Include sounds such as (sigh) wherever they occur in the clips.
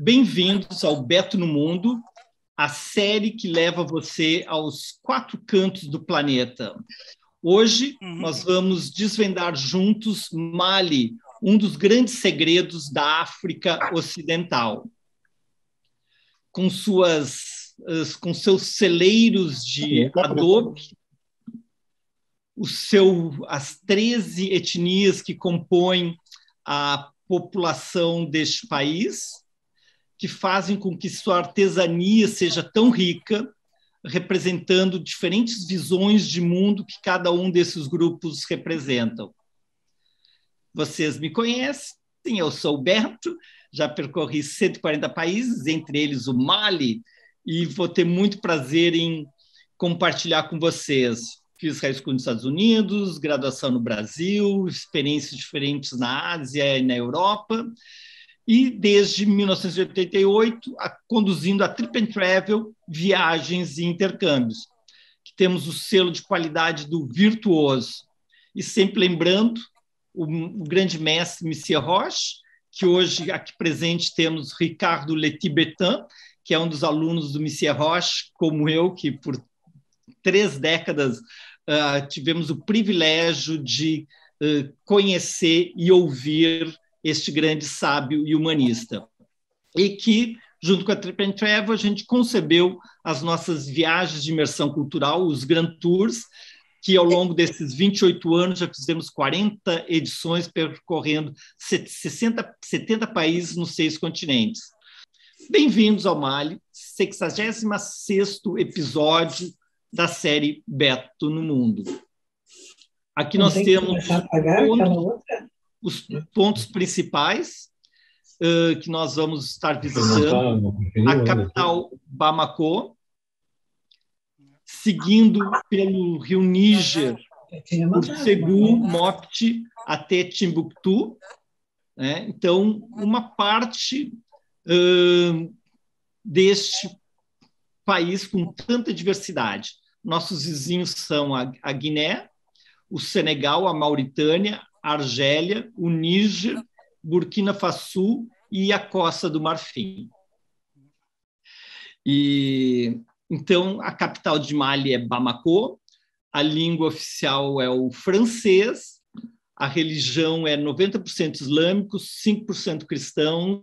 Bem-vindos ao Beto no Mundo, a série que leva você aos quatro cantos do planeta. Hoje uhum. nós vamos desvendar juntos Mali, um dos grandes segredos da África Ocidental. Com suas eh, com seus celeiros de tá adobe, o seu as 13 etnias que compõem a população deste país, que fazem com que sua artesania seja tão rica, representando diferentes visões de mundo que cada um desses grupos representam. Vocês me conhecem, eu sou o Berto, já percorri 140 países, entre eles o Mali, e vou ter muito prazer em compartilhar com vocês. Fiz high school nos Estados Unidos, graduação no Brasil, experiências diferentes na Ásia e na Europa, e desde 1988 a, conduzindo a Trip and Travel, viagens e intercâmbios, que temos o selo de qualidade do virtuoso. E sempre lembrando o, o grande mestre Monsieur Roche, que hoje aqui presente temos Ricardo Letibetan, que é um dos alunos do Monsieur Roche, como eu, que por três décadas uh, tivemos o privilégio de uh, conhecer e ouvir este grande sábio e humanista. E que, junto com a and Travel, a gente concebeu as nossas viagens de imersão cultural, os Grand Tours, que ao longo desses 28 anos já fizemos 40 edições percorrendo 60, 70 países nos seis continentes. Bem-vindos ao Mali, 66º episódio da série Beto no Mundo. Aqui Não nós tem temos... Que pagar, os pontos principais uh, que nós vamos estar visitando. A capital Bamako, seguindo pelo rio Níger, por Segu, Mopti, até Timbuktu. Né? Então, uma parte uh, deste país com tanta diversidade. Nossos vizinhos são a, a Guiné, o Senegal, a Mauritânia, Argélia, o Níger, Burkina Faso e a Costa do Marfim. E então a capital de Mali é Bamako, a língua oficial é o francês, a religião é 90% islâmicos, 5% cristãos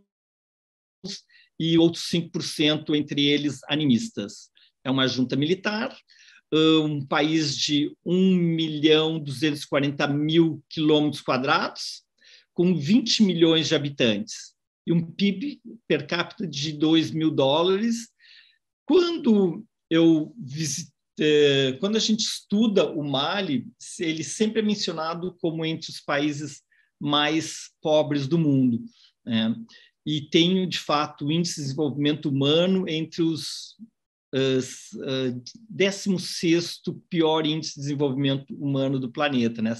e outros 5% entre eles animistas. É uma junta militar um país de 1 milhão 240 mil quilômetros quadrados, com 20 milhões de habitantes e um PIB per capita de 2 mil dólares. Quando eu eh, quando a gente estuda o Mali, ele sempre é mencionado como entre os países mais pobres do mundo. Né? E tem, de fato, o índice de desenvolvimento humano entre os 16 eh, 16 eh, pior índice de desenvolvimento humano do planeta, né?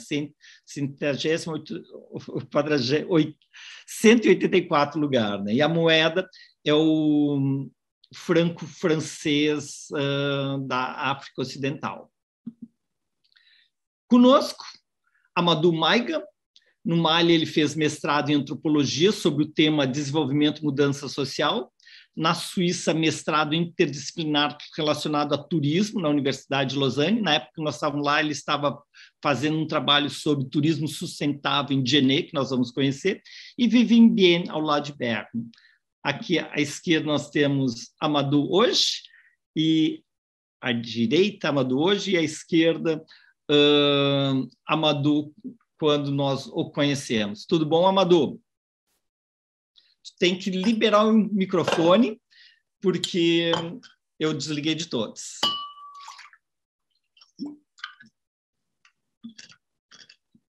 184 lugar. Né? E a moeda é o franco-francês uh, ah, da África Ocidental. Conosco, Amadou Maiga, no Mali, ele fez mestrado em antropologia sobre o tema desenvolvimento e mudança social na Suíça mestrado interdisciplinar relacionado a turismo na Universidade de Lausanne. Na época que nós estávamos lá, ele estava fazendo um trabalho sobre turismo sustentável em Genê, que nós vamos conhecer, e vive em Bien, ao lado de Berno. Aqui à esquerda nós temos Amadou hoje e à direita Amadou hoje e à esquerda uh, Amadou quando nós o conhecemos. Tudo bom, Amadou? tem que liberar o microfone, porque eu desliguei de todos.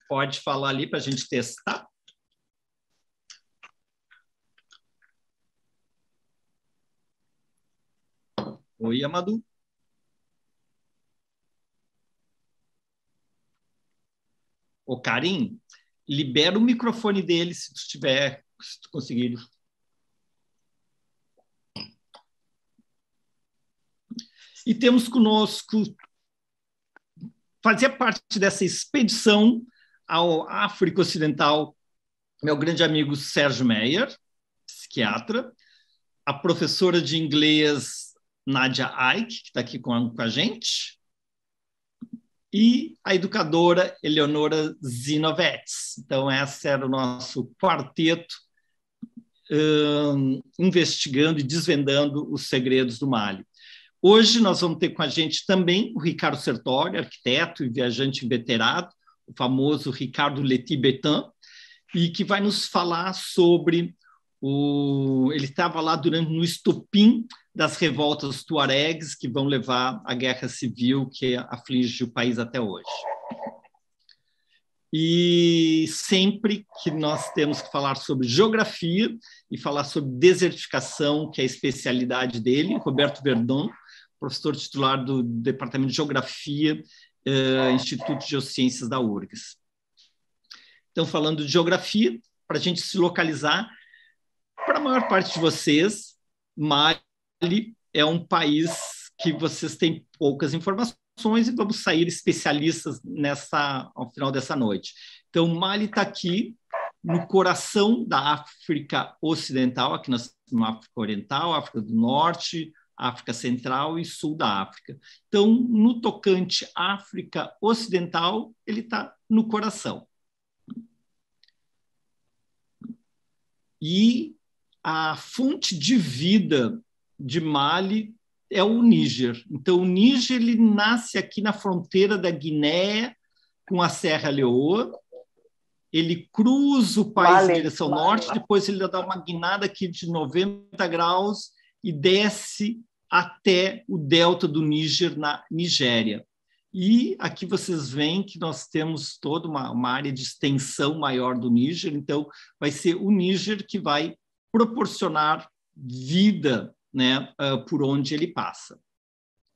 Pode falar ali para a gente testar. Oi, Amadu. O Karim, libera o microfone dele se tu tiver, se tu conseguir e temos conosco fazia parte dessa expedição ao África Ocidental meu grande amigo Sérgio Meyer, psiquiatra, a professora de inglês Nadia Ike, que está aqui com, com a, gente, e a educadora Eleonora Zinovets Então, esse era o nosso quarteto um, investigando e desvendando os segredos do Mali. Hoje nós vamos ter com a gente também o Ricardo Sertori, arquiteto e viajante veterano, o famoso Ricardo Letibetan, e que vai nos falar sobre o. Ele estava lá durante no estopim das revoltas tuaregs que vão levar à guerra civil que aflige o país até hoje. E sempre que nós temos que falar sobre geografia e falar sobre desertificação, que é a especialidade dele, Roberto Verdon, professor titular do Departamento de Geografia, eh, Instituto de Geociências da URGS. Então, falando de geografia, para a gente se localizar, para a maior parte de vocês, Mali é um país que vocês têm poucas informações e vamos sair especialistas nessa ao final dessa noite. Então, Mali está aqui no coração da África Ocidental, aqui na África Oriental, África do Norte, África Central e Sul da África. Então, no tocante África Ocidental, ele está no coração. E a fonte de vida de Mali é o Níger. Então, o Níger ele nasce aqui na fronteira da Guiné com a Serra Leoa. Ele cruza o país vale, em direção vale. norte, depois ele dá uma guinada aqui de 90 graus e desce até o delta do Níger, na Nigéria. E aqui vocês veem que nós temos toda uma, uma área de extensão maior do Níger, então vai ser o Níger que vai proporcionar vida né, uh, por onde ele passa.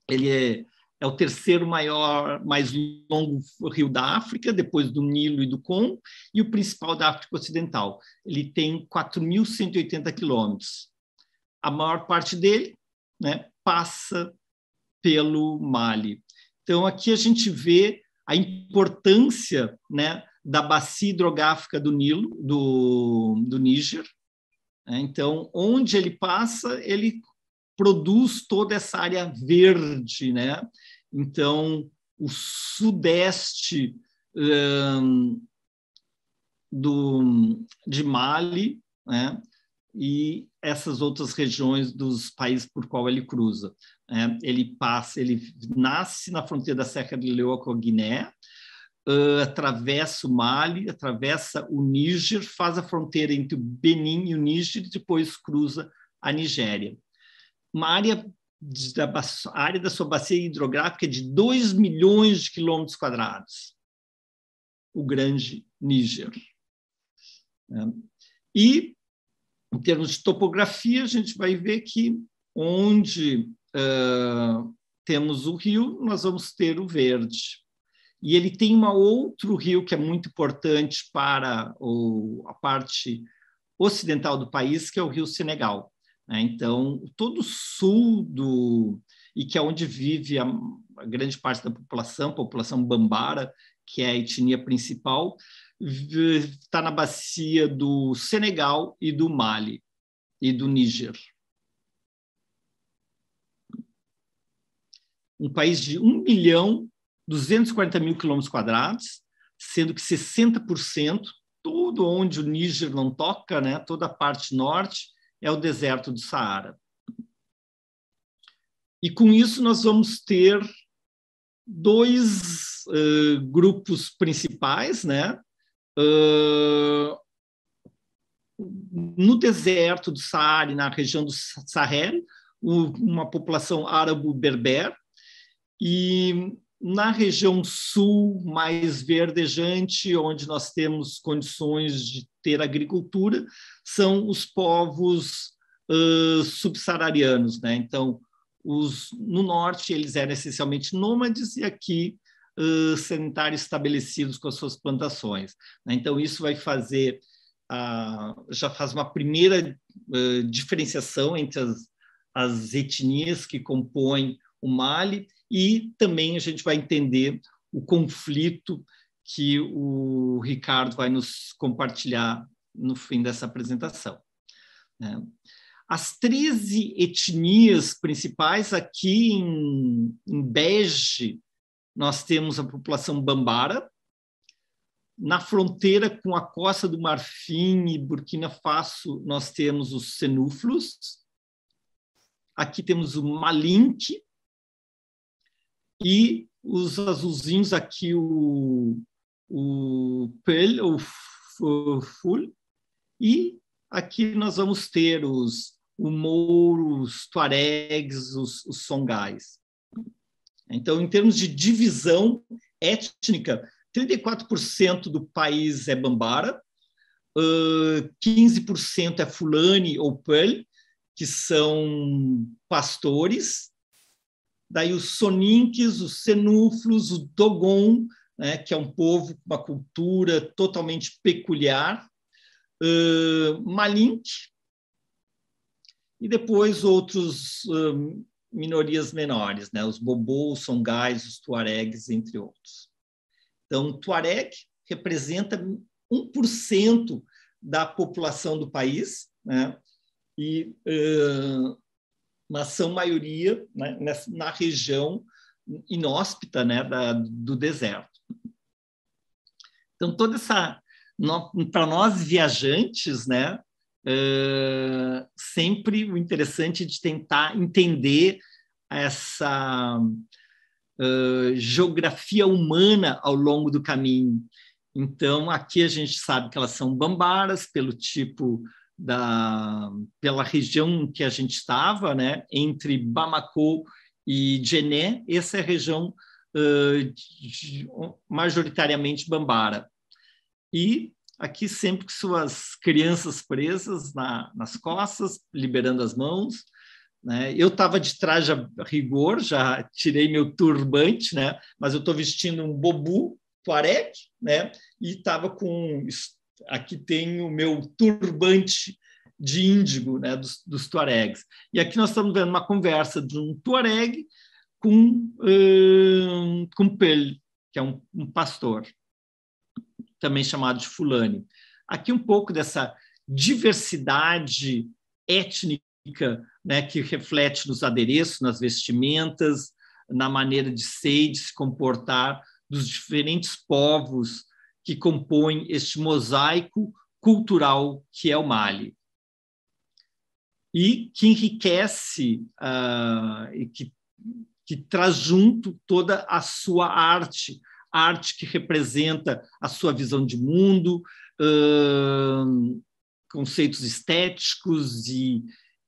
Ele é, é, o terceiro maior, mais longo rio da África, depois do Nilo e do Congo, e o principal da África Ocidental. Ele tem 4.180 quilômetros a maior parte dele né, passa pelo Mali. Então, aqui a gente vê a importância né, da bacia hidrográfica do Nilo, do, do Níger. Né. Então, onde ele passa, ele produz toda essa área verde. Né? Então, o sudeste um, do, de Mali né, e essas outras regiões dos países por qual ele cruza. É, ele passa, ele nasce na fronteira da Serra de Leoa com a Guiné, uh, atravessa o Mali, atravessa o Níger, faz a fronteira entre o Benin e o Níger e depois cruza a Nigéria. Uma área da, a área da sua bacia hidrográfica é de 2 milhões de quilômetros quadrados. O grande Níger. É. E em termos de topografia, a gente vai ver que onde uh, temos o rio, nós vamos ter o verde. E ele tem um outro rio que é muito importante para o, a parte ocidental do país, que é o rio Senegal. Né? Então, todo o sul do. e que é onde vive a, a grande parte da população, a população bambara, que é a etnia principal, está na bacia do Senegal e do Mali e do Níger. Um país de 1 milhão 240 mil quilômetros quadrados, sendo que 60%, tudo onde o Níger não toca, né, toda a parte norte, é o deserto do Saara. E com isso nós vamos ter dois uh, grupos principais, né? no deserto do Saara, na região do Sahel, uma população árabe berber e na região sul, mais verdejante, onde nós temos condições de ter agricultura, são os povos uh, subsaarianos. Né? Então, os, no norte, eles eram essencialmente nômades, e aqui eh, sanitários estabelecidos com as suas plantações. Né? Então, isso vai fazer, uh, já faz uma primeira uh, diferenciação entre as, as etnias que compõem o Mali e também a gente vai entender o conflito que o Ricardo vai nos compartilhar no fim dessa apresentação. Né? As 13 etnias principais aqui em, em bege nós temos a população bambara, na fronteira com a Costa do Marfim e Burkina Faso, nós temos os cenúflos. Aqui temos o Malink. E os azulzinhos aqui, o, o Pel, o, o Ful. E aqui nós vamos ter os o Mouro, os Tuaregs, os, os Songais. Então, em termos de divisão étnica, 34% do país é Bambara, 15% é Fulani ou Peul, que são pastores, daí os Soninques, os Senuflos, o Dogon, né, que é um povo com uma cultura totalmente peculiar, uh, Malink, e depois outros um, minorias menores, né? os bobos, os songais, os tuaregs, entre outros. Então, o tuareg representa 1% da população do país, né? e, uh, mas são maioria né? Nessa, na região inóspita né? Da, do deserto. Então, toda essa. Para nós viajantes, né? Uh, sempre o interessante de tentar entender essa uh, geografia humana ao longo do caminho. Então, aqui a gente sabe que elas são bambaras, pelo tipo da. pela região que a gente estava, né? entre Bamako e Djené, essa é a região uh, de, majoritariamente bambara. E aqui sempre com suas crianças presas na, nas costas, liberando as mãos. Né? Eu estava de traje a rigor, já tirei meu turbante, né? mas eu estou vestindo um bobu tuareg, né? e estava com. Aqui tem o meu turbante de índigo né? dos, dos tuaregs. E aqui nós estamos vendo uma conversa de um tuareg com, hum, um, com Pel, que é um, um pastor também chamado de Fulani. Aqui um pouco dessa diversidade étnica né, que reflete nos adereços, nas vestimentas, na maneira de ser e de se comportar dos diferentes povos que compõem este mosaico cultural que é o Mali e que enriquece uh, e que, que traz junto toda a sua arte, arte que representa a sua visão de mundo, conceitos estéticos e,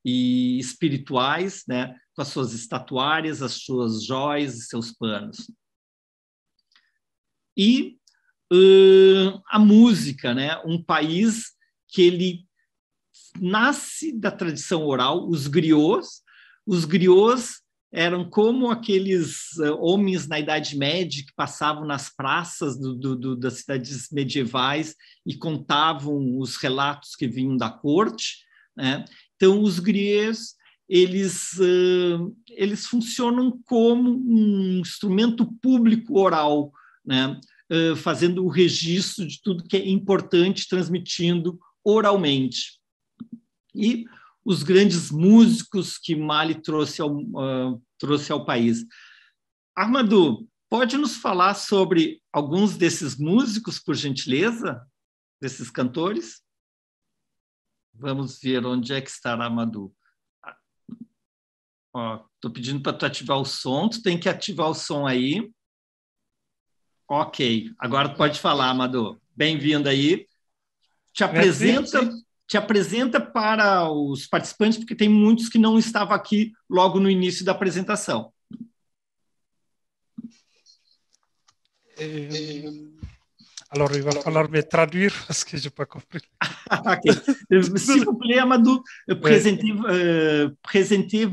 e espirituais, né, com as suas estatuárias, as suas joias e seus panos. E a música, né, um país que ele nasce da tradição oral, os griots, os griots eram como aqueles eh, homens na Idade Média que passavam nas praças do, do, do, das cidades medievais e contavam os relatos que vinham da corte. Né? Então, os griês eles, eh, eles funcionam como um instrumento público oral, né? Eh, fazendo o registro de tudo que é importante, transmitindo oralmente. E os grandes músicos que Mali trouxe ao, uh, trouxe ao país. Armadu, pode nos falar sobre alguns desses músicos, por gentileza, desses cantores? Vamos ver onde é que estará Madu. Estou ah, pedindo para tu ativar o som, tu tem que ativar o som aí. Ok, agora pode falar, Amador. Bem-vindo aí. Te apresenta te apresenta para os participantes, porque tem muitos que não estavam aqui logo no início da apresentação. Eh, alors, il va falloir me traduire (laughs) parce que je n'ai pas compris. (laughs) okay. S'il vous plaît, Amadou, présentez-vous euh, eh. eh, présentez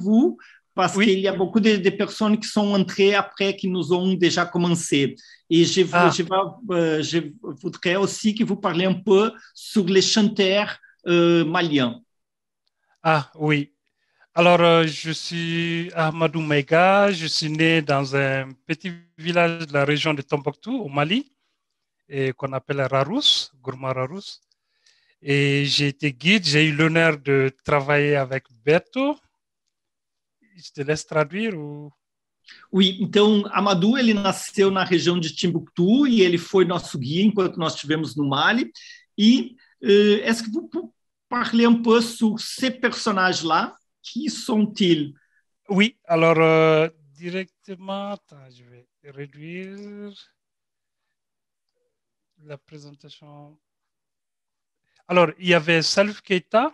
parce oui. qu'il y a beaucoup de, de, personnes qui sont entrées après, qui nous ont déjà commencé. Et je, ah. je, je, euh, je voudrais aussi que vous parliez un peu sur les chanteurs euh, malien. Ah oui. Alors, euh, je suis Ahmadou Mega, je suis né dans un petit village de la région de Tombouctou, au Mali, et qu'on appelle Rarous, Gourmand Rarous. Et j'ai été guide, j'ai eu l'honneur de travailler avec Beto. Je te laisse traduire ou... Oui, então Amadou ele nasceu na região de Timbuktu e ele foi nosso guia enquanto nós estivemos no Mali e Euh, est-ce que vous pouvez parler un peu sur ces personnages-là Qui sont-ils Oui, alors euh, directement, je vais réduire la présentation. Alors, il y avait Salf Keita.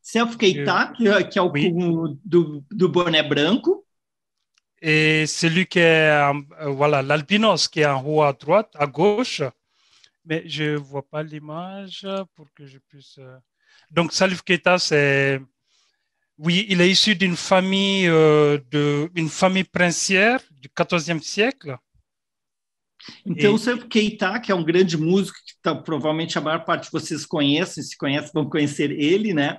Salf Keita, qui, est au du, bonnet branco. Et celui qui est, euh, voilà, l'albinos qui est en haut à droite, à gauche. mais je ne vois pas l'image pour que je puisse. Euh, donc, Salif Keita, c'est. Oui, il est issu d'une famille, euh, de, une famille princière do 14 siècle. Então, e... o Salif Keita, que é um grande músico que tá, provavelmente a maior parte de vocês conhecem, se conhecem, vão conhecer ele, né?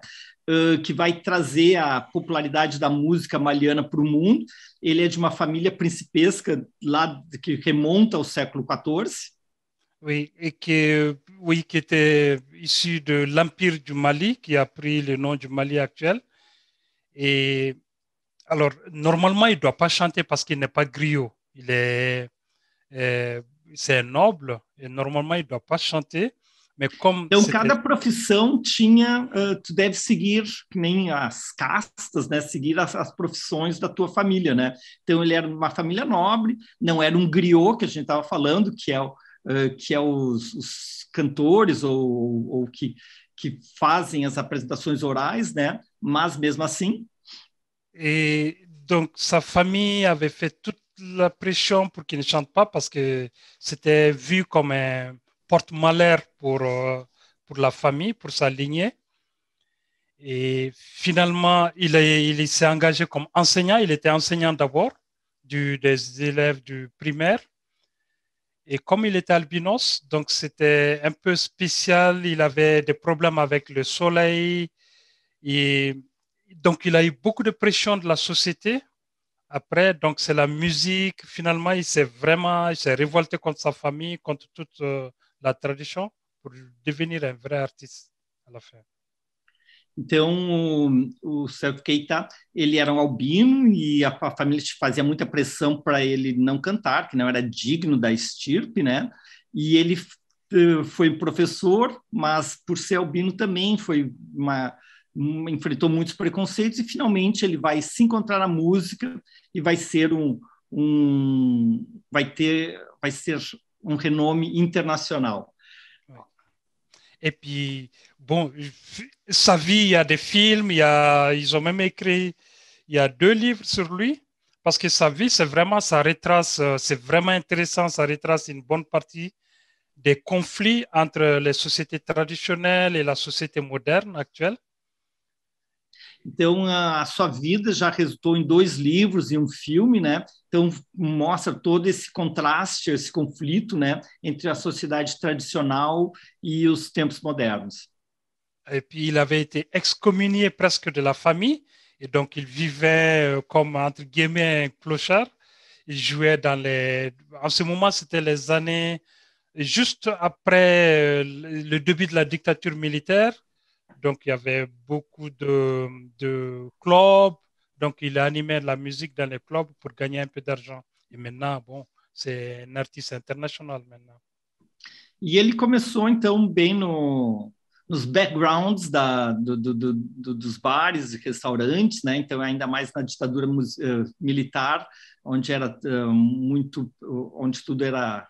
Uh, que vai trazer a popularidade da música maliana para o mundo. Ele é de uma família principesca lá que remonta ao século XIV Oui, et, que, oui, qui était issu de l'Empire du Mali, qui a pris le nom du Mali actuel. Et alors, normalement, il ne doit pas chanter parce qu'il n'est pas griot. Il est, é, c'est un noble, et normalement, il ne doit pas chanter. Mais comme então, cada profissão tinha, uh, tu deve seguir nem as castas, né? Seguir as, as, profissões da tua família, né? Então ele era uma família nobre, não era um griot que a gente estava falando, que é o, eh, que é os, os cantores ou, ou, que, que fazem as apresentações orais, né? Mas mesmo assim. então donc sa famille avait fait toute la pression pour qu'il ne chante pas parce que c'était vu comme un porte-malheur pour, euh, pour la famille, pour sa lignée. Et finalement, il, il s'est engagé comme enseignant. Il était enseignant d'abord des élèves du primaire. Et comme il était albinos, donc c'était un peu spécial. Il avait des problèmes avec le soleil. Et donc, il a eu beaucoup de pression de la société. Après, donc, c'est la musique. Finalement, il s'est vraiment il s'est révolté contre sa famille, contre toute euh, la tradition pour devenir un vrai artiste à la fin. Então, o, Sérgio Keita, ele era um albino e a, a família fazia muita pressão para ele não cantar, que não era digno da estirpe, né? E ele eh, foi professor, mas por ser albino também foi uma, uma, enfrentou muitos preconceitos e finalmente ele vai se encontrar na música e vai ser um, um vai ter vai ser um renome internacional. E bon, sa vie, il y a des films, il y a, ils ont même écrit, il y a deux livres sur lui, parce que sa vie, c'est vraiment, ça retrace, euh, c'est vraiment intéressant, ça retrace une bonne partie des conflits entre les sociétés traditionnelles et la société moderne actuelle. Então, a sua vida já resultou em dois livros e um filme, né? Então, mostra todo esse contraste, esse conflito, né, entre a sociedade tradicional e os tempos modernos. et puis il avait été excommunié presque de la famille, et donc il vivait euh, comme, entre guillemets, un clochard. Il jouait dans les... En ce moment, c'était les années juste après euh, le début de la dictature militaire. Donc, il y avait beaucoup de, de clubs. Donc, il animait la musique dans les clubs pour gagner un peu d'argent. Et maintenant, bon, c'est un artiste international maintenant. il e il começou então bem no nos backgrounds da, do, do, do, dos bares e restaurantes, né? então é ainda mais na ditadura eh, militar, onde era eh, muito, onde tudo era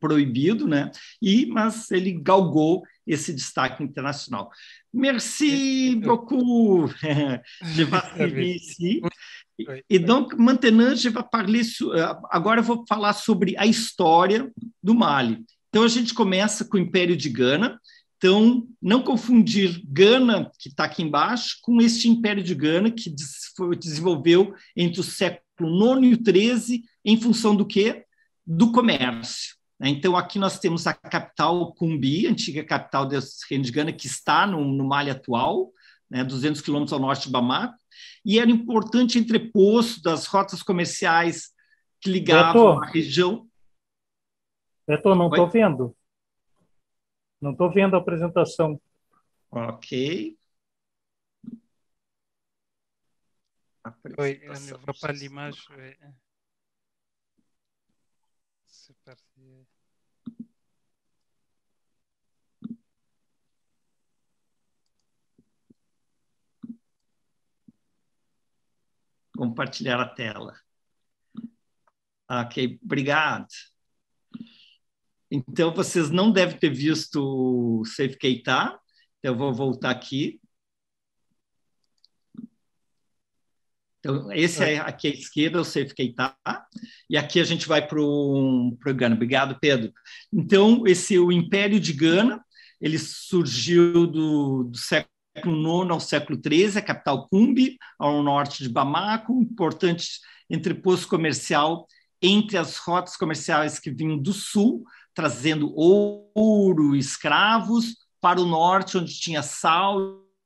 proibido, né? E mas ele galgou esse destaque internacional. Merci beaucoup. (laughs) Je E donc maintenant je vais parler eh, agora eu vou falar sobre a história do Mali. Então a gente começa com o Império de Gana, então, não confundir Gana, que está aqui embaixo, com este Império de Gana, que foi, desenvolveu entre o século IX e XIII, em função do quê? Do comércio. Né? Então, aqui nós temos a capital Cumbi, antiga capital desse reino de Gana, que está no, no Mali atual, né, 200 quilômetros ao norte de Bamako, e era importante entreposto das rotas comerciais que ligavam Beto, a região. Beto, não estou vendo. Não estou vendo a apresentação. Ok. Oi, eu vou é, é. para compartilhar a tela. Ok, obrigado. Então, vocês não devem ter visto o Safe Keita. Então, eu vou voltar aqui. Então, esse é aqui à esquerda, o Safe Keita. E aqui a gente vai para o Gana. Obrigado, Pedro. Então, esse o Império de Gana, ele surgiu do, do século século IX ao século XIII, a capital Cumbi, ao norte de Bamako, importante entreposto comercial entre as rotas comerciais que vinham do sul trazendo ouro, escravos, para o norte, onde tinha sal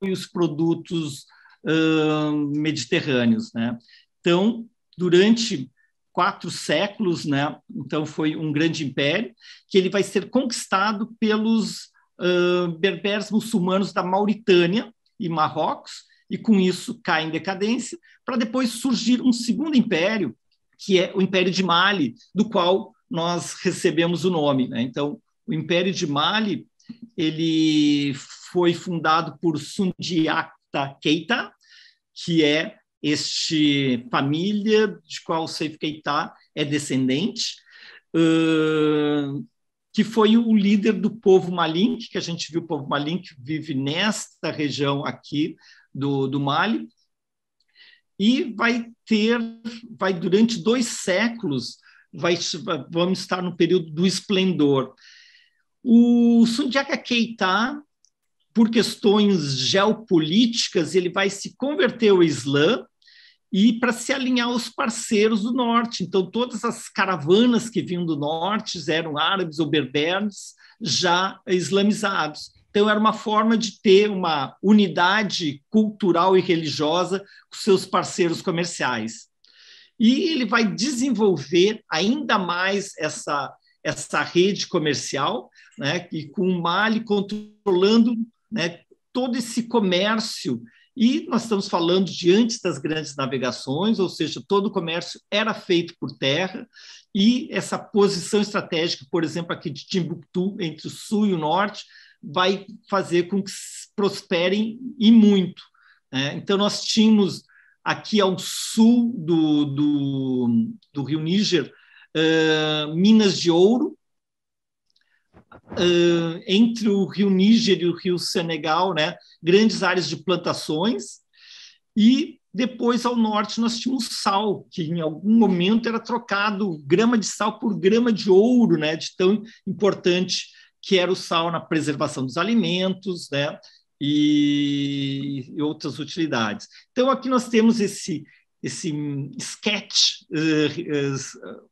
e os produtos uh, mediterrâneos. Né? Então, durante quatro séculos, né? então foi um grande império, que ele vai ser conquistado pelos uh, berberes muçulmanos da Mauritânia e Marrocos, e com isso cai em decadência, para depois surgir um segundo império, que é o Império de Mali, do qual nós recebemos o nome. Né? Então, o Império de Mali ele foi fundado por Sundiata Keita, que é este família de qual o Seif Keita é descendente, que foi o líder do povo Malink, que a gente viu o povo Malink vive nesta região aqui do, do Mali, e vai ter, vai durante dois séculos vai, vamos estar no período do esplendor. O Sundiata Keita, por questões geopolíticas, ele vai se converter ao Islã e para se alinhar aos parceiros do norte. Então, todas as caravanas que vinham do norte eram árabes ou berberes já islamizados. Então, era uma forma de ter uma unidade cultural e religiosa com seus parceiros comerciais e ele vai desenvolver ainda mais essa, essa rede comercial, né, e com o Mali controlando né, todo esse comércio. E nós estamos falando de antes das grandes navegações, ou seja, todo o comércio era feito por terra, e essa posição estratégica, por exemplo, aqui de Timbuktu, entre o sul e o norte, vai fazer com que prosperem e muito. Né? Então, nós tínhamos aqui ao sul do, do, do Rio Níger, uh, minas de ouro, uh, entre o Rio Níger e o Rio Senegal, né, grandes áreas de plantações, e depois ao norte nós tínhamos sal, que em algum momento era trocado grama de sal por grama de ouro, né, de tão importante que era o sal na preservação dos alimentos, né, e, e outras utilidades. Então, aqui nós temos esse, esse sketch uh, uh,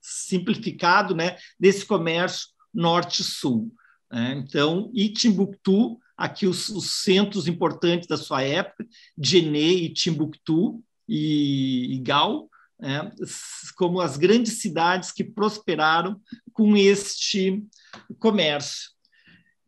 simplificado né, desse comércio norte-sul. Né? Então, e Timbuktu, aqui os, os, centros importantes da sua época, Djenê e Timbuktu e, e Gal, né? como as grandes cidades que prosperaram com este comércio.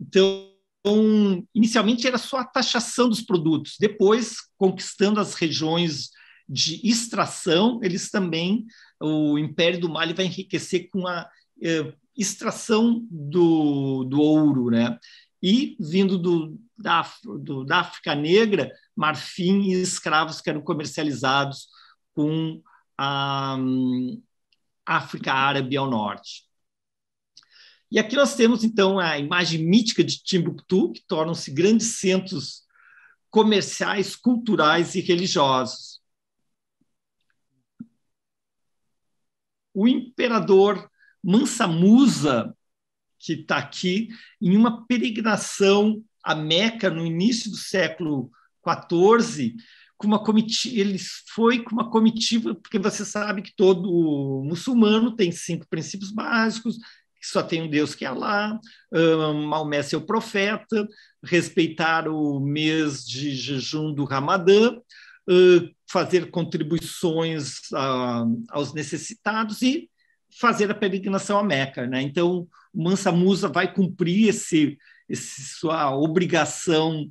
Então, então, inicialmente era só a taxação dos produtos, depois, conquistando as regiões de extração, eles também, o Império do Mali vai enriquecer com a eh, extração do, do ouro, né? E vindo do, da, do, da África Negra, marfim e escravos que eram comercializados com a, a hum, África Árabe ao norte. E aqui nós temos, então, a imagem mítica de Timbuktu, que tornam-se grandes centros comerciais, culturais e religiosos. O imperador Mansa Musa, que está aqui, em uma peregrinação a Meca no início do século XIV, com uma comitiva, ele foi com uma comitiva, porque você sabe que todo muçulmano tem cinco princípios básicos, que só tem um Deus que é Alá, um, Maomé seu profeta, respeitar o mês de jejum do Ramadã, fazer contribuições aos necessitados e fazer a peregrinação a Meca. Né? Então, Mansa Musa vai cumprir esse, esse sua obrigação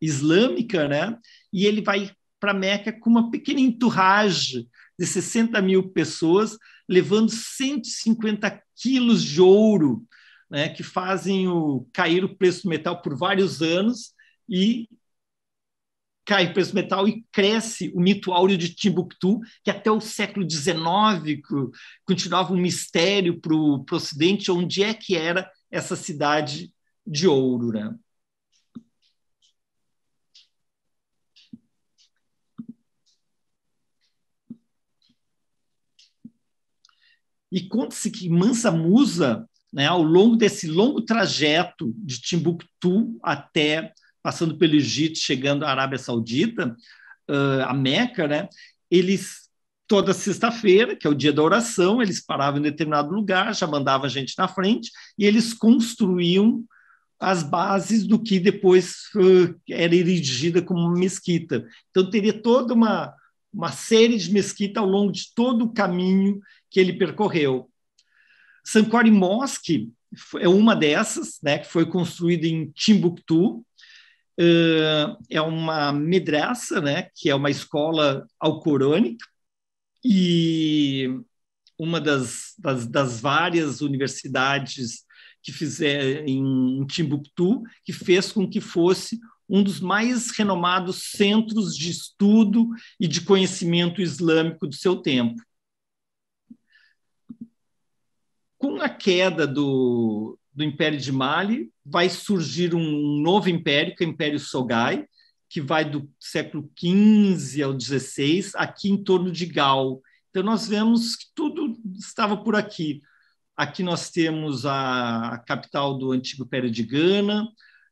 islâmica, né? e ele vai para Meca com uma pequena enturragem de 60 mil pessoas, levando 150 quilos de ouro, né, que fazem o, cair o preço do metal por vários anos e cai o preço do metal e cresce o mito áureo de Timbuktu, que até o século XIX continuava um mistério para o Ocidente, onde é que era essa cidade de ouro. Né? E conta-se que Mansa Musa, né, ao longo desse longo trajeto de Timbuktu até passando pelo Egito, chegando à Arábia Saudita, uh, a Meca, né, eles toda sexta-feira, que é o dia da oração, eles paravam em determinado lugar, já mandava a gente na frente e eles construíam as bases do que depois uh, era erigida como mesquita. Então teria toda uma uma série de mesquitas ao longo de todo o caminho que ele percorreu. Sankore Mosque é uma dessas, né, que foi construída em Timbuktu. Eh, é uma medraça, né, que é uma escola alcorânica e uma das, das, das várias universidades que fizer em Timbuktu, que fez com que fosse um dos mais renomados centros de estudo e de conhecimento islâmico do seu tempo. Com a queda do, do Império de Mali, vai surgir um novo império, que é o Império Sogai, que vai do século XV ao XVI, aqui em torno de Gal. Então, nós vemos que tudo estava por aqui. Aqui nós temos a, a capital do antigo Império de Gana,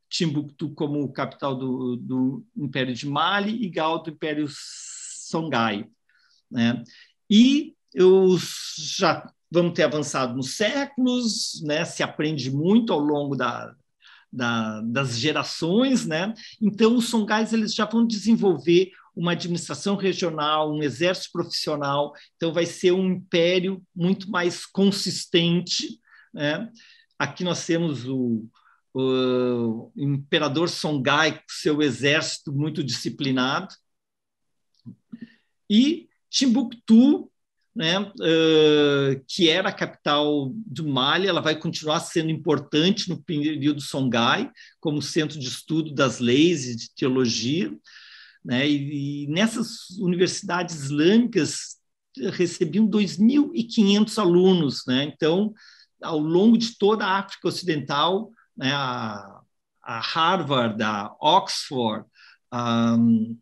Timbuktu como capital do, do Império de Mali e Gao do Império Songhai. Né? E eu já vamos ter avançado nos séculos, né? se aprende muito ao longo da, da, das gerações. Né? Então, os Songais eles já vão desenvolver uma administração regional, um exército profissional, então vai ser um império muito mais consistente. Né? Aqui nós temos o, o imperador Songhai, com seu exército muito disciplinado, e Timbuktu, né, uh, que era a capital do Mali, ela vai continuar sendo importante no período Songhai, como centro de estudo das leis e de teologia. Né, e, e nessas universidades islâmicas recebiam 2.500 alunos. Né, então, ao longo de toda a África Ocidental, né, a, a, Harvard, a Oxford, um,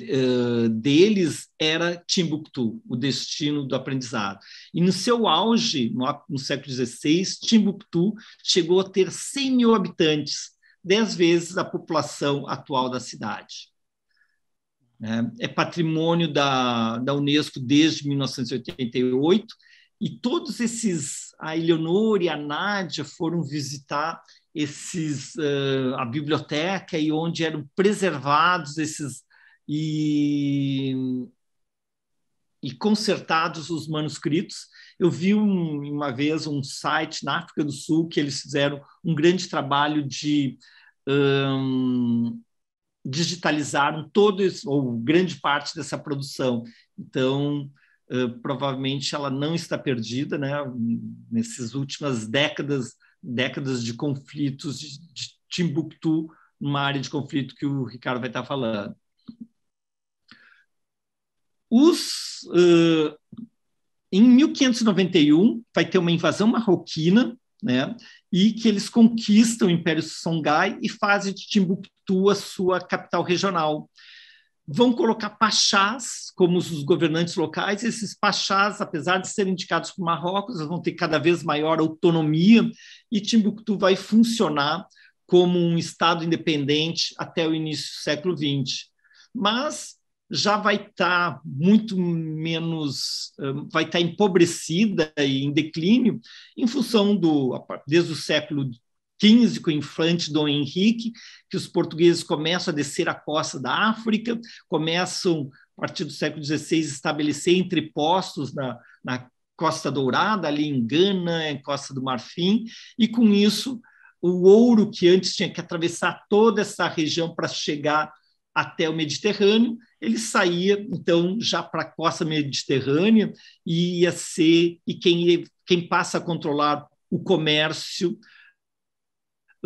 eh, deles era Timbuktu, o destino do aprendizado. E no seu auge, no, no século XVI, Timbuktu chegou a ter 100 mil habitantes, 10 vezes a população atual da cidade. Né, é patrimônio da, da Unesco desde 1988 e todos esses, a Eleonora e a Nádia foram visitar esses uh, a biblioteca e onde eram preservados esses e, e consertados os manuscritos. Eu vi um, uma vez um site na África do Sul que eles fizeram um grande trabalho de um, digitalizaram todos ou grande parte dessa produção. Então, eh, provavelmente ela não está perdida, né? Nesses últimas décadas, décadas de conflitos de, de Timbuktu, uma área de conflito que o Ricardo vai estar falando. Os, uh, em 1591 vai ter uma invasão marroquina, né? E que eles conquistam o Império Songhai e fazem de Timbuktu a sua capital regional vão colocar pachás como os governantes locais. Esses pachás, apesar de serem indicados por Marrocos, vão ter cada vez maior autonomia e Timbuktu vai funcionar como um Estado independente até o início do século XX. Mas já vai estar tá muito menos, hum, vai estar tá empobrecida e em declínio em função do, desde o século 15, com o infante Dom Henrique, que os portugueses começam a descer a costa da África, começam, a partir do século XVI, estabelecer entrepostos na, na Costa Dourada, ali em Gana, em Costa do Marfim, e com isso, o ouro que antes tinha que atravessar toda essa região para chegar até o Mediterrâneo, ele saía então já para a costa mediterrânea e ia ser e quem quem passa a controlar o comércio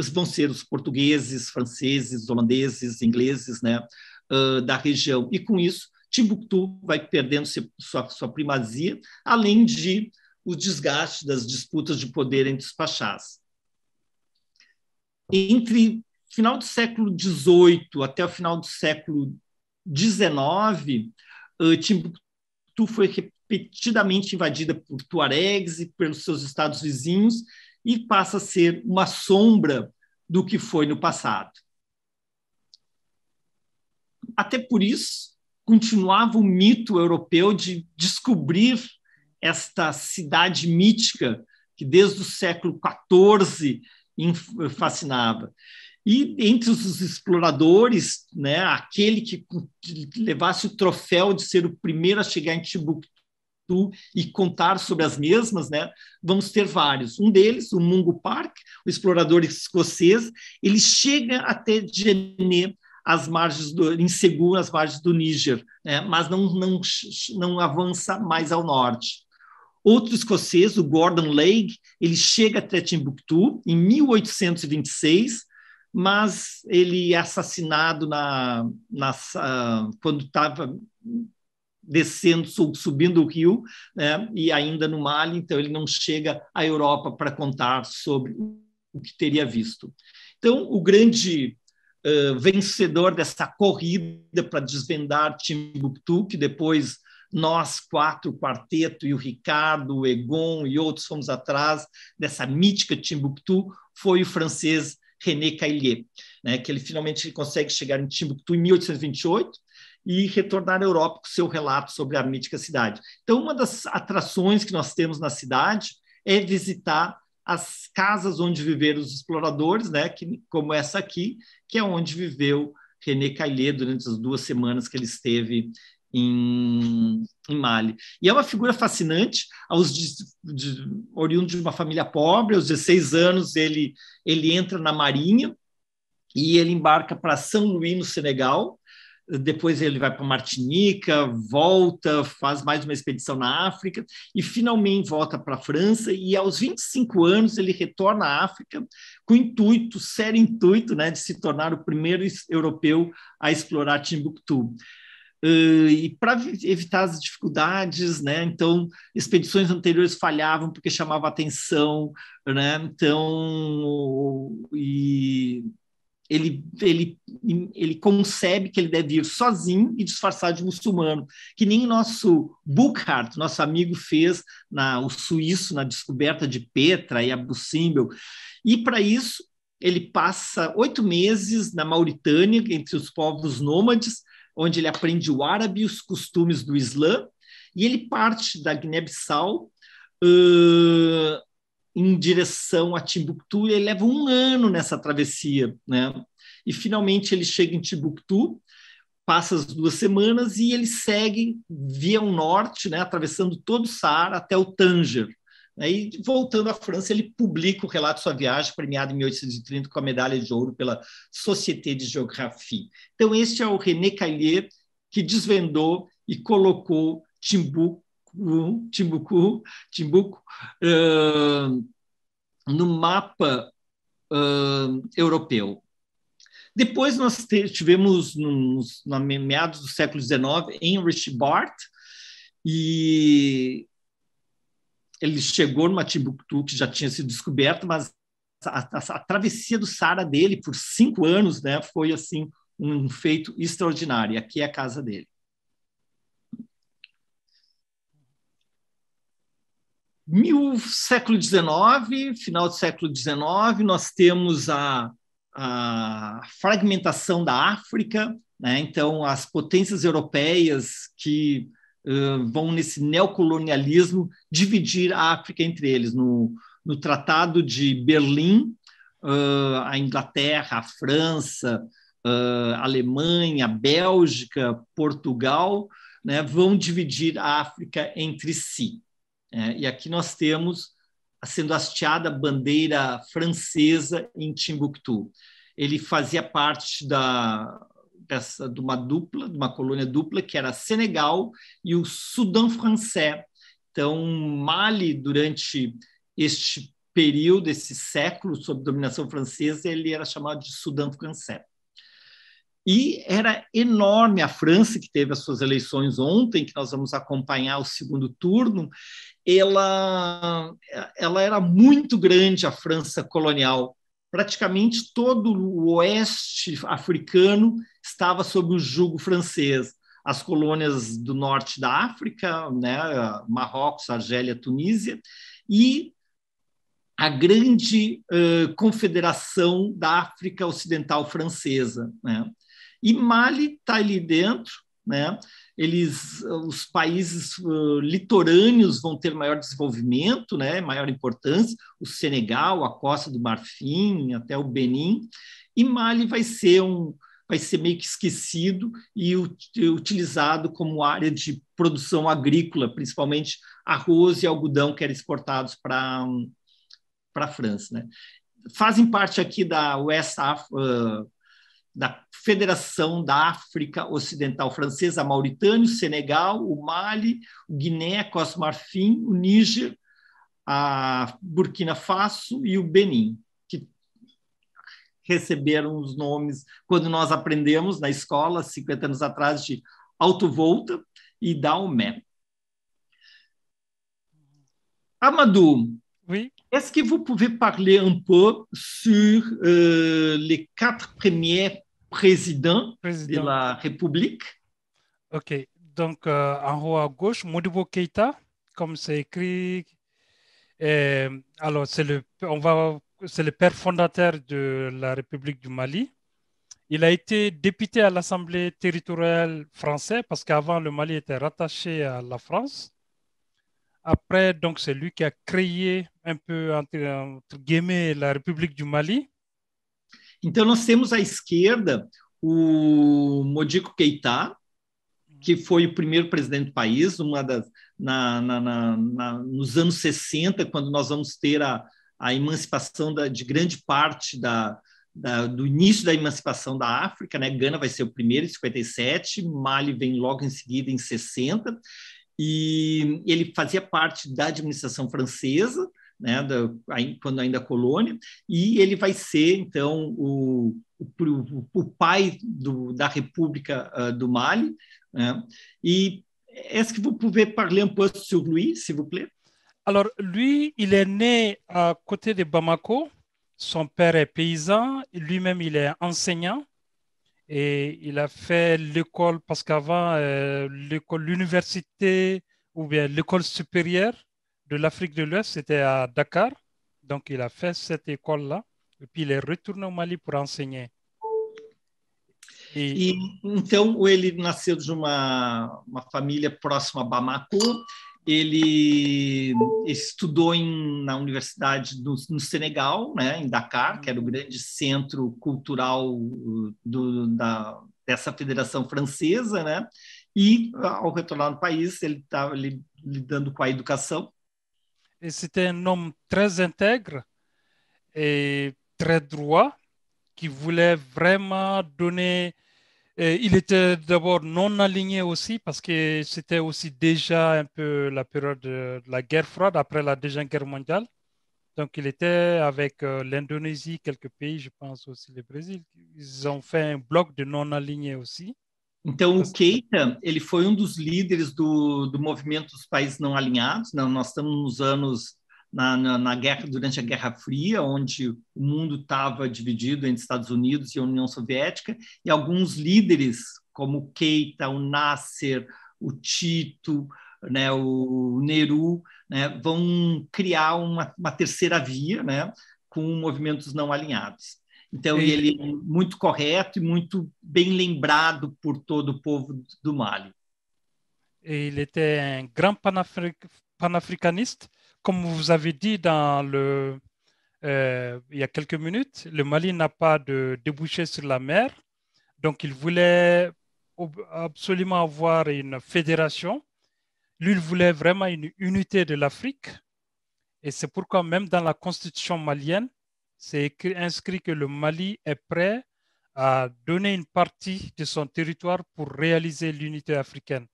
vão ser os portugueses, franceses, holandeses, ingleses, né, uh, da região. E com isso, Timbuktu vai perdendo sua, sua primazia, além de o desgaste das disputas de poder entre os pachás. Entre final do século XVIII até o final do século XIX, ah, Timbuktu foi repetidamente invadida por tuaregs e pelos seus estados vizinhos, e passa a ser uma sombra do que foi no passado. Até por isso, continuava o mito europeu de descobrir esta cidade mítica que desde o século XIV fascinava. E entre os exploradores, né, aquele que levasse o troféu de ser o primeiro a chegar em Timbuktu tu e contar sobre as mesmas, né? Vamos ter vários. Um deles, o Mungo Park, o explorador escocês, ele chega até Gené as margens do inseguro as margens do Níger, né? mas não, não não avança mais ao norte. Outro escocês, o Gordon Lake, ele chega até Timbuktu em 1826, mas ele é assassinado na, na ah, quando estava descendo, sub, subindo o rio, né, e ainda no Mali, então ele não chega à Europa para contar sobre o que teria visto. Então, o grande uh, vencedor dessa corrida para desvendar Timbuktu, que depois nós quatro, o quarteto e o Ricardo, o Egon e outros fomos atrás dessa mítica Timbuktu, foi o francês René Caillier, né, que ele finalmente consegue chegar em Timbuktu em 1828, e retornar à Europa com seu relato sobre a mítica cidade. Então, uma das atrações que nós temos na cidade é visitar as casas onde viveram os exploradores, né, que, como essa aqui, que é onde viveu René Caillet durante as duas semanas que ele esteve em, em Mali. E é uma figura fascinante, aos de, de, oriundo de uma família pobre, aos 16 anos ele, ele entra na marinha e ele embarca para São Luís, no Senegal, depois ele vai para Martinica, volta, faz mais uma expedição na África e finalmente volta para a França e aos 25 anos ele retorna à África com intuito, sério intuito, né, de se tornar o primeiro europeu a explorar Timbuktu. Uh, e para evitar as dificuldades, né? Então, expedições anteriores falhavam porque chamava atenção, né? Então, e ele, ele, ele concebe que ele deve ir sozinho e disfarçado de muçulmano, que nem nosso Buchart, nosso amigo, fez na, o suíço na descoberta de Petra e Abu Simbel. E para isso, ele passa oito meses na Mauritânia, entre os povos nômades, onde ele aprende o árabe e os costumes do Islã, e ele parte da Guiné-Bissau. Uh, em direção a Timbuktu e ele leva um ano nessa travessia, né? E finalmente ele chega em Timbuktu, passa as duas semanas e ele segue via o norte, né, atravessando todo o Saara até o Tanger. Aí, né? voltando à França, ele publica o relato de sua viagem, premiado em 1830 com a medalha de ouro pela Société de Géographie. Então, este é o René Caillier que desvendou e colocou Timbuktu Timbuctu, Timbuctu, uh, no mapa uh, europeu. Depois nós tivemos, nos, na meados do século XIX, Heinrich Barth, e ele chegou numa Timbuktu que já tinha sido descoberta, mas a, a, a, travessia do Sara dele por cinco anos né, foi assim um feito extraordinário. Aqui é a casa dele. Mil, século XIX, final do século XIX, nós temos a, a fragmentação da África, né? então as potências europeias que uh, vão nesse neocolonialismo dividir a África entre eles. No, no Tratado de Berlim, uh, a Inglaterra, a França, uh, a Alemanha, a Bélgica, Portugal né? vão dividir a África entre si. É, e aqui nós temos sendo hasteada a bandeira francesa em Timbuktu. Ele fazia parte da, dessa, de uma dupla, de uma colônia dupla, que era Senegal e o Sudão francês. Então, Mali, durante este período, esse século sob dominação francesa, ele era chamado de Sudão francês. E era enorme a França, que teve as suas eleições ontem, que nós vamos acompanhar o segundo turno, ela, ela era muito grande, a França colonial. Praticamente todo o oeste africano estava sob o jugo francês. As colônias do norte da África, né, Marrocos, Argélia, Tunísia, e a grande uh, confederação da África Ocidental Francesa. Né? E Mali está ali dentro, né? Eles, os países uh, litorâneos vão ter maior desenvolvimento, né? Maior importância. O Senegal, a Costa do Marfim, até o Benin. E Mali vai ser um vai ser meio que esquecido e utilizado como área de produção agrícola, principalmente arroz e algodão que eram exportados para para a França, né? Fazem parte aqui da West Africa. uh, da Federação da África Ocidental Francesa, Mauritânia, Senegal, o Mali, o Guiné, Costa Marfim, o Níger, a Burkina Faso e o Benin, que receberam os nomes quando nós aprendemos na escola, 50 anos atrás, de Autovolta e Daomé. Amadou, oui. est-ce que vous pouvez parler un peu sur euh, les quatre premiers président, de la République. OK. Donc, euh, en haut à gauche, Modibo Keita, comme c'est écrit. Euh, alors, c'est le, on va, c'est le père fondateur de la République du Mali. Il a été député à l'Assemblée territoriale française parce qu'avant, le Mali était rattaché à la France. Après, donc, c'est lui qui a créé un peu, entre, entre guillemets, la République du Mali Então, nós temos à esquerda o Modico Keita, que foi o primeiro presidente do país, uma das, na, na, na, na nos anos 60, quando nós vamos ter a, a emancipação da, de grande parte da, da, do início da emancipação da África, né? Gana vai ser o primeiro em 57, Mali vem logo em seguida em 60, e ele fazia parte da administração francesa, né, da, quando ainda colônia, e ele vai ser, então, o, o, o pai do, da ah, Mali. et est-ce que vous pouvez parler un peu sur lui, s'il vous plaît Alors, lui, il est né à côté de Bamako. Son père est paysan, lui-même, il est enseignant. Et il a fait l'école parce qu'avant, euh, l'université ou bien l'école supérieure, de l'Afrique de l'Ouest, c'était à Dakar. Donc, il a fait cette école-là. E puis, ele retournou ao Mali para ensinar. E... então ele nasceu de uma, uma família próxima a Bamako. Ele estudou em, na universidade do, no Senegal, né, em Dakar, que era o grande centro cultural uh, do, da, dessa federação francesa, né? E ao retornar no país, ele tá, estava lidando com a educação Et c'était un homme très intègre et très droit qui voulait vraiment donner. il était d'abord non aligné aussi parce que c'était aussi déjà un peu la période de la guerre froide après la Deuxième Guerre mondiale. Donc il était avec euh, l'Indonésie, quelques pays, je pense aussi le Brésil. Ils ont fait un bloc de non alignés aussi. Então, o Keita, ele foi um dos líderes do, do movimento dos países não alinhados. Né? nós estamos nos anos na, na, na, guerra durante a Guerra Fria, onde o mundo estava dividido entre Estados Unidos e União Soviética, e alguns líderes como o Keita, o Nasser, o Tito, né, o Nehru né, vão criar uma, uma terceira via, né, com movimentos não alinhados. Então, e... est très correct et très bien bem lembrado por todo Mali. Il était un grand panafricaniste. Comme vous avez dit le, eh, il y a quelques minutes, le Mali n'a pas de débouché sur la mer. Donc, il voulait absolument avoir une fédération. Lui, il voulait vraiment une unité de l'Afrique. Et c'est pourquoi même dans la constitution malienne, c'est écrit, inscrit que le Mali est prêt à donner une partie de son territoire pour réaliser l'unité africaine.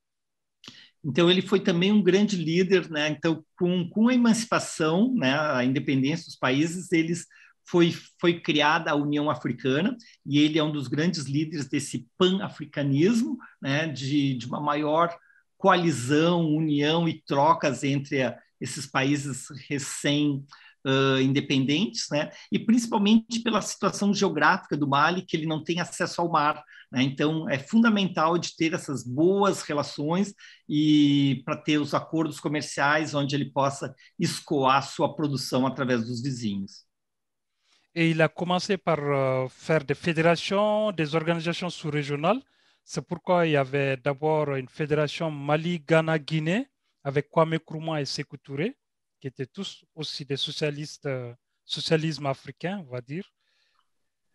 Então ele foi também um grande líder, né? Então com, com a emancipação, né, a independência dos países, eles foi foi criada a União Africana e ele é um dos grandes líderes desse pan-africanismo, né, de, de uma maior coalizão, união e trocas entre a, esses países recém uh, independentes, né? e principalmente pela situação geográfica do Mali, que ele não tem acesso ao mar. Né? Então, é fundamental de ter essas boas relações e para ter os acordos comerciais onde ele possa escoar sua produção através dos vizinhos. Et il a commencé par euh, faire des fédérations, des organisations sous-régionales. C'est pourquoi il y avait d'abord une fédération Mali-Ghana-Guinée avec Kwame Nkrumah et Sékou Touré qui étaient tous aussi des socialistes, euh, socialisme africain, on va dire.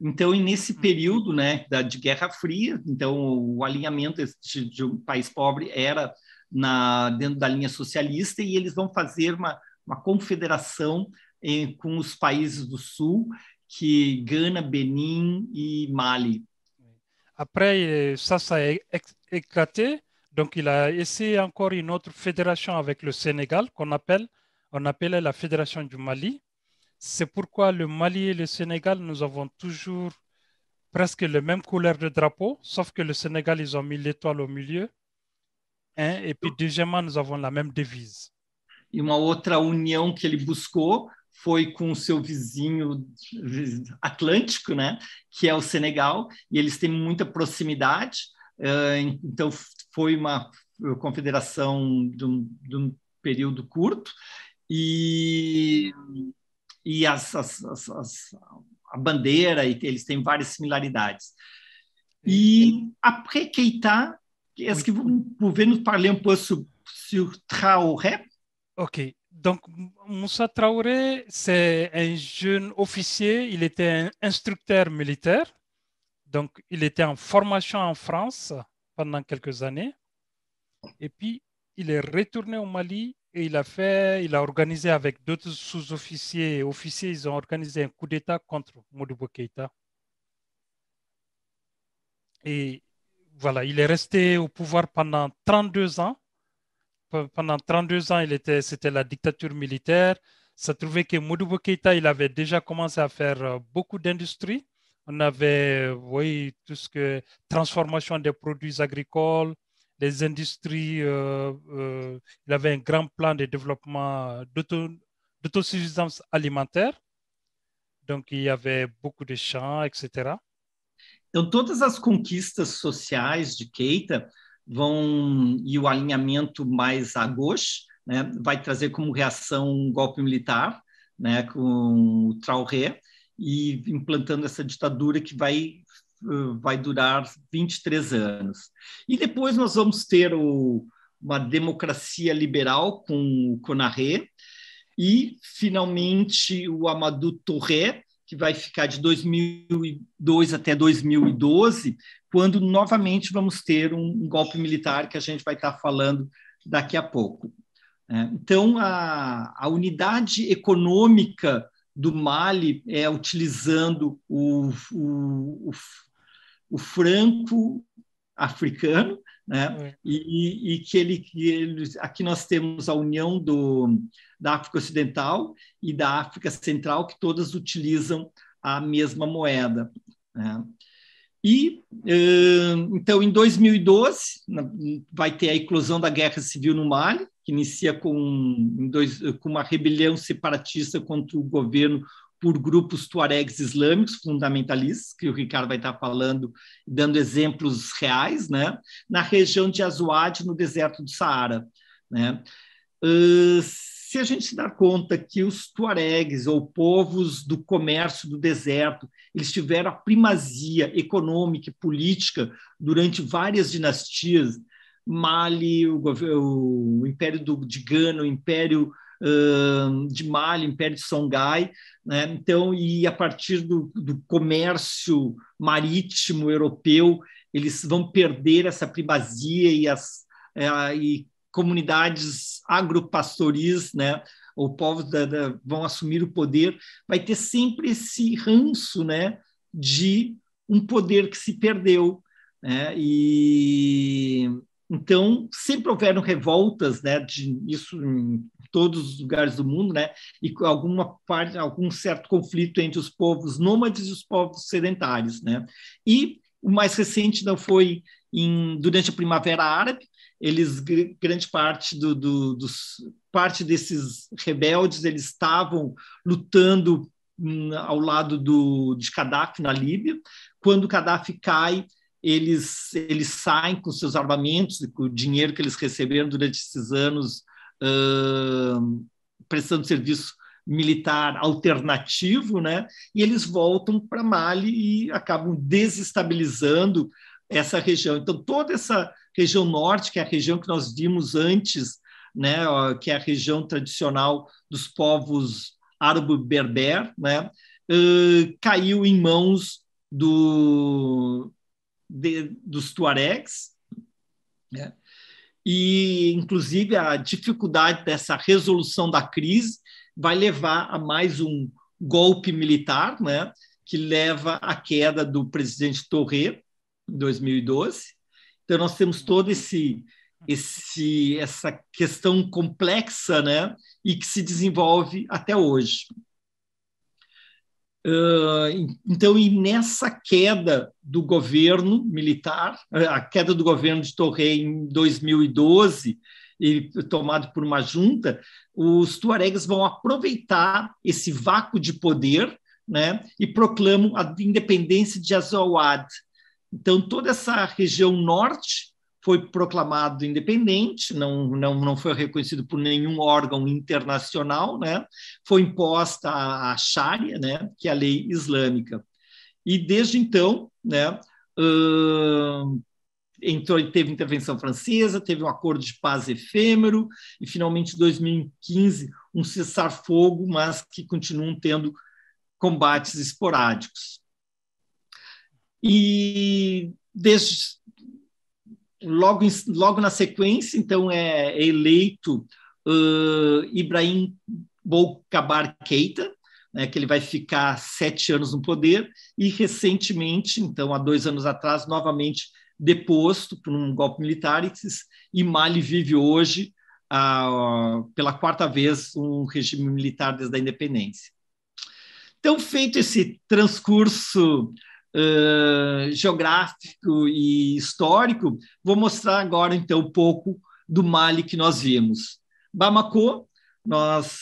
Então, nesse hum. período né, da, de Guerra Fria, então o alinhamento de, um país pobre era na, dentro da linha socialista e eles vão fazer uma, uma confederação eh, com os países do Sul, que Gana, Benin e Mali. Après, euh, ça, ça a é, é, éclaté. Donc, il a essayé encore une autre fédération avec le Sénégal qu'on appelle on appelait la Fédération du Mali. C'est pourquoi le Mali et le Sénégal, nous avons toujours presque le même couleur de drapeau, sauf que le Sénégal, ils ont mis l'étoile au milieu. Hein? Et puis, deuxièmement, nous avons la même devise. E uma outra união que ele buscou foi com o seu vizinho atlântico, né, que é o Senegal, e eles têm muita proximidade, eh, então foi uma eh, confederação de um, de um período curto, e, e as, as, as, a bandeira, e eles têm várias similaridades. E après Keita, que vous pouvez nous parler un peu sur, sur Traoré Ok, donc Moussa Traoré, c'est un jeune officier, il était un instructeur militaire, donc il était en formation en France pendant quelques années, et puis il est retourné au Mali Et il a fait, il a organisé avec d'autres sous-officiers et officiers, ils ont organisé un coup d'État contre Modibo Keïta. Et voilà, il est resté au pouvoir pendant 32 ans. Pendant 32 ans, il était, c'était la dictature militaire. Ça trouvait que Modibo Keïta, il avait déjà commencé à faire euh, beaucoup d'industries. On avait, voyez, euh, tout ce que transformation des produits agricoles, les industries, euh, euh, il avait un grand plan de développement d'autosuffisance alimentaire. Donc, il y avait beaucoup de champs, etc. Então, todas as conquistas sociais de Keita vão e o alinhamento mais a gauche, né, vai trazer como reação um golpe militar, né, com o Traoré e implantando essa ditadura que vai vai durar 23 anos. E depois nós vamos ter o, uma democracia liberal com o Conarré, e, finalmente, o Amadou Touré, que vai ficar de 2002 até 2012, quando novamente vamos ter um, golpe militar que a gente vai estar falando daqui a pouco. É, então, a, a unidade econômica do Mali é utilizando o, o, o, o franco africano, né? É. E, e, que ele, que ele, aqui nós temos a união do, da África Ocidental e da África Central, que todas utilizam a mesma moeda. Né? E então, em 2012, vai ter a eclosão da guerra civil no Mali, que inicia com, com uma rebelião separatista contra o governo por grupos tuaregs islâmicos fundamentalistas, que o Ricardo vai estar falando, dando exemplos reais, né? na região de Azuad, no deserto do Saara. Né? Uh, se a gente se dar conta que os tuaregs, ou povos do comércio do deserto, eles tiveram a primazia econômica e política durante várias dinastias, Mali, o, o Império do, de Gana, o Império de Mali, Império de Songhai, né? então, e a partir do, do comércio marítimo europeu, eles vão perder essa primazia e as é, e comunidades agropastoris, né, ou povos da, da, vão assumir o poder, vai ter sempre esse ranço, né, de um poder que se perdeu, né, e então sempre houveram revoltas, né, de isso em todos os lugares do mundo, né? E alguma parte, algum certo conflito entre os povos nômades e os povos sedentários, né? E o mais recente não foi em, durante a Primavera Árabe, eles grande parte do, do, dos parte desses rebeldes eles estavam lutando hum, ao lado do, de Gaddafi na Líbia. Quando Gaddafi cai, eles, eles saem com seus armamentos, com o dinheiro que eles receberam durante esses anos prestando serviço militar alternativo, né? E eles voltam para Mali e acabam desestabilizando essa região. Então toda essa região norte, que é a região que nós vimos antes, né, que é a região tradicional dos povos árabe-berber, né, uh, caiu em mãos do, de, dos tuaregs, né? e, inclusive, a dificuldade dessa resolução da crise vai levar a mais um golpe militar, né, que leva à queda do presidente Torre em 2012. Então, nós temos todo esse esse essa questão complexa, né, e que se desenvolve até hoje. Uh, então, e nessa queda do governo militar, a queda do governo de Torre em 2012, e tomado por uma junta, os tuaregs vão aproveitar esse vácuo de poder né, e proclamam a independência de Azawad. Então, toda essa região norte foi proclamado independente, não, não, não foi reconhecido por nenhum órgão internacional, né? foi imposta a, a Sharia, né? que é a lei islâmica. E desde então, né, uh, entrou, teve intervenção francesa, teve um acordo de paz efêmero, e finalmente, em 2015, um cessar-fogo, mas que continuam tendo combates esporádicos. E desde logo, logo na sequência, então, é, é eleito uh, Ibrahim Bolkabar Keita, né, que ele vai ficar sete anos no poder, e recentemente, então, há dois anos atrás, novamente deposto por um golpe militar, e Mali vive hoje, uh, pela quarta vez, um regime militar desde a independência. Então, feito esse transcurso uh, geográfico e histórico, vou mostrar agora, então, um pouco do Mali que nós vimos. Bamako, nós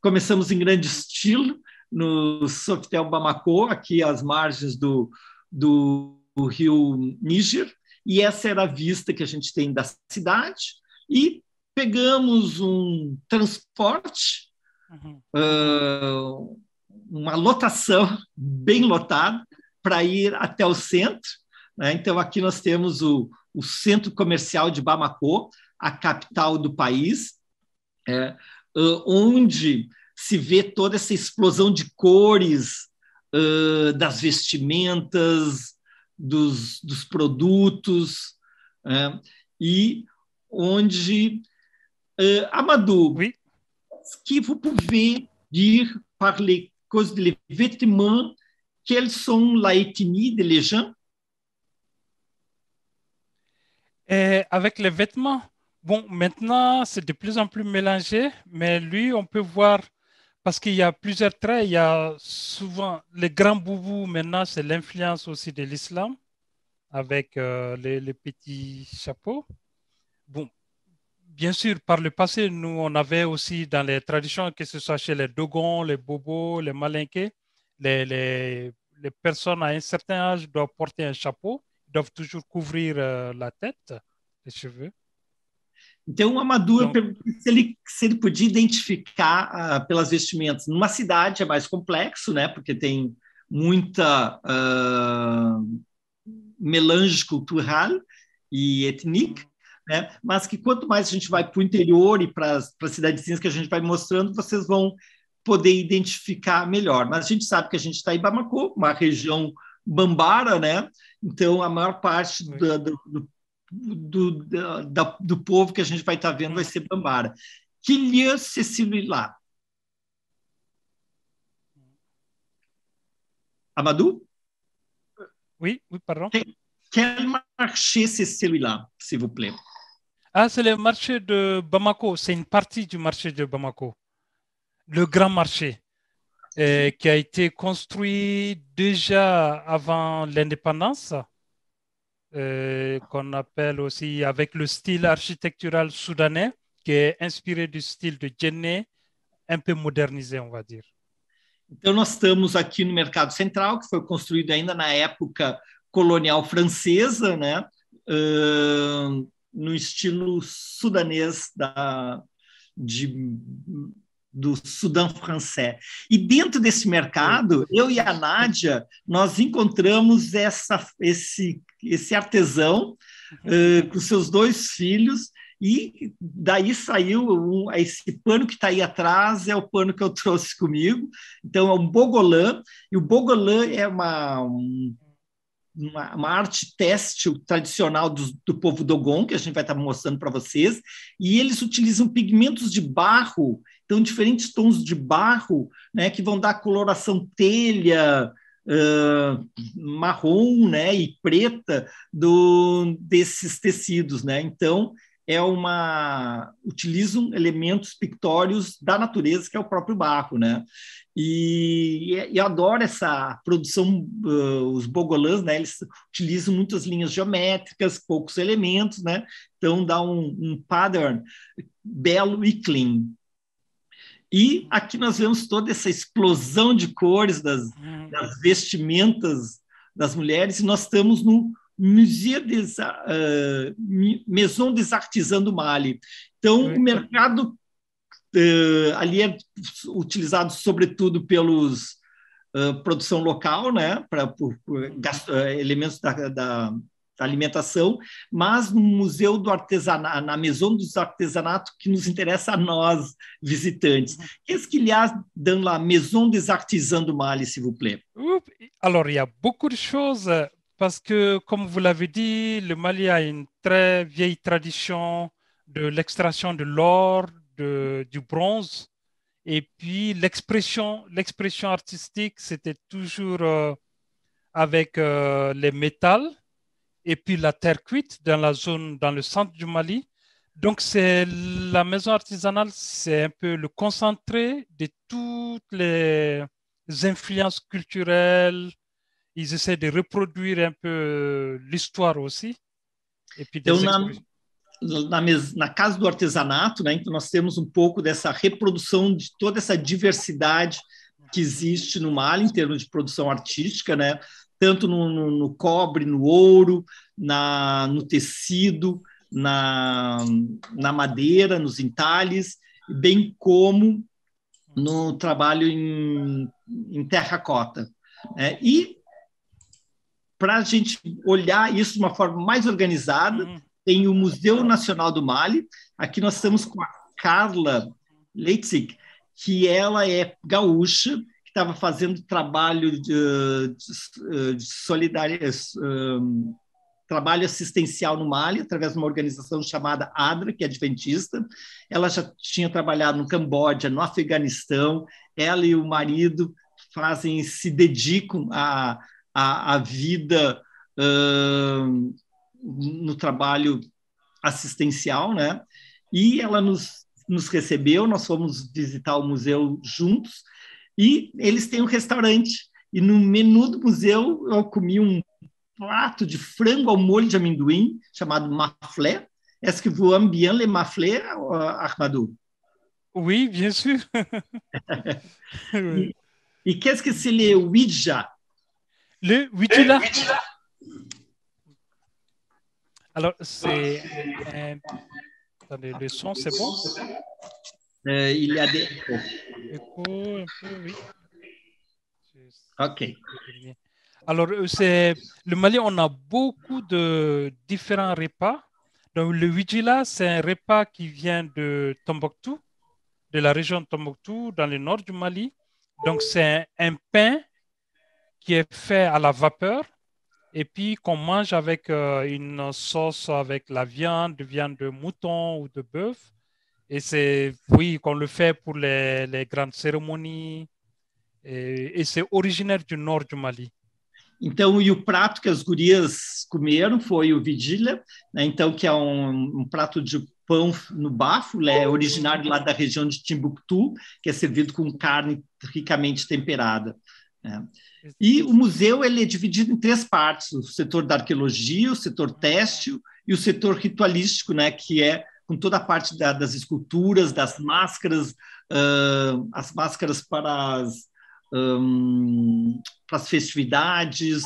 começamos em grande estilo no Sofitel Bamako, aqui às margens do, do rio Níger, e essa era a vista que a gente tem da cidade, e pegamos um transporte, uhum. uh, uma lotação bem lotada, para ir até o centro. Né? Então, aqui nós temos o, o centro comercial de Bamako, a capital do país, é, onde se vê toda essa explosão de cores uh, das vestimentas, dos, dos produtos, né? e onde uh, Amadou, oui. que vou poder ir para les causes de quelles sont la ethnie des gens Et Avec les vêtements. Bon, maintenant, c'est de plus en plus mélangé, mais lui, on peut voir, parce qu'il y a plusieurs traits, il y a souvent les grands boubous, maintenant, c'est l'influence aussi de l'islam, avec euh, les, les, petits chapeaux. Bon, bien sûr, par le passé, nous, on avait aussi dans les traditions, que ce soit chez les Dogons, les Bobos, les Malinqués, les, les, les, personnes à un certain âge doivent porter un chapeau, doivent toujours couvrir euh, la tête, les cheveux. Então, o madura então se ele, se ele podia identificar uh, pelas vestimentas. Numa cidade é mais complexo, né? Porque tem muita uh, melange cultural e étnique, né? mas que quanto mais a gente vai para o interior e para as cidadezinhas que a gente vai mostrando, vocês vão poder identificar melhor. Mas a gente sabe que a gente está em Bamako, uma região bambara, né? Então, a maior parte do, do, do, do povo que a gente vai estar tá vendo vai ser bambara. Que lhe esse celular? Amadou? Oui, oui, pardon. Quel marché c'est celui-là, s'il vous plaît? Ah, c'est le marché de Bamako. C'est une partie du marché de Bamako. le grand marché euh, qui a été construit déjà avant l'indépendance, euh, qu'on appelle aussi avec le style architectural soudanais, qui est inspiré du style de Djenné, un peu modernisé, on va dire. Então, nós estamos aqui no Mercado Central, qui foi construído ainda na época colonial francesa, né? Uh, no estilo soudanais da, de do Sudão francês. E dentro desse mercado, eu e a Nádia, nós encontramos essa, esse, esse artesão uh, com seus dois filhos, e daí saiu um, esse pano que está aí atrás, é o pano que eu trouxe comigo. Então, é um bogolã, e o bogolã é uma, um uma, uma arte têxtil tradicional do, do povo Dogon, que a gente vai estar mostrando para vocês, e eles utilizam pigmentos de barro, então diferentes tons de barro, né, que vão dar coloração telha, Uh, marrom né, e preta do, desses tecidos. Né? Então, é uma utilizam elementos pictórios da natureza que é o próprio barro, né? E, e, eu adoro essa produção. Uh, os bogolãs, né? Eles utilizam muitas linhas geométricas, poucos elementos, né? Então dá um, um pattern belo e clean. E aqui nós vemos toda essa explosão de cores das, uhum. das vestimentas das mulheres e nós estamos no Museu des, uh, Maison des Artisans do Mali. Então, Muito o mercado uh, ali é utilizado sobretudo pelos uh, produção local, né, para por, elementos da, da da alimentação, mas no Museu do Artesanato, na Maison dos Artesanatos, que nos interessa a nós, visitantes. Uhum. Qu'est-ce é qu'il y a dans la Maison des Artisans Mali, s'il vous plaît? Alors, il y a beaucoup de choses parce que, comme vous l'avez dit, le Mali a une très vieille tradition de l'extraction de l'or, du bronze, et puis l'expression, artistique, c'était toujours euh, avec euh, les métals, et puis la terre cuite dans la zone, dans le centre du Mali. Donc, c'est la maison artisanale, c'est un peu le concentré de toutes les influences culturelles, ils essaient de reproduire un peu euh, l'histoire aussi. também. puis então, na, na, na, casa do artesanato, né, então nós temos um pouco dessa reprodução de toda essa diversidade que existe no Mali em termos de produção artística, né? tanto no, no, no cobre, no ouro, na, no tecido, na, na madeira, nos entalhes, bem como no trabalho em, em terracota. Né? E para a gente olhar isso de uma forma mais organizada, uhum. tem o Museu Nacional do Mali. Aqui nós estamos com a Carla Leitzig, que ela é gaúcha, que estava fazendo trabalho de, de, de solidariedade, um, trabalho assistencial no Mali, através de uma organização chamada ADRA, que é adventista. Ela já tinha trabalhado no Camboja, no Afeganistão. Ela e o marido fazem, se dedicam a a, a vida uh, no trabalho assistencial, né? E ela nos, nos recebeu, nós fomos visitar o museu juntos, e eles têm um restaurante. E no menu do museu eu comi um prato de frango ao molho de amendoim, chamado maflé. Est-ce que vous aimez le maflé, ah, Armadou? Oui, bien sûr. (laughs) E et qu'est-ce que c'est les ouija? Le Alors, c'est. Euh, le son, c'est bon? Euh, il y a des échos. OK. Alors, euh, c'est le Mali, on a beaucoup de différents repas. Donc, le Wijila, c'est un repas qui vient de Tombouctou, de la région de Tombouctou, dans le nord du Mali. Donc, c'est un pain qui est fait à la vapeur et puis qu'on mange avec euh, une sauce avec la viande, viande de mouton ou de bœuf. Et c'est, oui, qu'on le fait pour les, les grandes cérémonies. Et, et c'est originaire do norte do Mali. Então, e o prato que as gurias comeram foi o vigília, né? então que é um, um prato de pão no bafo, é originário lá da região de Timbuktu, que é servido com carne ricamente temperada. Né? E o museu ele é dividido em três partes: o setor da arqueologia, o setor têxtil e o setor ritualístico, né, que é com toda a parte da, das esculturas, das máscaras, uh, as máscaras para as, um, para as festividades,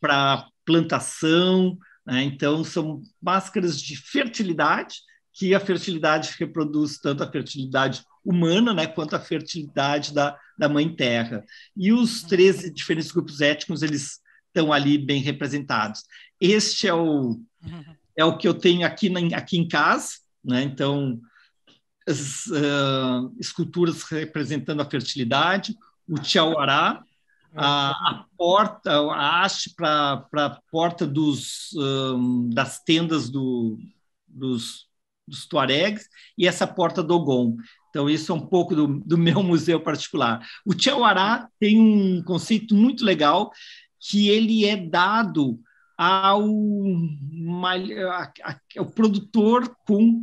para plantação. Né? Então, são máscaras de fertilidade que a fertilidade reproduz tanto a fertilidade humana né, quanto a fertilidade da, da mãe terra. E os 13 uhum. diferentes grupos étnicos, eles estão ali bem representados. Este é o, uhum. é o que eu tenho aqui, na, aqui em casa, né? então, as uh, esculturas representando a fertilidade, o tiauará, a, a, uhum. porta, a haste para a porta dos, um, ah, das tendas do, dos dos Tuaregs e essa porta do Ogon. Então, isso é um pouco do, do (laughs) meu museu particular. O Tchauará tem um conceito muito legal que ele é dado ao, ao produtor com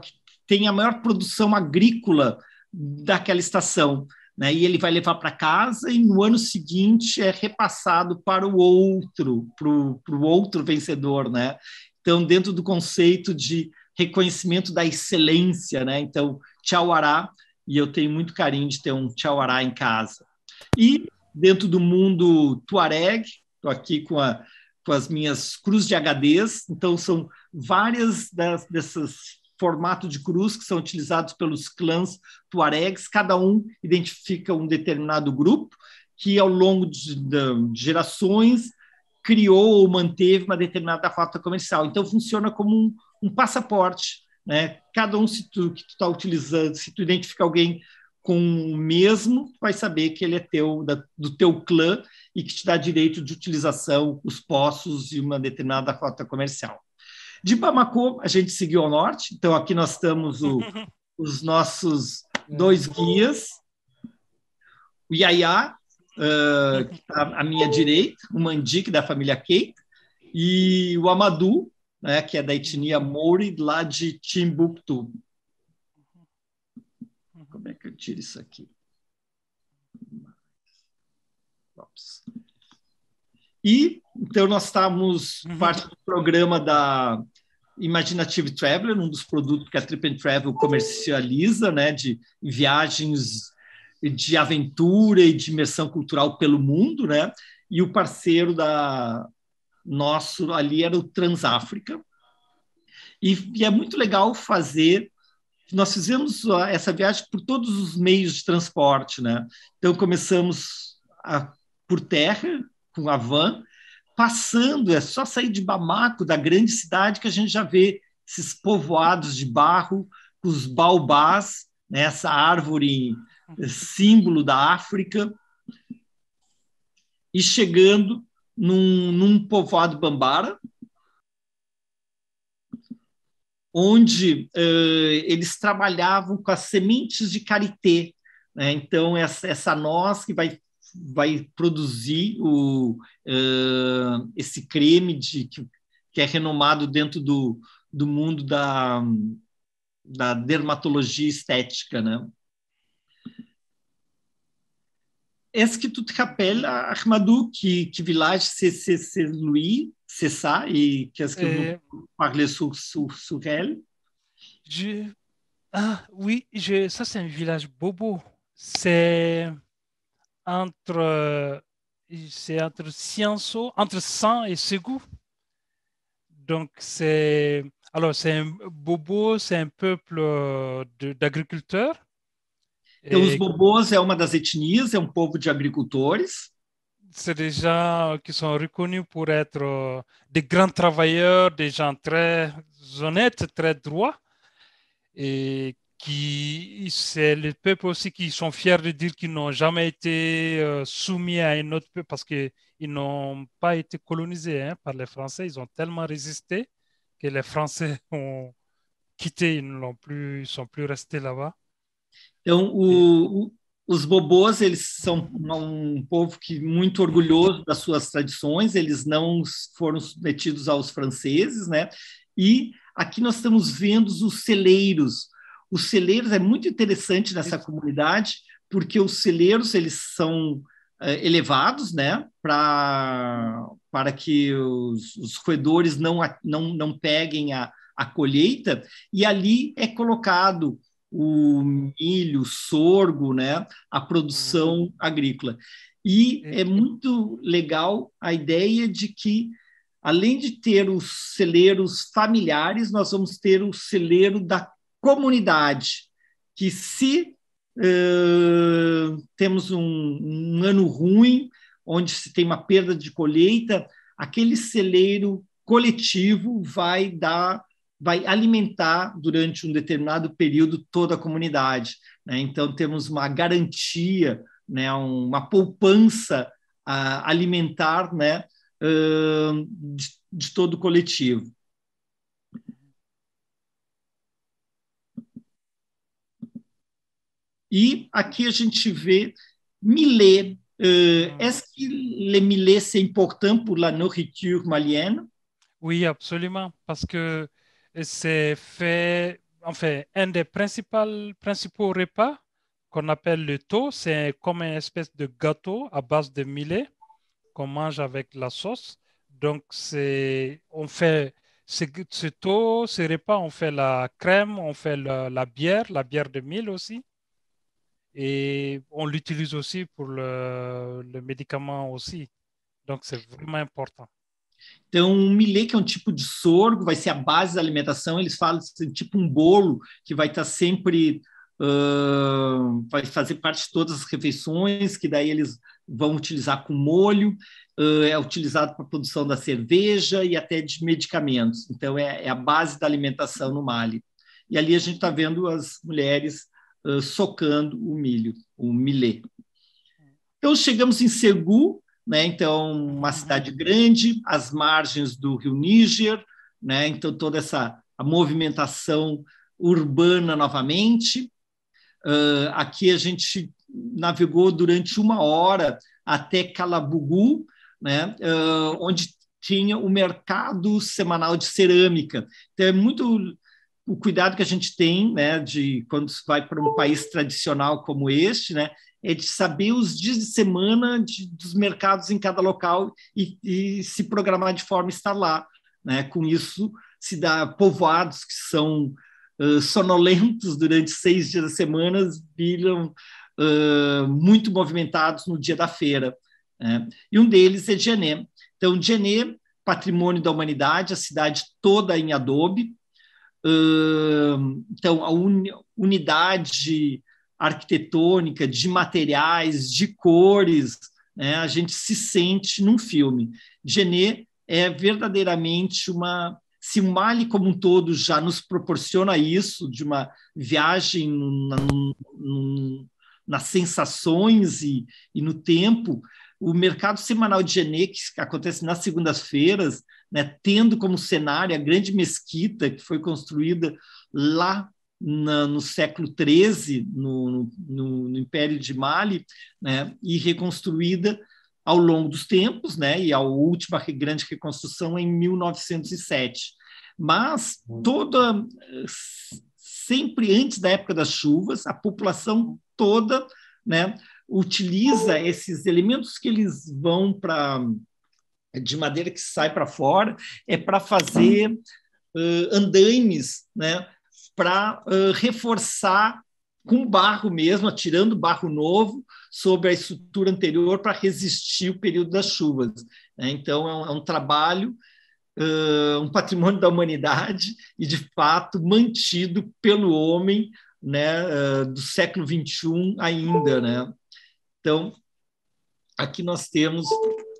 que tem a maior produção agrícola daquela estação. Né? E ele vai levar para casa e no ano seguinte é repassado para o outro, para o outro vencedor. Né? Então, dentro do conceito de reconhecimento da excelência, né? Então, tchauará, e eu tenho muito carinho de ter um tchauará em casa. E dentro do mundo tuareg, estou aqui com, a, com, as minhas cruz de HDs, então são várias das, dessas formato de cruz que são utilizados pelos clãs tuaregs, cada um identifica um determinado grupo que ao longo de, de, de gerações criou ou manteve uma determinada rota comercial. Então funciona como um, um passaporte, né? Cada um se tu que tu está utilizando, se tu identifica alguém com o mesmo, tu vai saber que ele é teu da, do teu clã e que te dá direito de utilização, os poços e uma determinada rota comercial. De Bamako, a gente seguiu ao norte, então aqui nós estamos o, (laughs) os nossos é. dois guias, o Yaya, uh, que está à minha direita, o Mandique da família Keita, e o Amadou, né, que é da etnia Mori, lá de Timbuktu. Como é que eu tiro isso aqui? Ops. E então nós estávamos uhum. parte do programa da Imaginative Traveler, um dos produtos que a Trip and Travel comercializa, né, de viagens de aventura e de imersão cultural pelo mundo, né? E o parceiro da nosso ali era o Transáfrica. E, e é muito legal fazer nós fizemos essa viagem por todos os meios de transporte, né? Então começamos a, por terra com a van, passando, é só sair de Bamako, da grande cidade, que a gente já vê esses povoados de barro, os baobás, né? essa árvore símbolo da África, e chegando num, num povoado bambara, onde eh, eles trabalhavam com as sementes de karité. Né? Então, essa, essa noz que vai, vai produzir o, eh, esse creme de, que, que é renomado dentro do, do mundo da, da dermatologia estética. Né? est-ce que tu te rappelles, Armadou, qui, village c'est lui, c'est ça, et qu'est-ce que vous euh, parlez sur, sur, sur elle ah, Oui, ça c'est un village bobo. C'est entre, c'est entre Cienso, entre San et Segou. Donc c'est, alors c'est un bobo, c'est un peuple euh, d'agriculteurs Então, um C'est des gens qui sont reconnus pour être euh, des grands travailleurs, des gens très honnêtes, très droits, et qui c'est le peuple aussi qui sont fiers de dire qu'ils n'ont jamais été euh, soumis à un autre peuple parce qu'ils n'ont pas été colonisés hein, par les Français. Ils ont tellement résisté que les Français (laughs) ont quitté, ils ne plus, ils sont plus restés là-bas. Então, o, o, os bobôs, eles são um povo que muito orgulhoso das suas tradições, eles não foram submetidos aos franceses, né? E aqui nós estamos vendo os celeiros. Os celeiros é muito interessante nessa comunidade, porque os celeiros, eles são eh, elevados, né? Pra, para que os, os roedores não, não, não peguem a, a colheita, e ali é colocado o milho, sorgo, né, a produção uhum. agrícola. E é. é muito legal a ideia de que, além de ter os celeiros familiares, nós vamos ter o celeiro da comunidade, que se uh, temos um, um ano ruim, onde se tem uma perda de colheita, aquele celeiro coletivo vai dar vai alimentar durante um determinado período toda a comunidade. Né? Então, temos uma garantia, né, uma poupança uh, alimentar né, uh, de, de todo o coletivo. E aqui a gente vê Millet. Euh, Est-ce que les Millet, c'est important pour la nourriture malienne? Oui, absolument, parce que c'est fait, enfin, un des principaux, repas qu'on appelle le taux, c'est comme une espèce de gâteau à base de millet qu'on mange avec la sauce. Donc, on fait ce, ce taux, ce repas, on fait la crème, on fait la, bière, la bière de mille aussi. Et on l'utilise aussi pour le médicament aussi. Donc, c'est vraiment important. Então, o milê, que é um tipo de sorgo, vai ser a base da alimentação, eles falam tipo um bolo que vai estar tá sempre, uh, vai fazer parte de todas as refeições, que daí eles vão utilizar com molho, uh, é utilizado para a produção da cerveja e até de medicamentos. Então, é, é a base da alimentação no Mali. E ali a gente está vendo as mulheres uh, socando o milho, o milê. Então, chegamos em Segu, né? Então, uma uhum. cidade grande, às margens do Rio Níger, né? Então, toda essa movimentação urbana novamente. Uh, aqui a gente navegou durante uma hora até Calabugu, né? Uh, onde tinha o mercado semanal de cerâmica. Então, é muito o cuidado que a gente tem, né, de quando vai para um país tradicional como este, né, é de saber os dias de semana de, dos mercados em cada local e, e, se programar de forma a estar lá. Né? Com isso, se dá povoados que são uh, sonolentos durante seis dias da semana viram uh, muito movimentados no dia da feira. Né? E um deles é Djenê. Então, Djenê, patrimônio da humanidade, a cidade toda em adobe. Uh, então, a uni unidade arquitetônica, de materiais, de cores, né? a gente se sente num filme. Genê é verdadeiramente uma. Se o Mali como um todo já nos proporciona isso, de uma viagem na, na, nas sensações e, e no tempo, o mercado semanal de Genê, que acontece nas segundas-feiras, né, tendo como cenário a grande mesquita que foi construída lá na, no século XIII, no, no, no, Império de Mali, né, e reconstruída ao longo dos tempos, né, e a última grande reconstrução é em 1907. Mas hum. toda sempre antes da época das chuvas, a população toda, né, utiliza esses elementos que eles vão para de madeira que sai para fora é para fazer uh, andaimes, né, para uh, reforçar com barro mesmo, atirando barro novo sobre a estrutura anterior para resistir o período das chuvas. Né? Então, é um, é um trabalho, uh, um patrimônio da humanidade e, de fato, mantido pelo homem né, uh, do século XXI ainda. Né? Então, aqui nós temos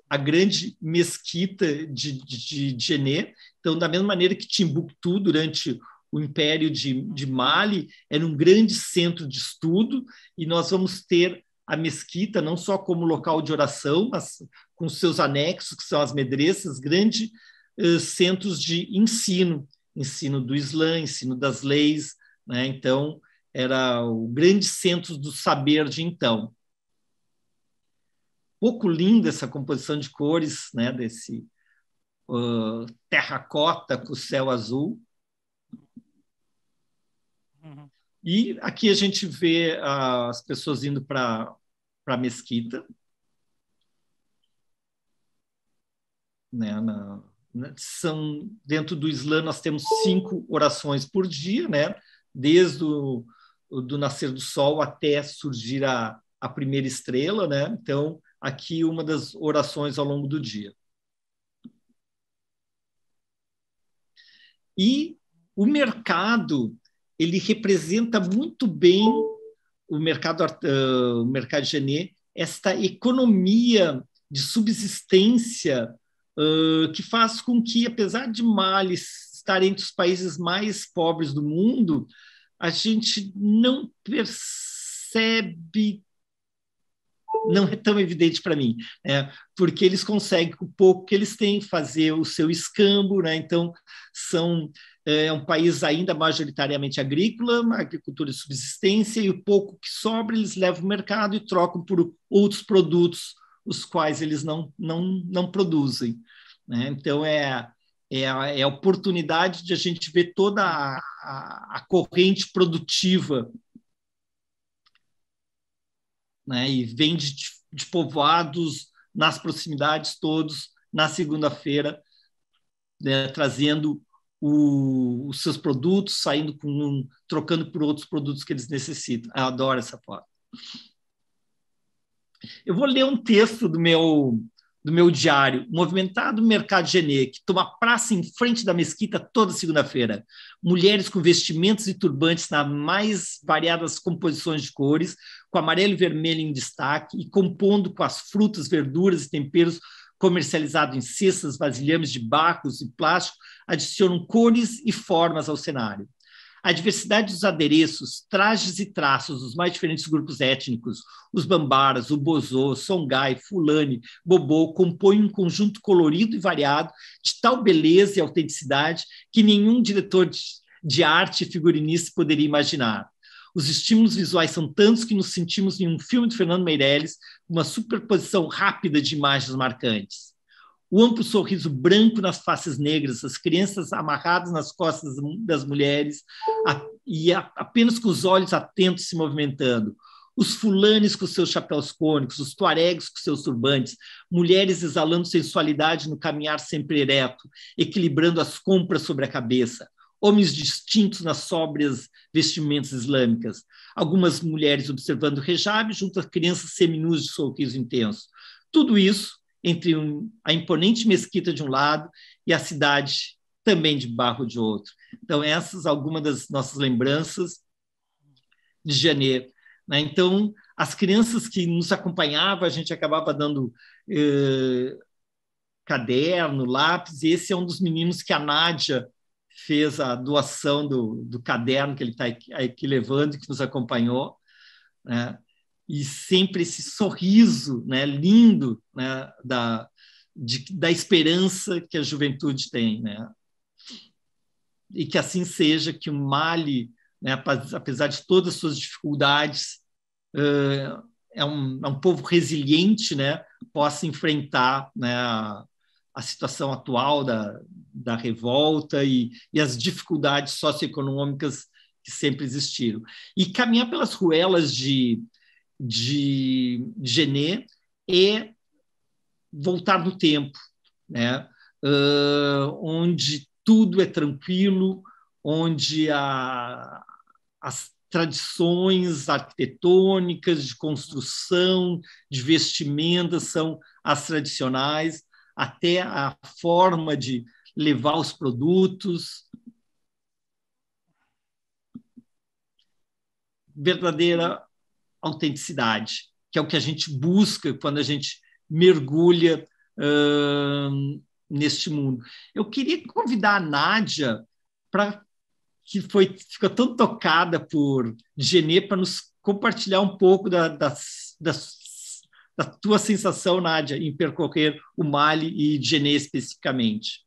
a grande mesquita de, de, de Genê. Então, da mesma maneira que Timbuktu, durante o Império de, de Mali era um grande centro de estudo e nós vamos ter a mesquita não só como local de oração, mas com seus anexos, que são as medressas, grandes eh, centros de ensino, ensino do Islã, ensino das leis, né? então era o grande centro do saber de então. Pouco linda essa composição de cores, né, desse uh, terracota com o céu azul, Uhum. E aqui a gente vê uh, as pessoas indo para a mesquita, né, na, né, são dentro do Islã nós temos cinco orações por dia, né, desde o do nascer do sol até surgir a, a primeira estrela, né? Então aqui uma das orações ao longo do dia. E o mercado ele representa muito bem o mercado, uh, o mercado Genet, esta economia de subsistência uh, que faz com que, apesar de Mali estar entre os países mais pobres do mundo, a gente não percebe não é tão evidente para mim, né? porque eles conseguem, com o pouco que eles têm, fazer o seu escambo, né? então são é um país ainda majoritariamente agrícola, agricultura de subsistência, e o pouco que sobra eles levam ao mercado e trocam por outros produtos, os quais eles não, não, não produzem. Né? Então, é, é, é a oportunidade de a gente ver toda a, a, a corrente produtiva né, e vem de, de, povoados nas proximidades todos na segunda-feira, né, trazendo o, os seus produtos, saindo com um, trocando por outros produtos que eles necessitam. Eu adoro essa foto. Eu vou ler um texto do meu do meu diário, movimentado mercado Genê, que toma praça em frente da mesquita toda segunda-feira. Mulheres com vestimentos e turbantes nas mais variadas composições de cores, com amarelo e vermelho em destaque, e compondo com as frutas, verduras e temperos comercializado em cestas, vasilhames de barcos e plástico, adicionam cores e formas ao cenário. A diversidade dos adereços, trajes e traços dos mais diferentes grupos étnicos, os bambaras, o bozô, songai, fulani, bobô, compõem um conjunto colorido e variado de tal beleza e autenticidade que nenhum diretor de, de arte figurinista poderia imaginar. Os estímulos visuais são tantos que nos sentimos em um filme de Fernando Meirelles, uma superposição rápida de imagens marcantes. O amplo sorriso branco nas faces negras, as crianças amarradas nas costas das mulheres a, e a, apenas com os olhos atentos se movimentando. Os fulanes com seus chapéus cônicos, os tuaregues com seus turbantes, mulheres exalando sensualidade no caminhar sempre ereto, equilibrando as compras sobre a cabeça, homens distintos nas sóbrias vestimentas islâmicas, algumas mulheres observando hijab junto a crianças seminus de sorriso intenso. Tudo isso entre um, a imponente mesquita de um lado e a cidade também de barro de outro. Então, essas algumas das nossas lembranças de janeiro. Né? Então, as crianças que nos acompanhavam, a gente acabava dando eh, caderno, lápis, e esse é um dos meninos que a Nádia fez a doação do, do caderno que ele está aqui, levando, que nos acompanhou, né? e sempre esse sorriso né, lindo né, da, de, da esperança que a juventude tem. Né? E que assim seja, que o Mali, né, apesar de todas as suas dificuldades, é um, é um povo resiliente, né, possa enfrentar né, a situação atual da, da revolta e, e as dificuldades socioeconômicas que sempre existiram. E caminhar pelas ruelas de, de Genê é voltar no tempo, né? Uh, onde tudo é tranquilo, onde a, as tradições arquitetônicas de construção, de vestimentas são as tradicionais, até a forma de levar os produtos. Verdadeira autenticidade, que é o que a gente busca quando a gente mergulha uh, neste mundo. Eu queria convidar a Nádia que foi ficou tão tocada por Genê para nos compartilhar um pouco da, das, das da tua sensação, Nádia, em percorrer o Mali e Genê especificamente?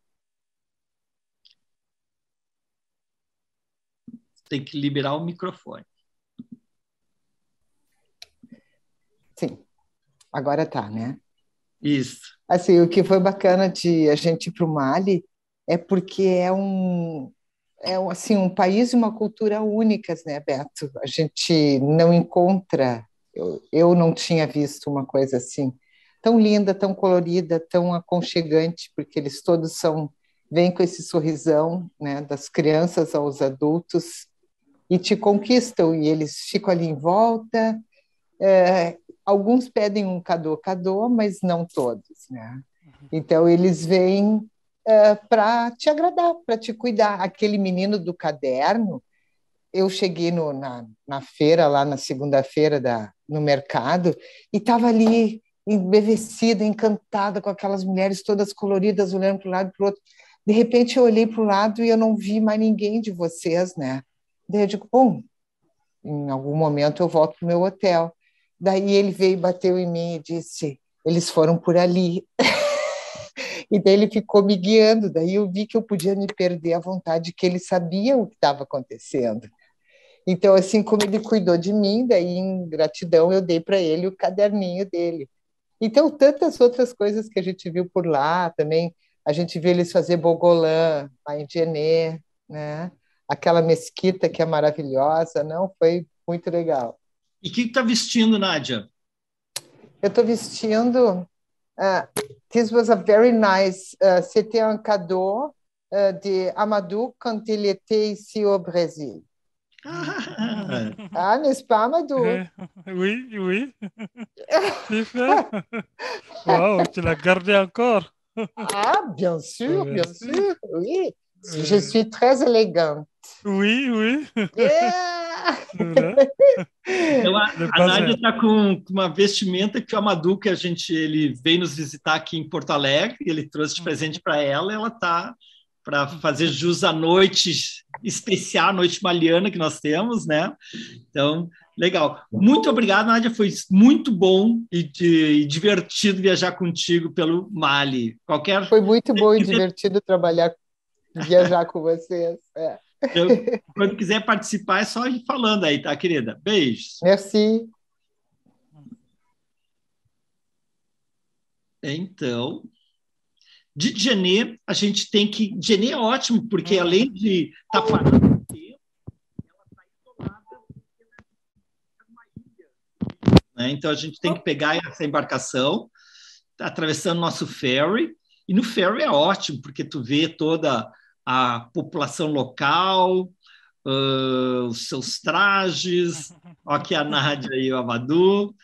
Tem que liberar o microfone. Sim, agora tá, né? Isso. Assim, o que foi bacana de a gente ir para o Mali é porque é um é assim um país e uma cultura únicas, né, Beto? A gente não encontra eu, eu não tinha visto uma coisa assim tão linda, tão colorida, tão aconchegante, porque eles todos são vêm com esse sorrisão, né, das crianças aos adultos e te conquistam e eles ficam ali em volta. É, alguns pedem um cadô cadô, mas não todos, né? Então eles vêm é, para te agradar, para te cuidar. Aquele menino do caderno, eu cheguei no, na, na feira, lá na segunda-feira no mercado, e estava ali embevecida, encantada com aquelas mulheres todas coloridas, olhando para um lado e para o outro. De repente eu olhei para o lado e eu não vi mais ninguém de vocês, né? Daí eu digo, bom, em algum momento eu volto para o meu hotel. Daí ele veio, bateu em mim e disse, eles foram por ali. (laughs) e daí ele ficou me guiando. Daí eu vi que eu podia me perder à vontade, que ele sabia o que estava acontecendo. Então, assim como ele cuidou de mim, daí em gratidão eu dei para ele o caderninho dele. Então, tantas outras coisas que a gente viu por lá também. A gente viu eles fazer Bogolã, a em né? Aquela mesquita que é maravilhosa, não? Foi muito legal. E o que está vestindo, Nádia? Eu estou vestindo. Uh, this was a very nice. Uh, ah, C'était un cadeau uh, de Amadou quand il était ici au Brésil. Ah, ah n'est-ce pas, Amadou é. Oui, oui. C'est fait. Waouh, tu l'as gardé encore. Ah, bien sûr, bien sûr, oui. É. Je suis très élégante. Oui, oui. Yeah! É. Ela, a Nádia está com uma vestimenta que o Amadu, que a gente, ele veio nos visitar aqui em Porto Alegre, ele trouxe de hum. presente para ela, ela está para fazer jus à noite especial, à noite maliana que nós temos, né? Então, legal. Muito obrigado, Nádia. Foi muito bom e, e divertido viajar contigo pelo Mali. Qualquer... Foi muito bom e divertido trabalhar, viajar com vocês. É. Então, quando quiser participar, é só ir falando aí, tá, querida? Beijos. Merci. Então, de Djenê, a gente tem que. Djenê é ótimo, porque é. além de estar tá parado no tempo, ela está isolada porque é né? uma ilha. Então a gente tem que pegar essa embarcação, tá atravessando nosso ferry, e no ferry é ótimo, porque tu vê toda a população local, uh, os seus trajes, aqui a Nádia e o Abadu,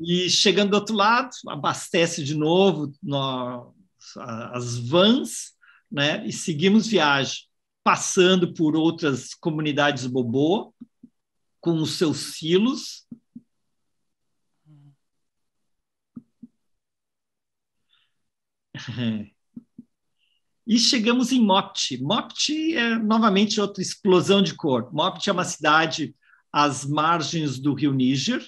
e chegando do outro lado, abastece de novo. No, as vans, né? E seguimos viagem, passando por outras comunidades bobô, com os seus silos. (laughs) E chegamos em Mopti. Mopti é novamente outra explosão de cor. Mopti é uma cidade às margens do rio Níger,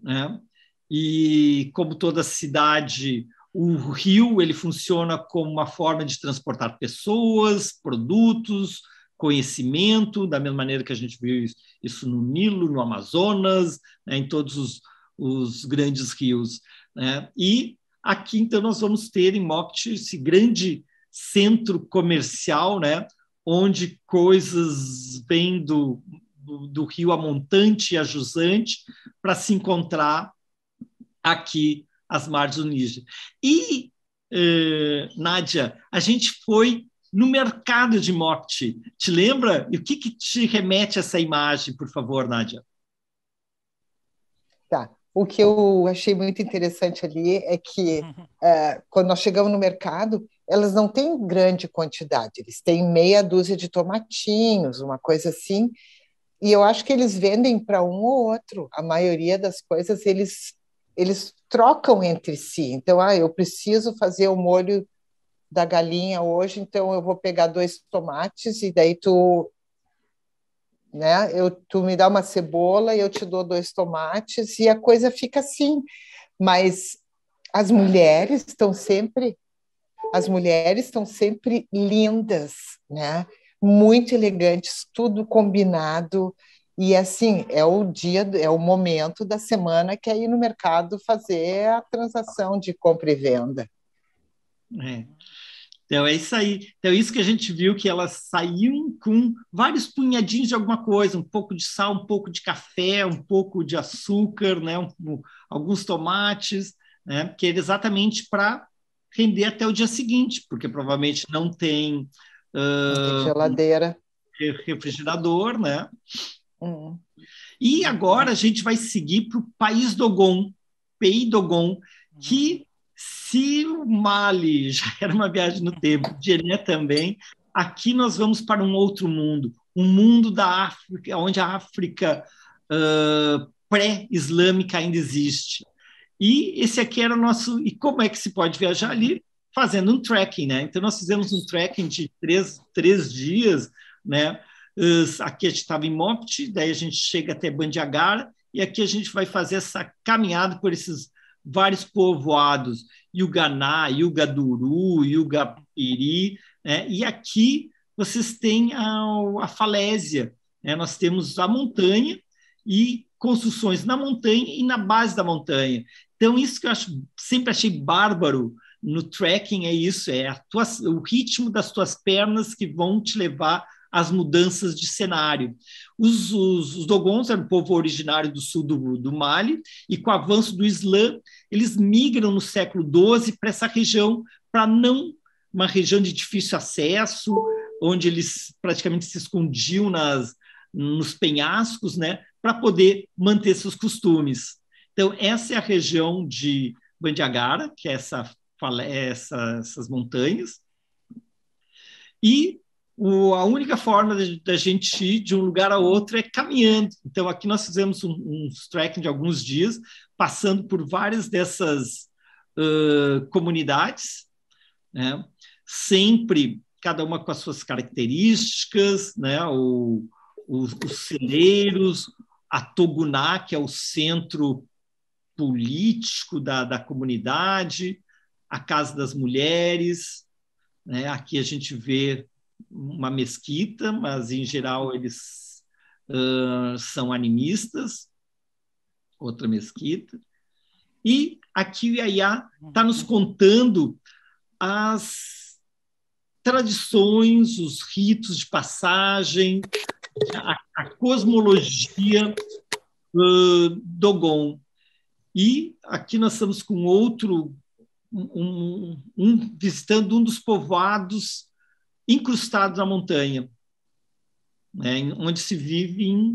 né? e como toda cidade o rio ele funciona como uma forma de transportar pessoas, produtos, conhecimento, da mesma maneira que a gente viu isso no Nilo, no Amazonas, né, em todos os, os grandes rios. Né? E aqui, então, nós vamos ter em Mocte esse grande centro comercial, né, onde coisas vêm do, do, do rio a montante e a jusante para se encontrar aqui às margens do Níger. E, eh, Nádia, a gente foi no mercado de morte. Te lembra? E o que, que te remete a essa imagem, por favor, Nádia? Tá. O que eu achei muito interessante ali é que uhum. eh, quando nós chegamos no mercado, elas não têm grande quantidade, eles têm meia dúzia de tomatinhos, uma coisa assim. E eu acho que eles vendem para um ou outro. A maioria das coisas eles eles trocam entre si. Então, ah, eu preciso fazer o molho da galinha hoje, então eu vou pegar dois tomates e daí tu né? Eu, tu me dá uma cebola e eu te dou dois tomates e a coisa fica assim. Mas as mulheres estão sempre, as mulheres estão sempre lindas, né? Muito elegantes, tudo combinado. E assim, é o dia, é o momento da semana que é ir no mercado fazer a transação de compra e venda. É. Então é isso aí. Então é isso que a gente viu que elas saíam com vários punhadinhos de alguma coisa, um pouco de sal, um pouco de café, um pouco de açúcar, né, um, um, alguns tomates, né, que era exatamente para render até o dia seguinte, porque provavelmente não tem, uh, não tem geladeira, refrigerador, né? E agora a gente vai seguir para o país Dogon, Pei Dogon, que se o Mali já era uma viagem no tempo, Djeré também, aqui nós vamos para um outro mundo, um mundo da África, onde a África uh, pré-islâmica ainda existe. E esse aqui era o nosso. E como é que se pode viajar ali? Fazendo um trekking, né? Então, nós fizemos um trekking de três, três dias, né? Aqui a gente estava em Mopti, daí a gente chega até Bandiagara, e aqui a gente vai fazer essa caminhada por esses vários povoados, Yuganá, Yugaduru, Yugapiri, né? e aqui vocês têm a, a falésia, né? nós temos a montanha e construções na montanha e na base da montanha. Então, isso que eu acho, sempre achei bárbaro no trekking é isso, é tua, o ritmo das tuas pernas que vão te levar as mudanças de cenário. Os, os, os, Dogons eram um povo originário do sul do, do Mali, e com o avanço do Islã, eles migram no século XII para essa região, para não uma região de difícil acesso, onde eles praticamente se escondiam nas, nos penhascos, né, para poder manter seus costumes. Então, essa é a região de Bandiagara, que é essa, essa essas montanhas. E o, a única forma da gente ir de um lugar a outro é caminhando. Então, aqui nós fizemos um, um trekking de alguns dias, passando por várias dessas uh, comunidades, né? sempre cada uma com as suas características, né? o, os, os celeiros, a Toguná, que é o centro político da, da comunidade, a Casa das Mulheres. Né? Aqui a gente vê uma mesquita, mas em geral eles uh, são animistas, outra mesquita. E aqui o Yaya está nos uhum. contando as tradições, os ritos de passagem, a, a cosmologia uh, Gon. E aqui nós estamos com outro, um, um, um, visitando um dos povoados incrustados na montanha, né, onde se vive em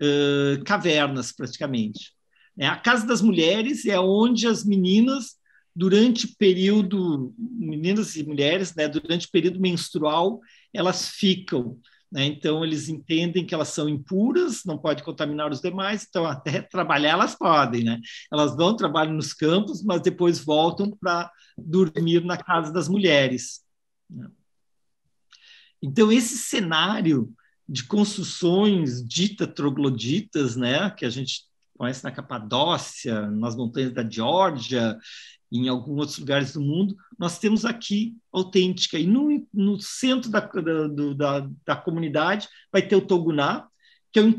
uh, cavernas, praticamente. É, a Casa das Mulheres é onde as meninas, durante período, meninas e mulheres, né, durante o período menstrual, elas ficam. Né, então, eles entendem que elas são impuras, não pode contaminar os demais, então, até (laughs) trabalhar elas podem. Né? Elas vão, trabalham nos campos, mas depois voltam para dormir na Casa das Mulheres. Né? Então, esse cenário de construções dita trogloditas, né, que a gente conhece na Capadócia, nas montanhas da Geórgia, em alguns outros lugares do mundo, nós temos aqui autêntica. E no, no centro da, da, da, da comunidade vai ter o Toguná, que é o,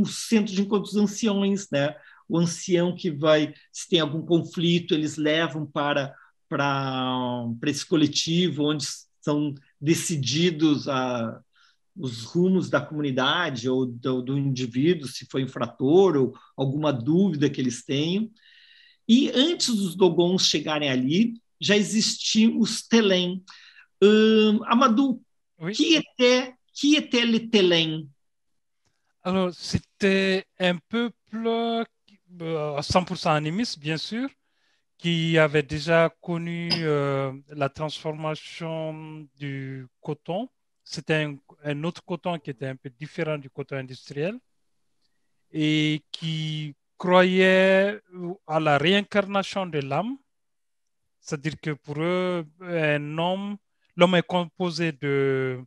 o centro de encontro dos anciões, né? O ancião que vai, se tem algum conflito, eles levam para para esse coletivo onde são decididos a, os rumos da comunidade ou do, do, indivíduo, se foi infrator ou alguma dúvida que eles tenham. E antes dos dogons chegarem ali, já existiam os telém. Um, Amadou, Quem était, qui était é les telém? Alors, c'était un peuple euh, à 100% animiste, bien sûr. qui avait déjà connu euh, la transformation du coton. C'était un, autre coton qui était un peu différent du coton industriel et qui croyait euh, à la réincarnation de l'âme. C'est-à-dire que pour eux, un homme, l'homme est composé de,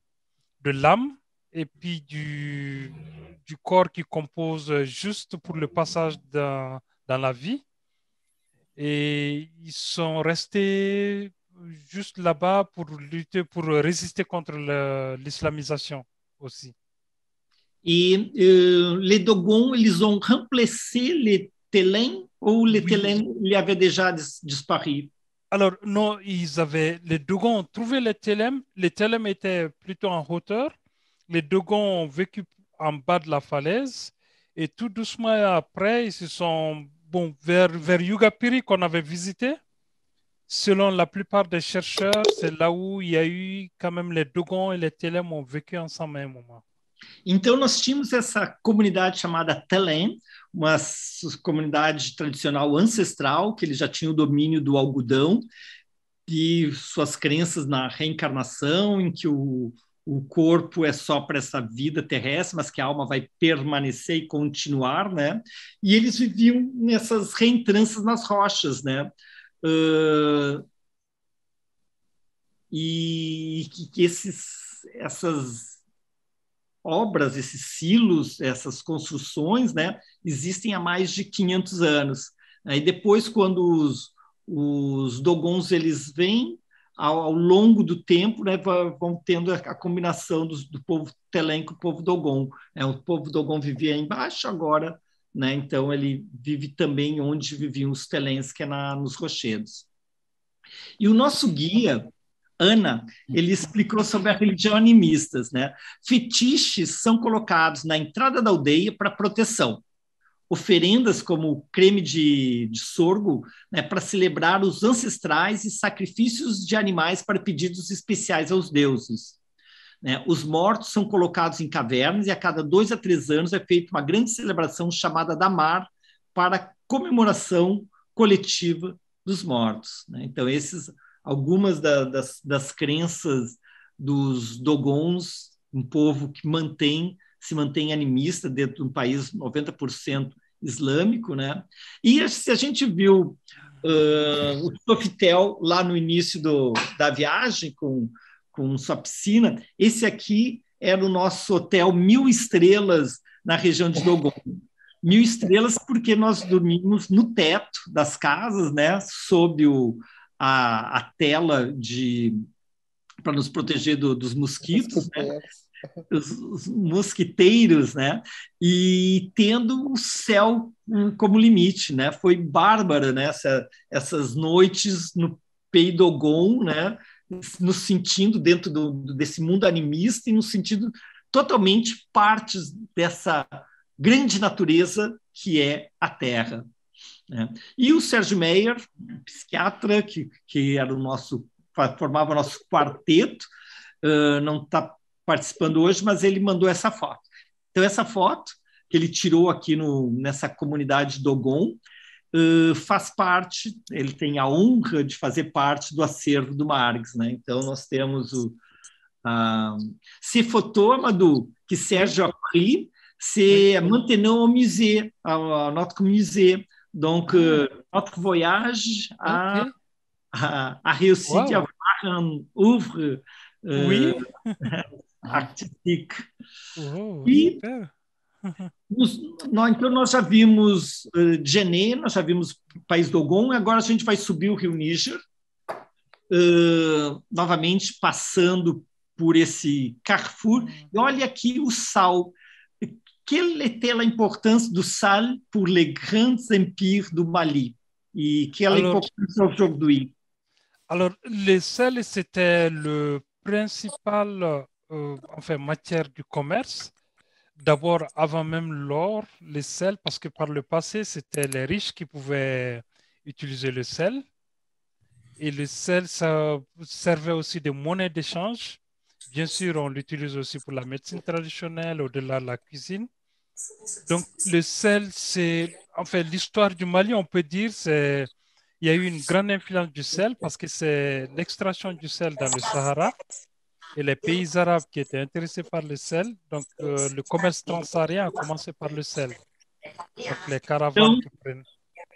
de l'âme et puis du, du corps qui compose juste pour le passage dans, dans la vie et ils sont restés juste là-bas pour lutter, pour résister contre l'islamisation aussi. Et euh, les Dogons, ils ont remplacé les Télèmes ou les oui. ils avaient déjà disparu Alors, non, ils avaient, les Dogons ont trouvé les Télèmes. Les Télèmes étaient plutôt en hauteur. Les Dogons ont vécu en bas de la falaise. Et tout doucement après, ils se sont Bon, vers, vers Yugapiri qu'on avait visité, selon la plupart des chercheurs, c'est là où il y a eu quand même les Dogons et les Telem ont vécu ensemble à un moment. Então nós tínhamos essa comunidade chamada Telém, uma comunidade tradicional ancestral que eles já tinham o domínio do algodão e suas crenças na reencarnação, em que o, o corpo é só para essa vida terrestre, mas que a alma vai permanecer e continuar, né? E eles viviam nessas reentranças nas rochas, né? Uh, e que esses, essas obras, esses silos, essas construções, né, existem há mais de 500 anos. Aí depois, quando os, os dogons eles vêm, ao, ao longo do tempo, né, vão tendo a, a combinação dos, do povo Telém com o povo Dogon. Né? O povo Dogon vivia embaixo, agora, né, então ele vive também onde viviam os Telens, que é na, nos rochedos. E o nosso guia, Ana, ele explicou sobre a religião animistas, né? Fetiches são colocados na entrada da aldeia para proteção oferendas como creme de, de sorgo né, para celebrar os ancestrais e sacrifícios de animais para pedidos especiais aos deuses. Né, os mortos são colocados em cavernas e a cada dois a três anos é feita uma grande celebração chamada Damar para comemoração coletiva dos mortos. Né? Então, esses algumas da, das, das crenças dos Dogons, um povo que mantém se mantém animista dentro de um país 90% islâmico, né? E se a gente viu uh, o Sofitel lá no início do, da viagem com, com sua piscina, esse aqui era é o nosso hotel Mil Estrelas na região de Dogon. Mil Estrelas porque nós dormimos no teto das casas, né? Sob o, a, a tela de para nos proteger do, dos mosquitos, né? os, os mosquiteiros, né? E tendo o céu hum, como limite, né? Foi bárbara né? Essa, essas noites no Peidogon, né? Nos sentindo dentro do, desse mundo animista e no sentido totalmente partes dessa grande natureza que é a Terra. Né? E o Sérgio Meyer, psiquiatra, que, que era o nosso formava o nosso quarteto, uh, não está participando hoje, mas ele mandou essa foto. Então, essa foto que ele tirou aqui no, nessa comunidade Dogon uh, faz parte, ele tem a honra de fazer parte do acervo do Marx. Né? Então, nós temos o uh, Se Fotoma do que Sérgio Apri, se maintenant ao musée, ao notre musée. Donc, euh, notre voyage a, okay. a, a réussi à avoir ouvre. oui. (laughs) Artistic. Uhum, e uhum. nos, nós, então nós já vimos uh, nós já vimos País do Ogon, agora a gente vai subir o Rio Níger, uh, novamente passando por esse Carrefour. Uhum. E olha aqui o sal. Quelle était a importância do sal por les grandes empires do Mali? Et quelle a importância aujourd'hui? Alors, le sel, c'était le principal en euh, enfin, matière du commerce. D'abord, avant même l'or, le sel parce que par le passé, c'était les riches qui pouvaient utiliser le sel. Et le sel, ça servait aussi de monnaie d'échange. Bien sûr, on l'utilise aussi pour la médecine traditionnelle, au-delà de la cuisine. Donc, le sel, c'est. fait l'histoire du Mali, on peut dire, c'est. Il y a eu une grande influence du sel parce que c'est l'extraction du sel dans le Sahara et les pays arabes qui étaient intéressés par le sel. Donc, euh, le commerce transsaharien a commencé par le sel. Donc, les caravanes então,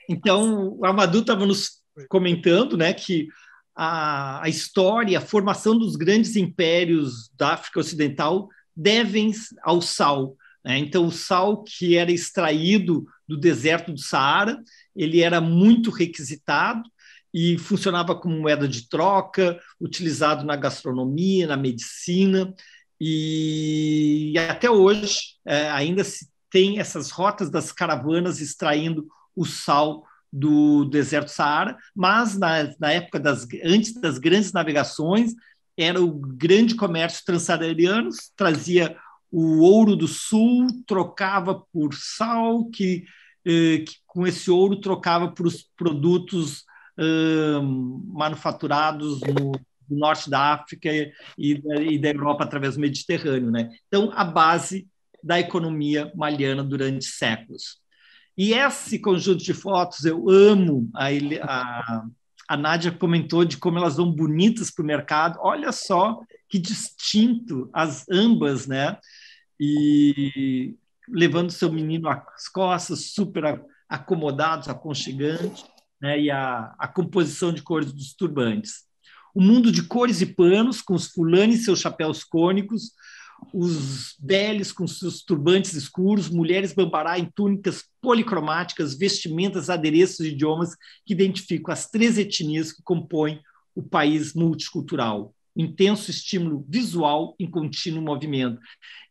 então, o Amadou estava nos comentando né, que a, a história, a formação dos grandes impérios da África Ocidental devem ao sal. Né? Então, o sal que era extraído do deserto do Saara, ele era muito requisitado, e funcionava como moeda de troca, utilizado na gastronomia, na medicina, e até hoje é, ainda se tem essas rotas das caravanas extraindo o sal do deserto Saara, mas na, na época das antes das grandes navegações era o grande comércio transsaariano trazia o ouro do sul, trocava por sal que, eh, que com esse ouro trocava por os produtos Hum, manufaturados no do norte da África e da, e da Europa através do Mediterrâneo, né? Então, a base da economia maliana durante séculos. E esse conjunto de fotos, eu amo, a, a, a Nádia comentou de como elas vão bonitas para o mercado, olha só que distinto as ambas, né? E levando seu menino às costas, super acomodados, aconchegantes né, e a, a composição de cores dos turbantes. O mundo de cores e panos, com os fulanos e seus chapéus cônicos, os beles com seus turbantes escuros, mulheres bambará em túnicas policromáticas, vestimentas, adereços e idiomas que identificam as três etnias que compõem o país multicultural. intenso estímulo visual em contínuo movimento.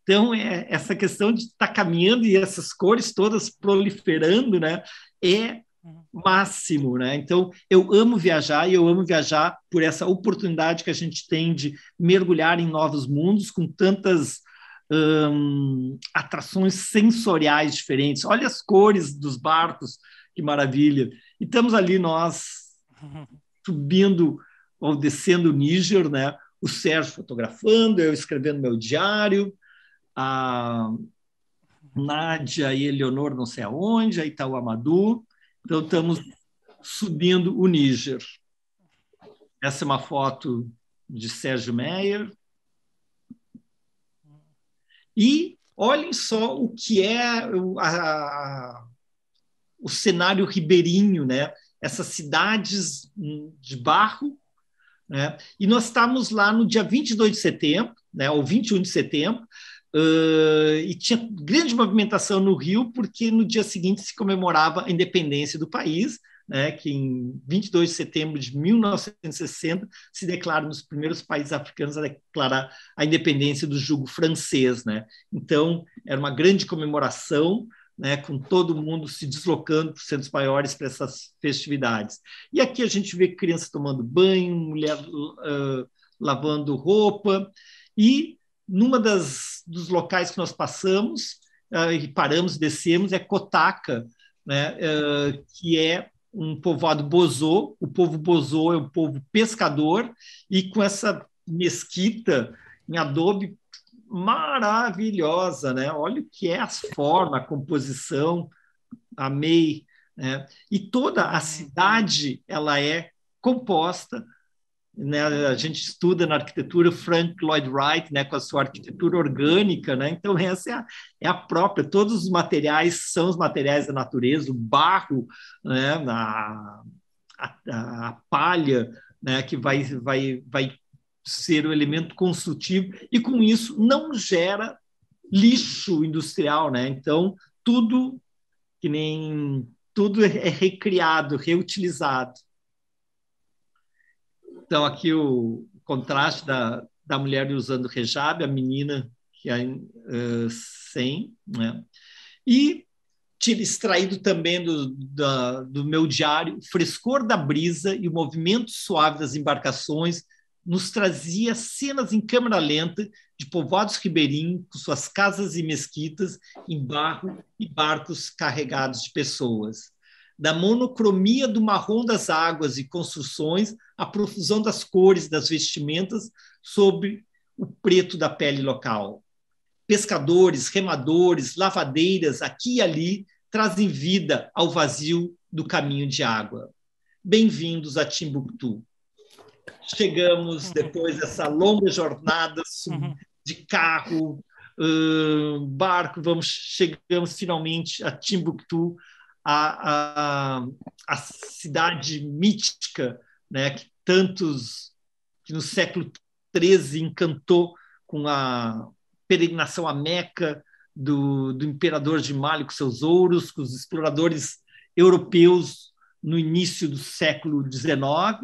Então, é, essa questão de estar tá caminhando e essas cores todas proliferando, né, é Uhum. máximo, né? Então, eu amo viajar e eu amo viajar por essa oportunidade que a gente tem de mergulhar em novos mundos com tantas hum, atrações sensoriais diferentes. Olha as cores dos barcos, que maravilha! E estamos ali nós (laughs) subindo ou descendo o Níger, né? O Sérgio fotografando, eu escrevendo meu diário, a uhum. Nádia e Eleonor não sei aonde, aí está o Amadou então, estamos subindo o Níger. Essa é uma foto de Sérgio Meyer. E olhem só o que é o, a, o cenário ribeirinho, né? essas cidades de barro. Né? E nós estamos lá no dia 22 de setembro, né? ou 21 de setembro, Uh, e tinha grande movimentação no Rio, porque no dia seguinte se comemorava a independência do país, né, que em 22 de setembro de 1960 se declaram os primeiros países africanos a declarar a independência do jugo francês. Né? Então, era uma grande comemoração, né, com todo mundo se deslocando para os centros maiores para essas festividades. E aqui a gente vê criança tomando banho, mulher uh, lavando roupa, e numa das dos locais que nós passamos uh, e paramos e descemos é Cotaca, né, uh, que é um povoado bozô. O povo bozô é um povo pescador e com essa mesquita em adobe maravilhosa, né? Olha o que é as formas, a composição, amei, né? E toda a uhum. cidade ela é composta né, a gente estuda na arquitetura Frank Lloyd Wright, né, com a sua arquitetura orgânica, né, então essa é a, é a própria, todos os materiais são os materiais da natureza, o barro, né, a, a, a palha, né, que vai, vai, vai ser o elemento construtivo, e com isso não gera lixo industrial, né, então tudo que nem tudo é, é recriado, reutilizado. Então, aqui o contraste da, da mulher usando hijab, a menina que é uh, sem, né? E tinha extraído também do, da, do meu diário, o frescor da brisa e o movimento suave das embarcações nos trazia cenas em câmera lenta de povoados ribeirinhos com suas casas e mesquitas em barro e barcos carregados de pessoas da monocromia do marrom das águas e construções à profusão das cores das vestimentas sobre o preto da pele local. Pescadores, remadores, lavadeiras, aqui e ali, trazem vida ao vazio do caminho de água. Bem-vindos a Timbuktu. Chegamos depois dessa longa jornada uhum. de carro, barco, vamos chegamos finalmente a Timbuktu, a, a, a cidade mítica né, que tantos, que no século XIII encantou com a peregrinação à Meca do, do imperador de Mali com seus ouros, com os exploradores europeus no início do século XIX,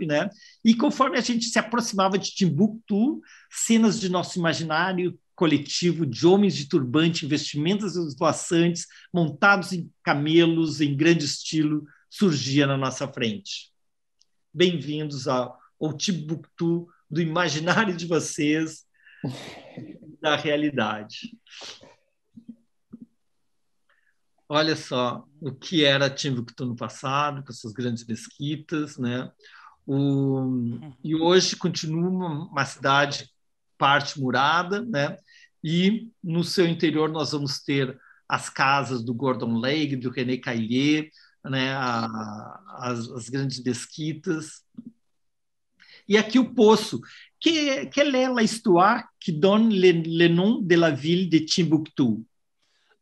né? E conforme a gente se aproximava de Timbuktu, cenas de nosso imaginário coletivo de homens de turbante, vestimentas esvoaçantes, montados em camelos em grande estilo, surgia na nossa frente. Bem-vindos ao, ao Timbuktu do imaginário de vocês, (laughs) da realidade. Olha só o que era Timbuktu no passado, com suas grandes mesquitas, né? O, uhum. e hoje continua uma cidade parte murada, né? e no seu interior nós vamos ter as casas do Gordon Lake, do René Caillier, né, a, as, as, grandes desquitas. E aqui o poço, que, que é a história que donne le, le nom de la ville de Timbuktu.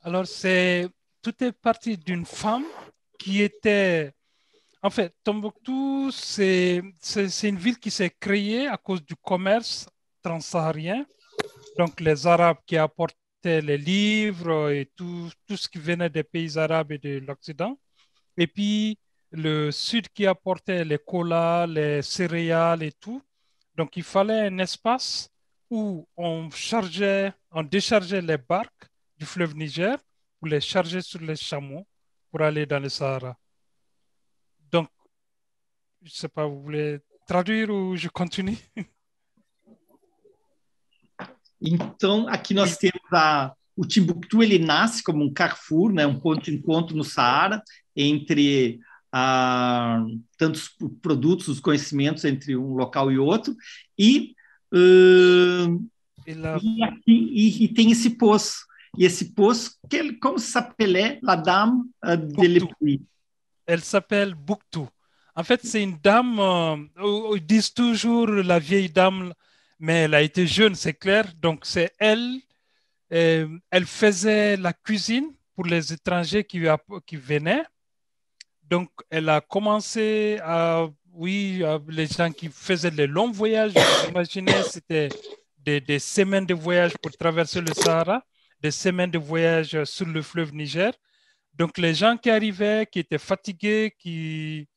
Alors, c'est tout est parti d'une femme qui était. En fait, Tombouctou, c'est une ville qui s'est créée à cause du commerce transsaharien. Donc, les Arabes qui apportaient les livres et tout, ce qui venait des pays arabes et de l'Occident. Et puis, le Sud qui apportait les colas, les céréales et tout. Donc, il fallait un espace où on chargeait, on déchargeait les barques du fleuve Niger pour les charger sur les chameaux pour aller dans le Sahara. Donc, je ne sais pas, vous voulez traduire ou je continue (laughs) Então, aqui nós temos a, o Timbuktu, ele nasce como um carrefour, né, um ponto de encontro no Saara, entre ah, tantos produtos, os conhecimentos entre um local e outro, e, uh, e, aqui, e, e, tem esse poço, e esse poço, que ele, como se chama la dame ah, de Lepuy? Elle s'appelle Buktu. En fait, c'est une dame, euh, ils disent toujours la vieille dame, mais elle a été jeune, c'est clair. Donc, c'est elle. Euh, elle faisait la cuisine pour les étrangers qui, qui venaient. Donc, elle a commencé à, oui, les gens qui faisaient les longs voyages, vous imaginez, c'était des, des, semaines de voyage pour traverser le Sahara, des semaines de voyage sur le fleuve Niger. Donc, les gens qui arrivaient, qui étaient fatigués, qui...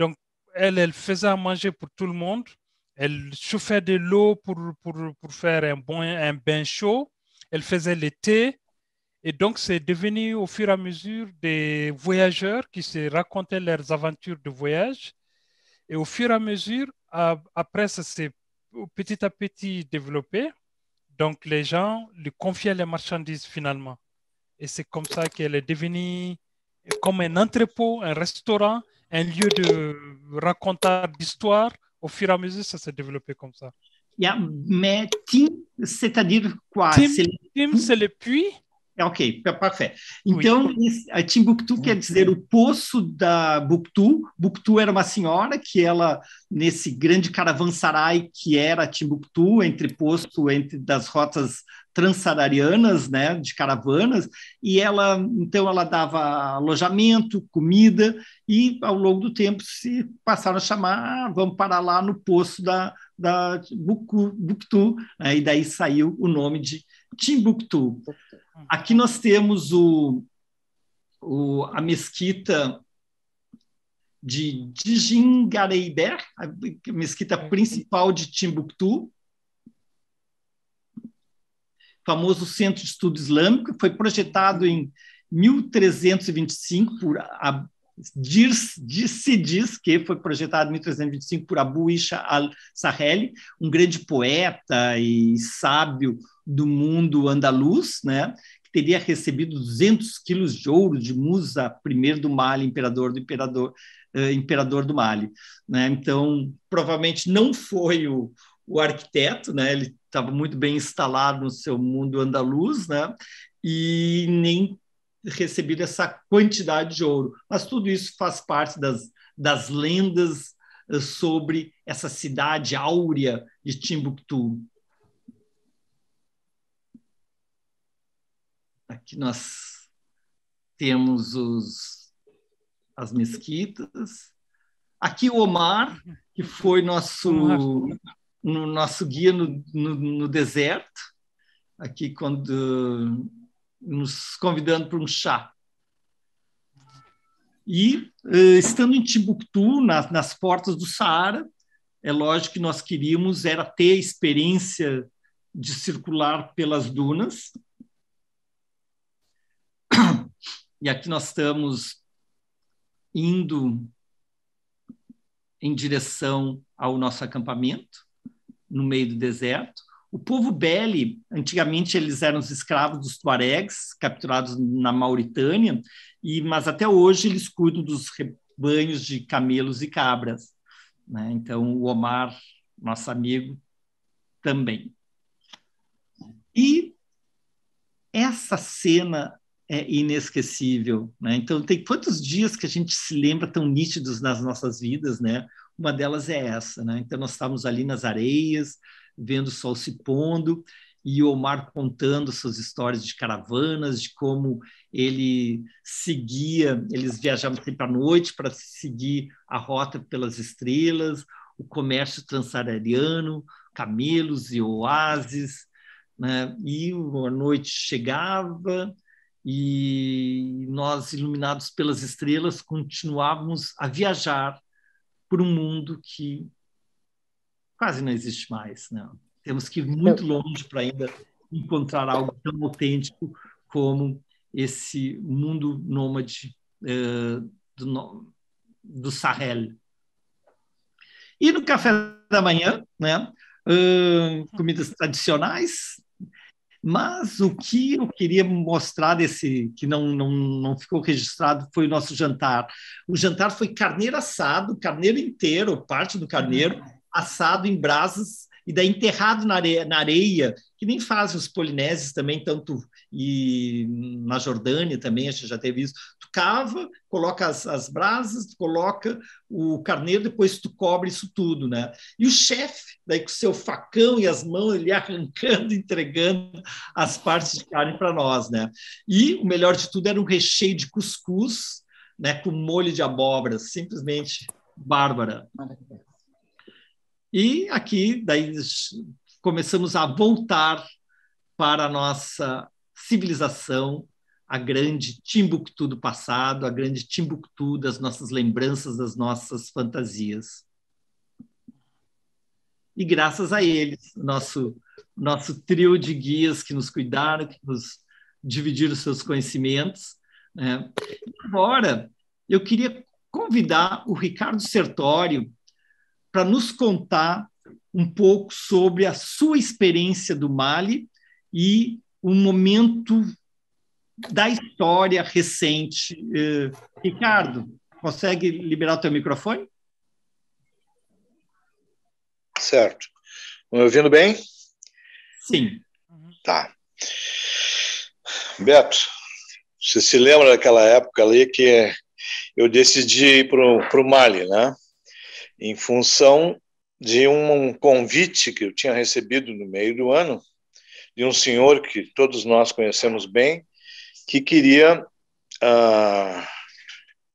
Donc, elle, elle faisait à manger pour tout le monde. Elle chauffait de l'eau pour, pour, pour, faire un, bon, un bain chaud. Elle faisait l'été Et donc, c'est devenu au fur et à mesure des voyageurs qui se racontaient leurs aventures de voyage. Et au fur et à mesure, après, ça s'est petit à petit développé. Donc, les gens lui confiaient les marchandises finalement. Et c'est comme ça qu'elle est devenue comme un entrepôt, un restaurant, un lieu de racontage d'histoire, au fur et à mesure, ça s'est développé comme ça. Yeah, mais Team, c'est-à-dire quoi? Team, c'est le... le puits? Ok, é parfait. Então, a Timbuktu hum. quer dizer o poço da Buktu. Buktu era uma senhora que ela, nesse grande caravansarai que era Timbuktu, entre poço, entre das rotas transsaharianas, né, de caravanas, e ela, então, ela dava alojamento, comida, e ao longo do tempo se passaram a chamar, ah, vamos parar lá no poço da, da Bucu, Buctu, né, e daí saiu o nome de Timbuktu. Uhum. Aqui nós temos o, o a mesquita de Djingareiber, a mesquita uhum. principal de Timbuktu, famoso Centro de Estudo Islâmico, que foi projetado em 1325 por diz, se diz que foi projetado em 1325 por Abu Isha al-Saheli, um grande poeta e sábio do mundo andaluz, né, que teria recebido 200 quilos de ouro de Musa I do Mali, imperador do imperador, eh, imperador do Mali. Né? Então, provavelmente não foi o, o arquiteto, né? ele estava muito bem instalado no seu mundo andaluz, né? E nem recebido essa quantidade de ouro. Mas tudo isso faz parte das, das lendas eh, sobre essa cidade áurea de Timbuktu. Aqui nós temos os, as mesquitas. Aqui o Omar, que foi nosso no nosso guia no, no, no deserto, aqui quando nos convidando para um chá. E eh, estando em Timbuktu, nas, nas portas do Saara, é lógico que nós queríamos era ter a experiência de circular pelas dunas. E aqui nós estamos indo em direção ao nosso acampamento no meio do deserto. O povo Beli, antigamente eles eram os escravos dos Tuaregs, capturados na Mauritânia, e, mas até hoje eles cuidam dos rebanhos de camelos e cabras. Né? Então, o Omar, nosso amigo, também. E essa cena é inesquecível. Né? Então, tem quantos dias que a gente se lembra tão nítidos nas nossas vidas, né? Uma delas é essa, né? Então nós estávamos ali nas areias, vendo o sol se pondo e o Omar contando suas histórias de caravanas, de como ele seguia, eles viajavam sempre à noite para seguir a rota pelas estrelas, o comércio transsaariano, camelos e oásis, né? e a noite chegava e nós, iluminados pelas estrelas, continuávamos a viajar por um mundo que quase não existe mais. não. Né? Temos que ir muito longe para ainda encontrar algo tão autêntico como esse mundo nômade eh, do, do Sahel. E no café da manhã, né? Uh, comidas tradicionais, mas o que eu queria mostrar desse que não, não, não ficou registrado foi o nosso jantar. O jantar foi carneiro assado, carneiro inteiro, parte do carneiro uhum. assado em brasas e daí enterrado na areia, na areia que nem fazem os polinésios também, tanto e na Jordânia também, a gente já teve isso. Tu cava, coloca as, as brasas, tu coloca o carneiro, depois tu cobre isso tudo, né? E o chefe, daí com o seu facão e as mãos, ele (laughs) arrancando, entregando as partes de carne para nós, né? E o melhor de tudo era um recheio de cuscuz, né, com molho de abóbora, simplesmente bárbara. Maravilha. E aqui, daí começamos a voltar para a nossa civilização, a grande Timbuktu do passado, a grande Timbuktu das nossas lembranças, das nossas fantasias. E graças a eles, nosso nosso trio de guias que nos cuidaram, que nos dividiram seus conhecimentos. Né? Agora, eu queria convidar o Ricardo Sertório para nos contar um pouco sobre a sua experiência do Mali e um momento da história recente. Eh, Ricardo, consegue liberar o teu microfone? Certo. Me ouvindo bem? Sim. Tá. Beto, você se lembra daquela época ali que eu decidi ir para o Mali, né? em função de um convite que eu tinha recebido no meio do ano, de um senhor que todos nós conhecemos bem, que queria. Uh,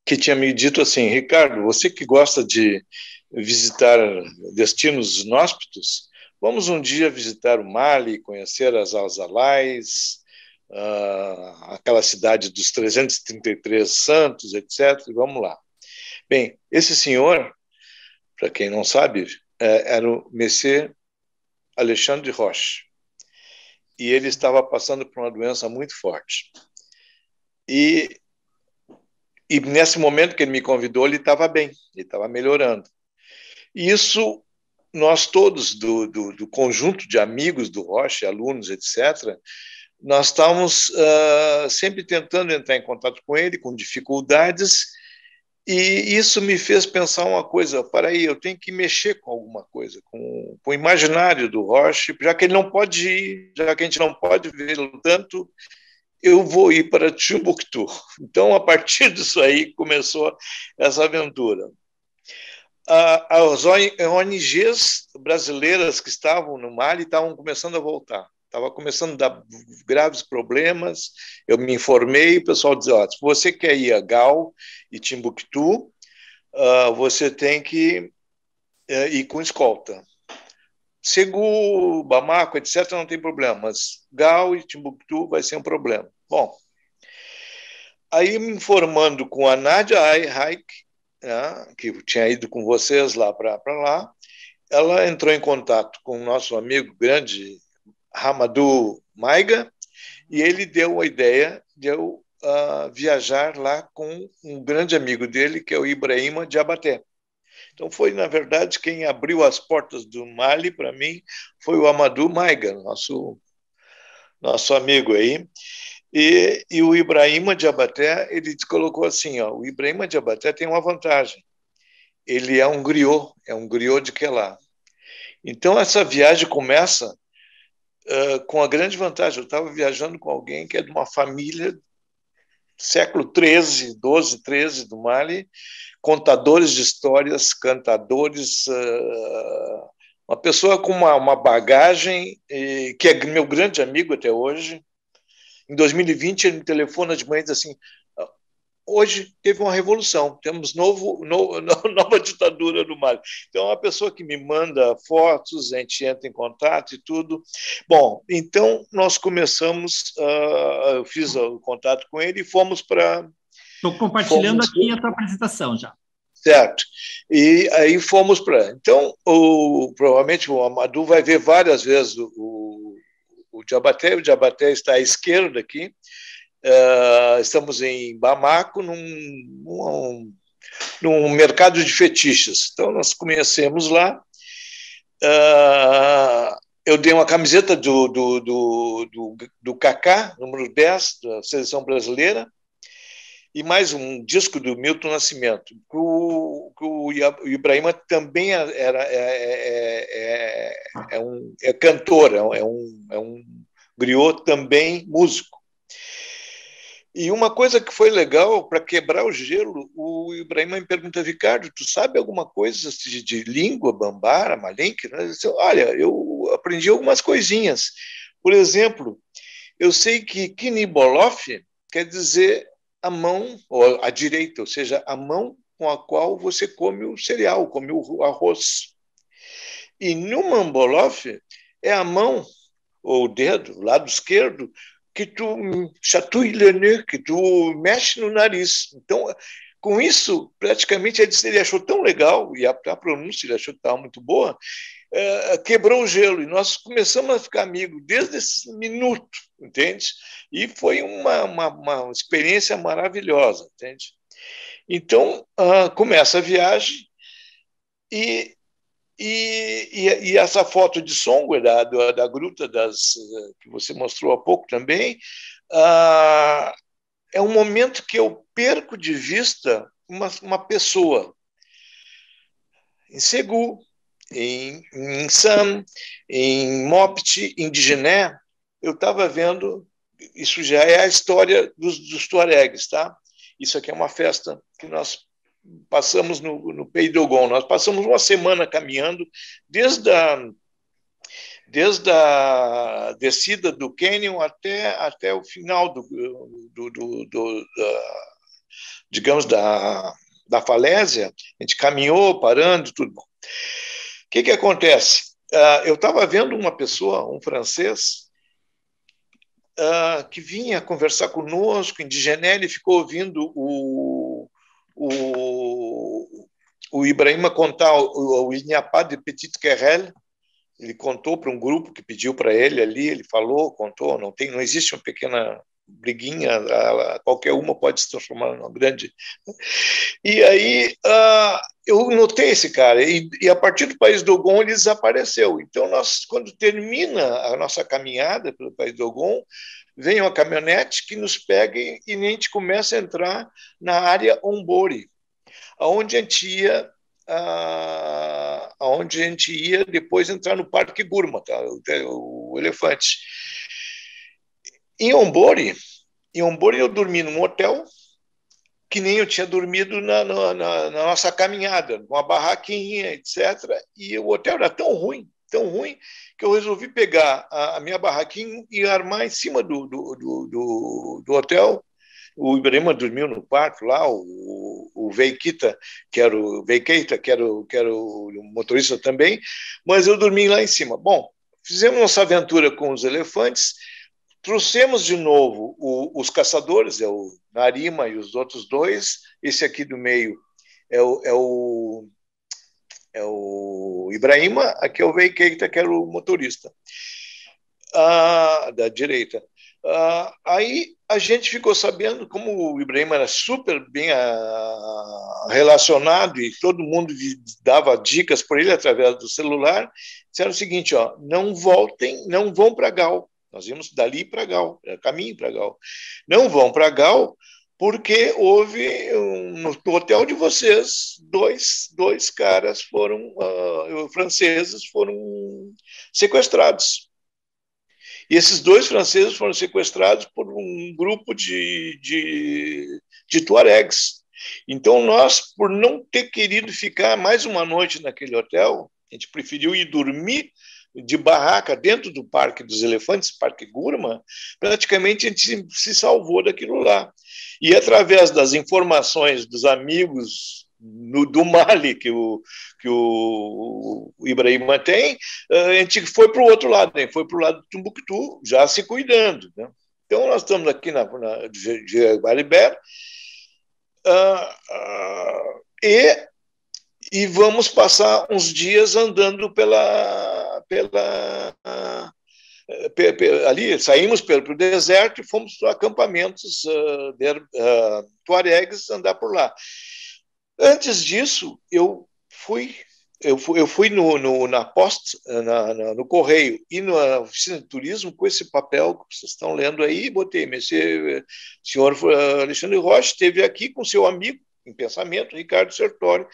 que tinha me dito assim, Ricardo, você que gosta de visitar destinos inóspitos, vamos um dia visitar o Mali, conhecer as Alzalais, uh, ah, aquela cidade dos 333 santos, etc. Vamos lá. Bem, esse senhor para quem não sabe, é, era o Messier Alexandre Roche. E ele estava passando por uma doença muito forte. E, e nesse momento que ele me convidou, ele estava bem, ele estava melhorando. E isso, nós todos, do, do, do, conjunto de amigos do Roche, alunos, etc., nós estávamos uh, sempre tentando entrar em contato com ele, com dificuldades, e isso me fez pensar uma coisa: para aí, eu tenho que mexer com alguma coisa, com, com o imaginário do Roche, já que ele não pode ir, já que a gente não pode vê-lo tanto, eu vou ir para Timbuktu. (laughs) Então, a partir disso aí, começou essa aventura. As ONGs brasileiras que estavam no Mali estavam começando a voltar estava começando a dar graves problemas. Eu me informei, o pessoal dizia: se você quer ir a Gal e Timbuktu, uh, você tem que uh, ir com escolta. Segu, Bamako, etc., não tem problema, mas Gal e Timbuktu vai ser um problema. Bom, aí me informando com a Nadia Haik, né, que tinha ido com vocês lá para lá, ela entrou em contato com o nosso amigo grande Hamadou Maiga, e ele deu a ideia de eu uh, viajar lá com um grande amigo dele, que é o Ibrahima Abaté. Então foi, na verdade, quem abriu as portas do Mali para mim foi o Amadou Maiga, nosso, nosso amigo aí. E, e o Ibrahima Abaté, ele colocou assim, ó, o Ibrahima Abaté tem uma vantagem, ele é um griot, é um griot de que lá Então essa viagem começa ah, com a grande vantagem, eu estava viajando com alguém que é de uma família século XIII, XII, XIII do Mali, contadores de histórias, cantadores, uh, uma pessoa com uma, uma bagagem e, que é meu grande amigo até hoje. Em 2020 ele me telefona de manhã e diz assim: hoje teve uma revolução, temos novo, no, (laughs) nova ditadura do Mali. Então, é uma pessoa que me manda fotos, a gente entra em contato e tudo. Bom, então nós começamos, uh, eu fiz o contato com ele e fomos para. Estou compartilhando fomos... aqui a tua apresentação já. Certo. E aí fomos para. Então, o, provavelmente o Amadou vai ver várias vezes o, o, o Diabaté, o Diabaté está à esquerda aqui, Uh, estamos em Bamako, num, num, num, mercado de fetiches. Então, nós conhecemos lá. Uh, eu dei uma camiseta do, do, do, do, do Kaká, número 10, da seleção brasileira, e mais um disco do Milton Nascimento, que o, que o Ibrahima também era, era é é, é, é, é, um, é cantor, é um, é um é griot também músico. E uma coisa que foi legal, para quebrar o gelo, o Ibrahim me pergunta, Ricardo, tu sabe alguma coisa de, língua, bambara, malenque? Né? Eu disse, Olha, eu aprendi algumas coisinhas. Por exemplo, eu sei que kinibolof quer dizer a mão, ou a direita, ou seja, a mão com a qual você come o cereal, come o arroz. E no é a mão, ou o dedo, o lado esquerdo, que tu chatouille le nez, que tu mexe no nariz. Então, com isso, praticamente, ele, ele achou tão legal, e a, a pronúncia ele achou que estava muito boa, é, quebrou o gelo. E nós começamos a ficar amigos desde esse minuto, entende? E foi uma, uma, uma experiência maravilhosa, entende? Então, uh, começa a viagem e e, e, e, essa foto de Songo, da, da, gruta das, que você mostrou há pouco também, ah, é um momento que eu perco de vista uma, uma pessoa. Em Segu, em, em Sam, em Mopti, em Diginé, eu estava vendo, isso já é a história dos, dos Tuaregs, tá? Isso aqui é uma festa que nós passamos no, no Peidogon, nós passamos uma semana caminhando desde a, desde a descida do canyon até, até o final do, do, do, do da, digamos, da, da falésia, a gente caminhou, parando, tudo bom. O que, que acontece? Uh, eu estava vendo uma pessoa, um francês, uh, que vinha conversar conosco, indigenera, e ficou ouvindo o o, o Ibrahima contar o, o de Petit Querelle, ele contou para um grupo que pediu para ele ali, ele falou, contou, não tem, não existe uma pequena briguinha, qualquer uma pode se transformar numa grande. E aí uh, eu notei esse cara, e, e, a partir do País do Ogon ele desapareceu. Então, nós, quando termina a nossa caminhada pelo País do Ogon, vem uma caminhonete que nos pega e a gente começa a entrar na área Ombori, aonde a gente ia, aonde a gente ia depois entrar no Parque Gurma, tá? o, é, o, elefante. Em Ombori, em Ombori eu dormi num hotel que nem eu tinha dormido na, na, na, na nossa caminhada, numa barraquinha, etc. E o hotel era tão ruim tão ruim que eu resolvi pegar a, a minha barraquinha e armar em cima do, do, do, do hotel. O Ibrahima dormiu no quarto lá, o, o Veikita, que era o veikita que era o, que era o motorista também, mas eu dormi lá em cima. Bom, fizemos nossa aventura com os elefantes, trouxemos de novo o, os caçadores, é o Narima e os outros dois, esse aqui do meio é o, é o é o Ibrahima, aqui é o Veikeita, que era o motorista ah, da direita. Ah, aí a gente ficou sabendo, como o Ibrahima era super bem ah, relacionado e todo mundo dava dicas por ele através do celular, disseram o seguinte, ó, não voltem, não vão para Gal. Nós íamos dali para Gal, é caminho para Gal. Não vão para Gal, porque houve um, no hotel de vocês dois, dois caras foram uh, franceses foram sequestrados e esses dois franceses foram sequestrados por um grupo de, de, de tuaregs então nós por não ter querido ficar mais uma noite naquele hotel a gente preferiu ir dormir de barraca dentro do Parque dos Elefantes, Parque Gurma, praticamente a gente se salvou daquilo lá. E através das informações dos amigos no, do Mali que o, que o Ibrahim tem, eh, a gente foi para o outro lado, né? foi para o lado do Tumbuktu, já se cuidando. Né? Então, nós estamos aqui na, na de Guaribé, uh, uh, e, e vamos passar uns dias andando pela pela, eh, ali saímos pelo deserto e fomos para acampamentos uh, de, uh, tuaregues andar por lá. Antes disso, eu fui eu fui, eu fui no, no na posta, na, na, no correio e na oficina de turismo com esse papel que vocês estão lendo aí, botei, mas esse senhor Alexandre Rocha esteve aqui com seu amigo, em pensamento, Ricardo Sertori,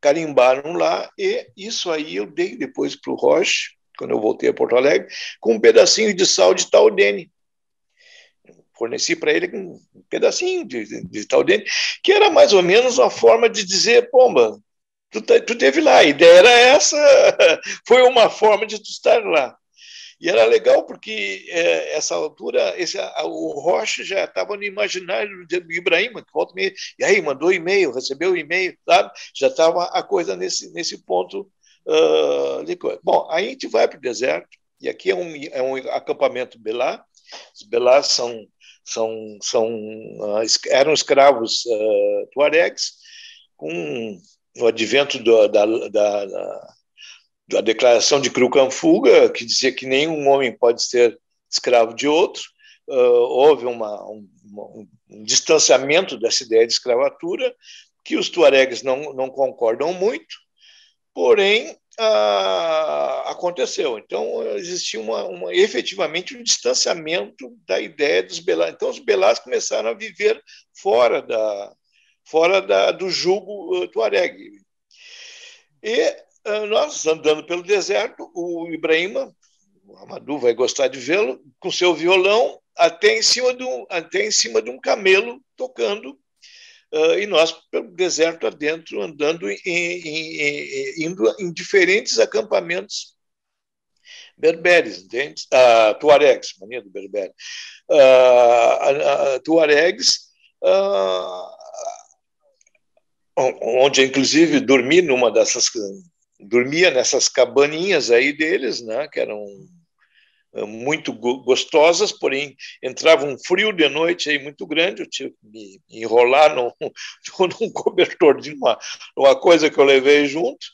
carimbaram lá, e isso aí eu dei depois para o Rocha, quando eu voltei a Porto Alegre, com um pedacinho de sal de taudene. Forneci para ele um pedacinho de, de, de taudene, que era mais ou menos uma forma de dizer, pomba, tu, tá, tu teve lá, a ideia era essa, (laughs) foi uma forma de tu estar lá. E era legal porque é, essa altura esse, a, o Rocha já estava no imaginário do Ibrahim que volta e, e aí mandou e-mail, recebeu e-mail, sabe? Já estava a coisa nesse, nesse ponto Uh, Bom, aí a gente vai para o deserto, e aqui é um, é um acampamento Belá. Os Belás são, são, são, uh, eram escravos uh, ah, tuaregs, com o advento do, da, da, da, da, declaração de Fuga, que dizia que nenhum homem pode ser escravo de outro, uh, houve uma, um, um, um, distanciamento dessa ideia de escravatura, que os tuaregs não, não concordam muito, porém aconteceu. Então, existia uma, uma, efetivamente um distanciamento da ideia dos Belás. Então, os Belás começaram a viver fora, da, fora da, do jugo uh, eh, tuareg. E uh, nós, andando pelo deserto, o Ibrahima, o Amadou vai gostar de vê-lo, com seu violão até em cima de um, até em cima de um camelo tocando Uh, e nós pelo deserto adentro, andando em, em, em, indo em diferentes acampamentos berberes, entende? Uh, tuaregs, mania do berbere. Uh, ah, uh, tuaregs, onde inclusive dormi numa dessas dormia nessas cabaninhas aí deles, né, que eram muito gostosas, porém entrava um frio de noite aí muito grande, eu tive que me enrolar num, num cobertor de uma, uma coisa que eu levei junto.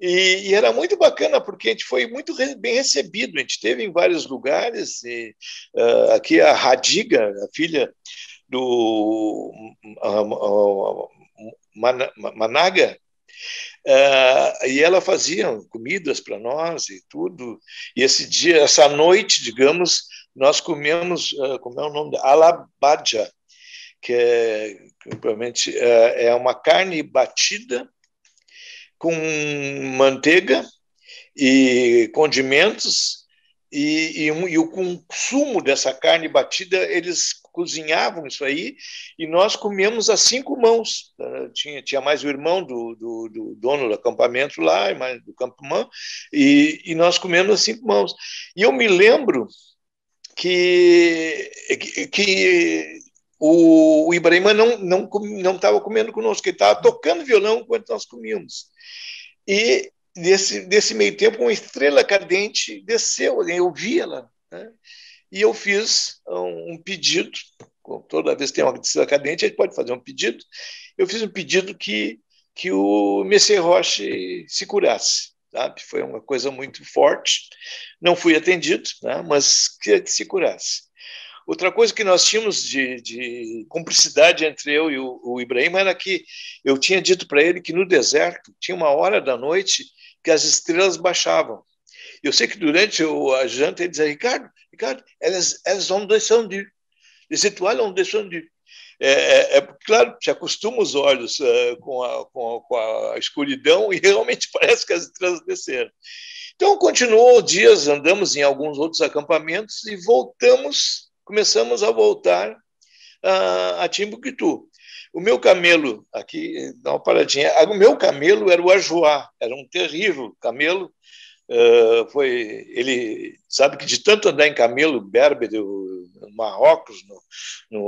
E, e, era muito bacana, porque a gente foi muito bem recebido. A gente esteve em vários lugares. E, uh, aqui a Radiga, a filha do uh, uh, Managa, Uh, e ela fazia comidas para nós e tudo. E esse dia, essa noite, digamos, nós comemos, uh, como é o nome? Alabadja, que é, provavelmente uh, é uma carne batida com manteiga e condimentos, e, e, e o consumo dessa carne batida eles cozinhavam isso aí e nós comemos a cinco mãos. Tinha, tinha mais o irmão do, do, do dono do acampamento lá, mais do Campumã, e, e nós comemos a cinco mãos. E eu me lembro que, que, que o, o Ibrahima não não não estava comendo conosco, ele estava tocando violão enquanto nós comíamos. E desse, desse meio tempo, uma estrela cadente desceu, eu vi ela. Né? E eu fiz um, pedido, toda vez que tem uma decisão cadente, a gente pode fazer um pedido. Eu fiz um pedido que, que o Messier Roche se curasse. Sabe? Foi uma coisa muito forte. Não fui atendido, né? mas que se curasse. Outra coisa que nós tínhamos de, de cumplicidade entre eu e o, o Ibrahim era que eu tinha dito para ele que no deserto tinha uma hora da noite que as estrelas baixavam. Eu sei que durante a janta ele dizia, Ricardo, Regarde, elas, elas vão descendu. Les étoiles ont descendu. É, é, é, claro, se acostuma os olhos é, com, a, com, a, com, a, escuridão e realmente (laughs) parece que as estrelas desceram. Então, continuou dias, andamos em alguns outros acampamentos e voltamos, começamos a voltar a Timbuktu. O meu camelo, aqui, dá uma paradinha, ah, o meu camelo era o Ajoá, era um terrível camelo, ah, foi ele sabe que de tanto andar em camelo berbere no Marrocos no,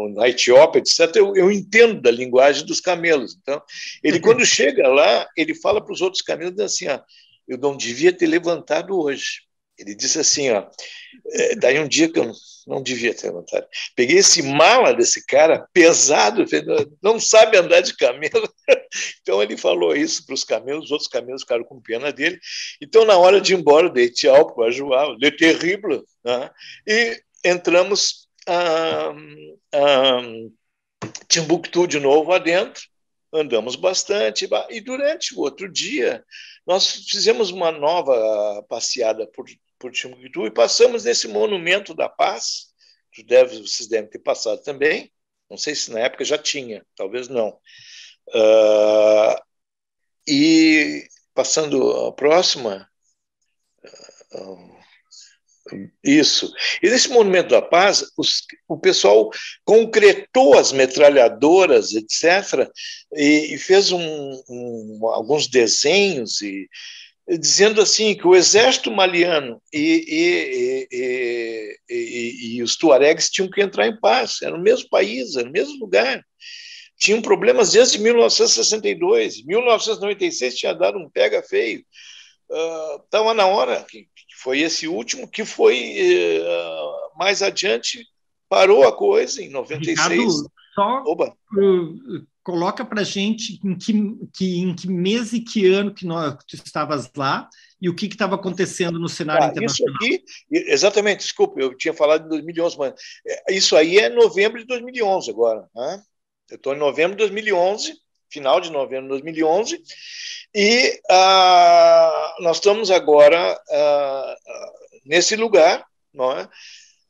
no, na Etiópia etc eu, eu, entendo da linguagem dos camelos então ele quando (laughs) chega lá ele fala para os outros camelos assim ah, eu não devia ter levantado hoje ele disse assim, ó, é, daí um dia que eu não, devia ter vontade. Peguei esse mala desse cara, pesado, não sabe andar de camelo. (laughs) Então ele falou isso para os camelos, os outros camelos ficaram com pena dele. Então, na hora de ir embora, dei tchau para o Ajuá, le é né? e entramos a, a Timbuktu de novo adentro, andamos bastante, e durante o outro dia, nós fizemos uma nova passeada por por Timbuktu, e passamos nesse Monumento da Paz, que deve, vocês devem ter passado também, não sei se na época já tinha, talvez não. Uh, e passando a próxima. Uh, isso. E nesse Monumento da Paz, os, o pessoal concretou as metralhadoras, etc., e, e fez um, um, alguns desenhos e, dizendo assim que o exército maliano e, e, e, e, os tuaregs tinham que entrar em paz, era no mesmo país, era no mesmo lugar. Tinham problemas desde 1962, 1996 tinha dado um pega feio. Estava ah, uh, na hora, que foi esse último, que foi uh, mais adiante, parou a coisa em 96. Ricardo, só Oba coloca para gente em que, que, em que mês e que ano que, nós, que tu estavas lá e o que estava acontecendo no cenário ah, internacional. Isso aqui, exatamente, desculpa, eu tinha falado de 2011, mas é, isso aí é novembro de 2011 agora. Né? Eu estou em novembro de 2011, final de novembro de 2011, e ah, nós estamos agora ah, ah, nesse lugar, não é?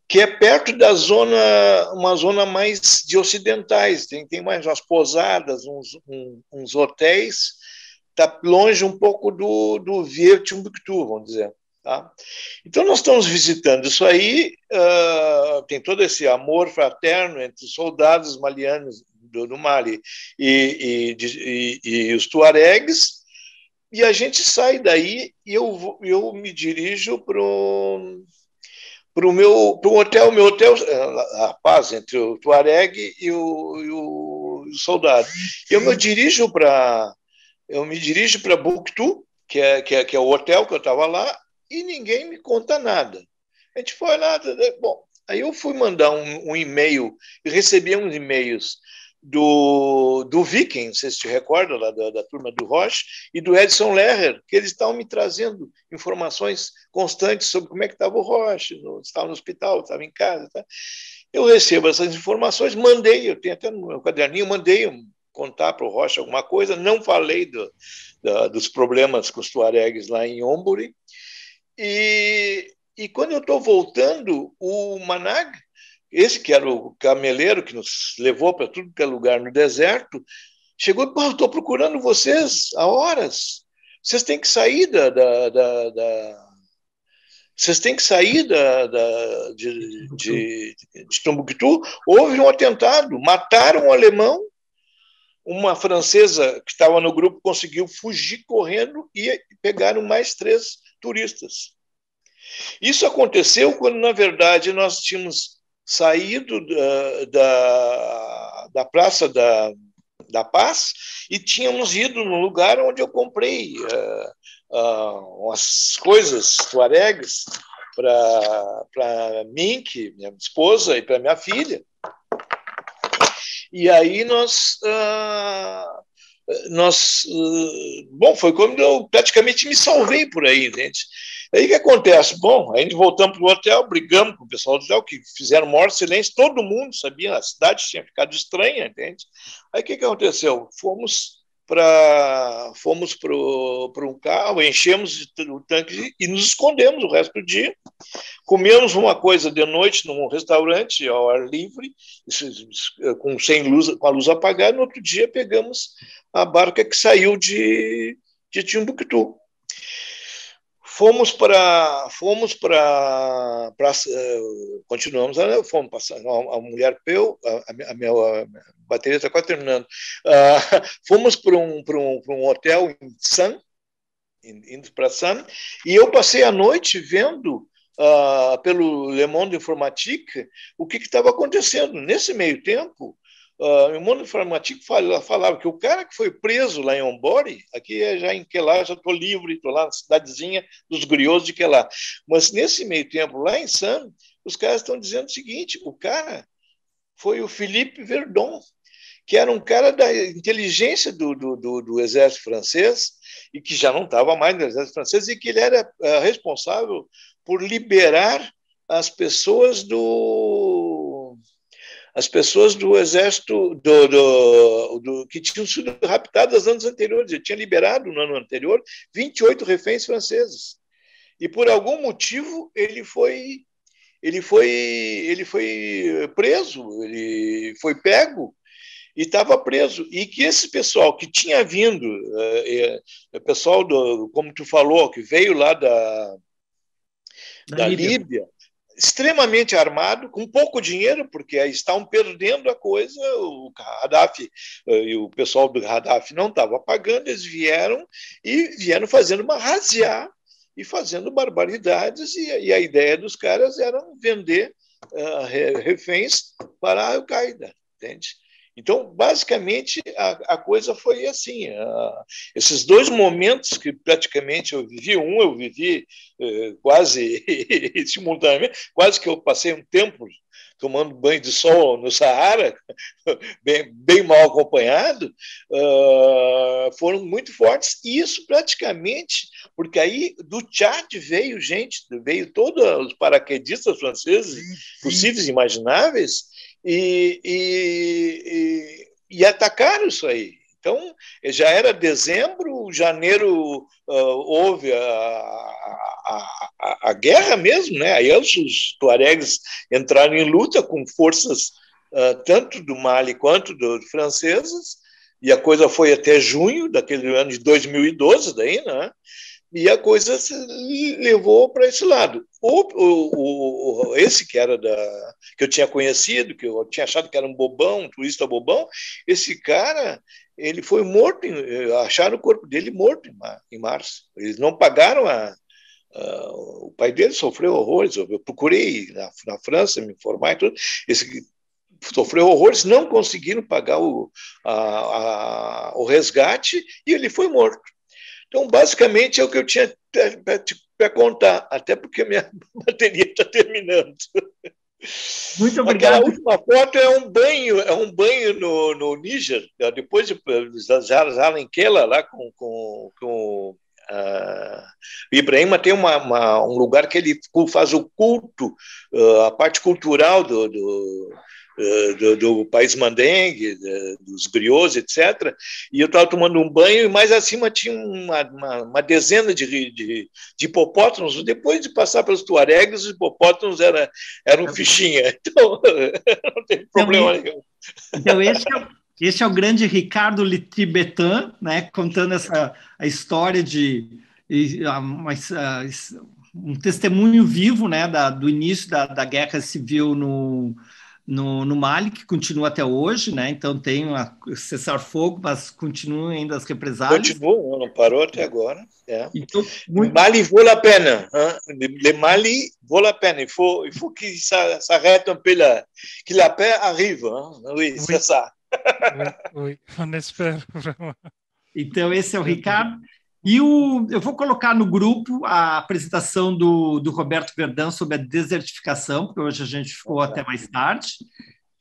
que é perto da zona, uma zona mais de ocidentais, tem, tem mais umas posadas, uns, uns hotéis, está longe um pouco do, do Vier Timbuktu, vamos dizer. Tá? Então, nós estamos visitando isso aí, uh, tem todo esse amor fraterno entre os soldados malianos do, do Mali e, e, e, e os tuaregues, e a gente sai daí e eu, eu me dirijo para para o meu pro hotel, meu hotel, é, a paz entre o Tuareg e o, e o soldado. Eu me dirijo para eu me dirijo para Buktu, que é, que, é, que é o hotel que eu estava lá, e ninguém me conta nada. A gente foi lá, bom, aí eu fui mandar um, um e-mail e recebi uns e-mails do, do Viking, não sei se te recorda, lá da, da turma do Roche, e do Edson Lehrer que eles estavam me trazendo informações constantes sobre como é que estava o Roche, no, estava no hospital, estava em casa. Tá? Eu recebo essas informações, mandei, eu tenho até no meu caderninho, mandei um, contar para o Roche alguma coisa, não falei do, da, dos problemas com os tuaregues lá em Omburi, e, e quando eu estou voltando, o Manag esse que era o cameleiro que nos levou para tudo que é lugar no deserto, chegou e estou procurando vocês há horas. Vocês têm que sair da, da, da, da vocês têm que sair da, da, de, de, de Tombuctu. Houve um atentado, mataram um alemão, uma francesa que estava no grupo conseguiu fugir correndo e pegaram mais três turistas. Isso aconteceu quando, na verdade, nós tínhamos saído da, da, da Praça da, da Paz e tínhamos ido no lugar onde eu comprei uh, uh, umas coisas tuaregues para mim, que minha esposa, e para minha filha. E aí nós. Uh, nós ah, bom, foi quando eu praticamente me salvei por aí, gente. Aí o que acontece? Bom, a gente voltamos para o hotel, brigamos com o pessoal do hotel, que fizeram o maior silêncio, todo mundo sabia, a cidade tinha ficado estranha, entende? Aí o que, que aconteceu? Fomos para fomos um carro, enchemos o tanque e nos escondemos o resto do dia. Comemos uma coisa de noite num restaurante ao ar livre, com sem luz, com a luz apagada. No outro dia pegamos a barca que saiu de de Timbuktu. Fomos para. Fomos para. Uh, eh, continuamos, né? fomos passando. A mulher Peu, a, a, minha, a bateria está quase terminando. Uh, (laughs) fomos para um, para um, para um hotel em San, indo para San, e eu passei a noite vendo. Uh, pelo Le Monde Informatique, o que estava acontecendo. Nesse meio tempo, Uh, o mundo informático falava que o cara que foi preso lá em Ombori, aqui é já em Quelá, já estou livre, estou lá na cidadezinha dos griosos de Quelá. Mas nesse meio tempo, lá em Sam, os caras estão dizendo o seguinte: o cara foi o Felipe Verdon, que era um cara da inteligência do, do, do, do exército francês, e que já não estava mais no exército francês, e que ele era uh, responsável por liberar as pessoas do as pessoas do exército do, do, do, que tinham sido raptadas anos anteriores. Eu tinha liberado no ano anterior 28 reféns franceses. E por algum motivo ele foi ele foi ele foi preso, ele foi pego e estava preso. E que esse pessoal que tinha vindo, é, é, pessoal do, como tu falou, que veio lá da da, da Líbia, Líbia extremamente armado, com pouco dinheiro, porque estavam perdendo a coisa, o Gaddafi eh, e o pessoal do Gaddafi não estavam pagando, eles vieram e vieram fazendo uma raziar e fazendo barbaridades, e, e a ideia dos caras era vender uh, reféns para a Al-Qaeda, entende? Então, basicamente, a, a coisa foi assim. A, esses dois momentos que praticamente eu vivi, um eu vivi eh, quase (laughs) simultaneamente, quase que eu passei um tempo tomando banho de sol no Saara, (laughs) bem, bem mal acompanhado, uh, foram muito fortes. E isso praticamente, porque aí do Tchad veio gente, veio todos os paraquedistas franceses, sim, sim. possíveis e imagináveis, e, e, e, atacaram é isso aí. Então, já era dezembro, janeiro uh, houve a, a, a, a, guerra mesmo, né? Aí os tuaregues entraram em luta com forças uh, tanto do Mali quanto dos franceses e a coisa foi até junho daquele ano de 2012, daí, né? E a coisa se levou para esse lado. O, o, o, esse que era da que eu tinha conhecido, que eu tinha achado que era um bobão, um turista bobão, esse cara ele foi morto, em, eh, acharam o corpo dele morto em, março. Eles não pagaram a, a o pai dele sofreu horrores. Eu procurei na, na França me informar e tudo. Esse sofreu horrores, não conseguiram pagar o, a, a, o resgate e ele foi morto. Então, basicamente, é o que eu tinha para tipo, contar, até porque minha (laughs) bateria está terminando. Muito obrigado. Aquela última foto é um banho, é um banho no, no Níger, né? depois eh, de Zaren Kela, lá com, com, com Uh, Ibrahima tem uma, uma, um lugar que ele faz o culto, uh, a parte cultural do, do, eh, do, do país mandengue, dos griots, etc. E eu estava tomando um banho e mais acima tinha uma, uma, uma dezena de, de, de, hipopótamos. Depois de passar pelos Tuaregues, os hipopótamos era, eram é. fichinha. (laughs) Então, (laughs) não tem então, problema então, nenhum. Então, esse é, esse é o grande Ricardo Tibetan, né, contando essa a história de... um testemunho vivo né, da, do início da, da guerra civil no, no, no Mali, que continua até hoje, né? Então tem o cessar-fogo, mas continuam ainda as represálias. Continua, não parou até agora. É. Então, muito... Mali vale a pena. Hein? Le Mali vale a pena. Il faut, il faut qu'il s'arrête un peu là, que la paix arrive. Hein? Oui, oui. c'est ça. oui, oui, on espère Então, esse é o Ricardo. E o, eu vou colocar no grupo a apresentação do, do Roberto Verdão sobre a desertificação, porque hoje a gente ficou até mais tarde.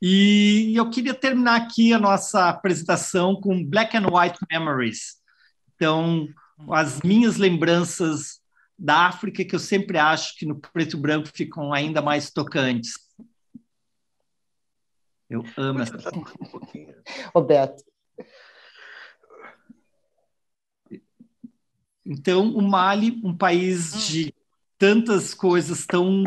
E eu queria terminar aqui a nossa apresentação com Black and White Memories. Então, as minhas lembranças da África, que eu sempre acho que no preto e branco ficam ainda mais tocantes. Eu amo essa. Roberto, Então, o Mali, um país hum. de tantas coisas tão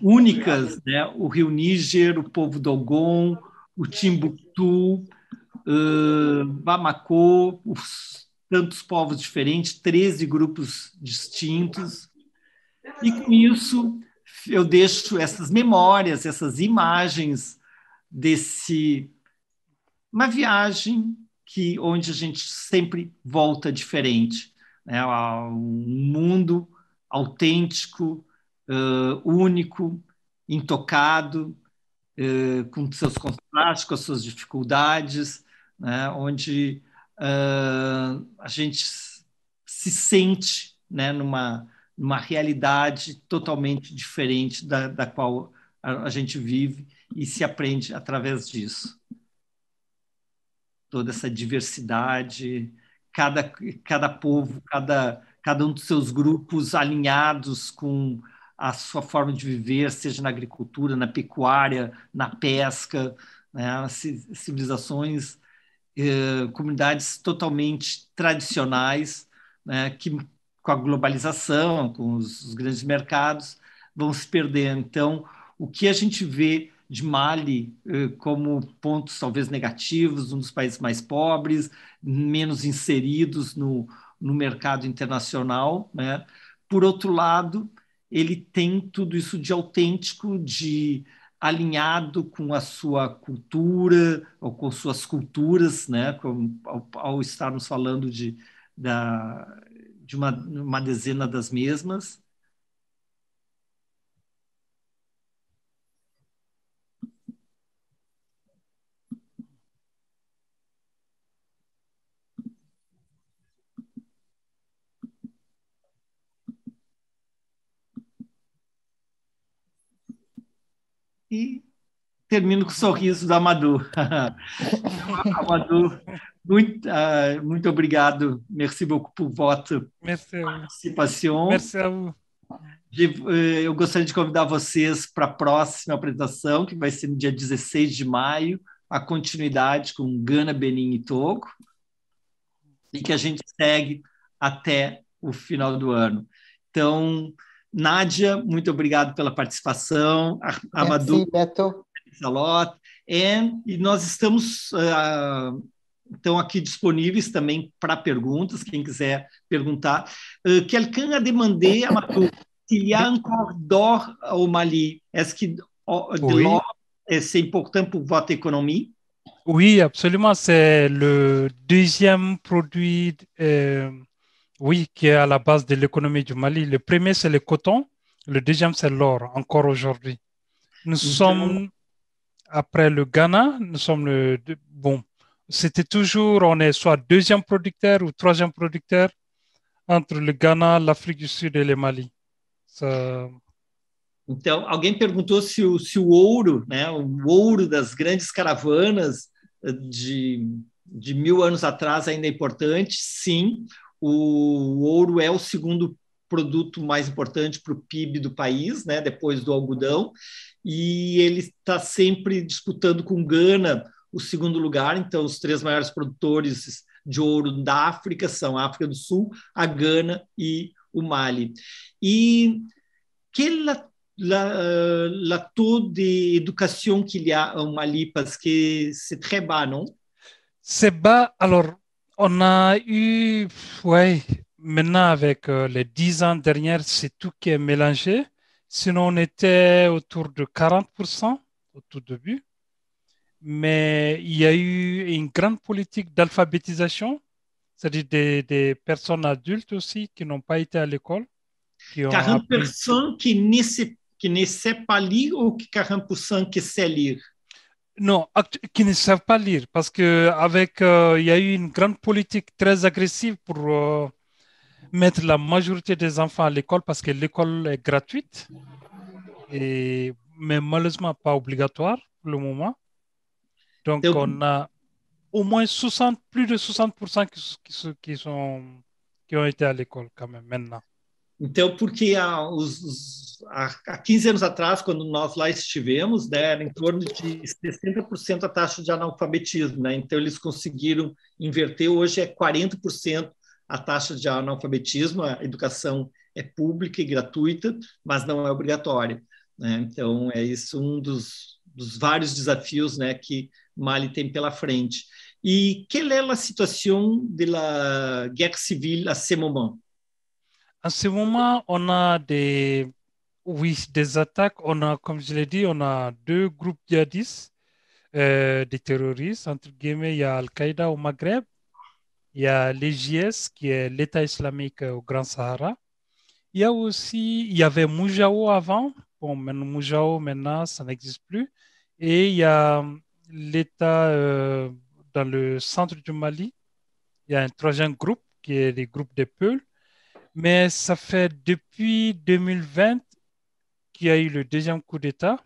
únicas, né? O Rio Níger, o povo Dogon, o Timbuktu, uh, Bamako, os, tantos povos diferentes, 13 grupos distintos. E com isso, eu deixo essas memórias, essas imagens desse uma viagem que onde a gente sempre volta diferente né, um mundo autêntico, uh, único, intocado, uh, com seus contrastes, com as suas dificuldades, né, onde uh, a gente se sente né, numa, numa realidade totalmente diferente da, da qual a, a gente vive e se aprende através disso. Toda essa diversidade, cada, cada povo, cada, cada um dos seus grupos alinhados com a sua forma de viver, seja na agricultura, na pecuária, na pesca, né? civilizações, eh, comunidades totalmente tradicionais, né? que com a globalização, com os, os grandes mercados, vão se perder. Então, o que a gente vê de Mali eh, como pontos talvez negativos, um dos países mais pobres, menos inseridos no, no mercado internacional. Né? Por outro lado, ele tem tudo isso de autêntico, de alinhado com a sua cultura, ou com suas culturas, né? Como, ao, ao estarmos falando de, da, de uma, uma dezena das mesmas. e termino com o sorriso da Madu. então, (laughs) Madu, muito, uh, muito obrigado. Merci beaucoup por voto. Merci. participação. Merci eh, eu gostaria de convidar vocês para a próxima apresentação, que vai ser no dia 16 de maio, a continuidade com Gana, Benin e Togo, e que a gente segue até o final do ano. Então, Nadia, muito obrigado pela participação. Amadou, a lot. e nós estamos uh, então aqui disponíveis também para perguntas, quem quiser perguntar. Ah, quelqu'un a demandé, Amadou, s'il y a encore d'or au Mali, est-ce que oh, de l'or est important pour votre économie? Oui, absolument. C'est le deuxième produit euh, Oui, qui est à la base de l'économie du Mali. Le premier, c'est le coton. Le deuxième, c'est l'or, encore aujourd'hui. Nous sommes, après le Ghana, nous sommes le. Bon, c'était toujours, on est soit deuxième producteur ou troisième producteur entre le Ghana, l'Afrique du Sud et le Mali. Ça... Então, alguém perguntou se o, se o ouro, né, o ouro das grandes caravanas de, de mil anos atrás ainda é importante. Sim, O ouro é o segundo produto mais importante para o PIB do país, né, depois do algodão, e ele está sempre disputando com Gana o segundo lugar. Então, os três maiores produtores de ouro da África são a África do Sul, a Gana e o Mali. E que la, la, eh, la taux de educação que há o Mali para que se não? C'est bas, alors, On a eu, ouais, maintenant avec euh, les dix ans dernières, c'est tout qui est mélangé. Sinon, on était autour de 40% au tout début. Mais il y a eu une grande politique d'alphabétisation, c'est-à-dire des, personnes adultes aussi qui n'ont pas été à l'école. 40 qui ne, qui ne pas lire ou 40% qui sait lire non, qui ne savent pas lire, parce que avec, euh, il y a eu une grande politique très agressive pour euh, mettre la majorité des enfants à l'école, parce que l'école est gratuite, et, mais malheureusement pas obligatoire pour le moment. Donc on a au moins 60, plus de 60% qui, qui, qui, sont, qui ont été à l'école quand même maintenant. Então, porque os, há 15 anos atrás, quando nós lá estivemos, né, era em torno de 60% a taxa de analfabetismo. Né? Então, eles conseguiram inverter, hoje é 40% a taxa de analfabetismo, a educação é pública e gratuita, mas não é obrigatória. Né? Então, é isso um dos, dos vários desafios né, que Mali tem pela frente. E qual é a situação da guerra civil a ce momento En ce moment, on a des Oui, des attaques. On a, comme je l'ai dit, on a deux groupes djihadistes, euh, des terroristes. Entre guillemets, il y a Al-Qaïda au Maghreb, il y a l'EJS, qui est l'État islamique euh, au Grand Sahara. Il y a aussi, il y avait Moujao avant. Bon, maintenant, Moujao, maintenant, ça n'existe plus. Et il y a euh, l'État dans le centre du Mali. Il y a un troisième groupe qui est le groupe des Peuls mais ça fait depuis 2020, qui a eu le deuxième coup d'État,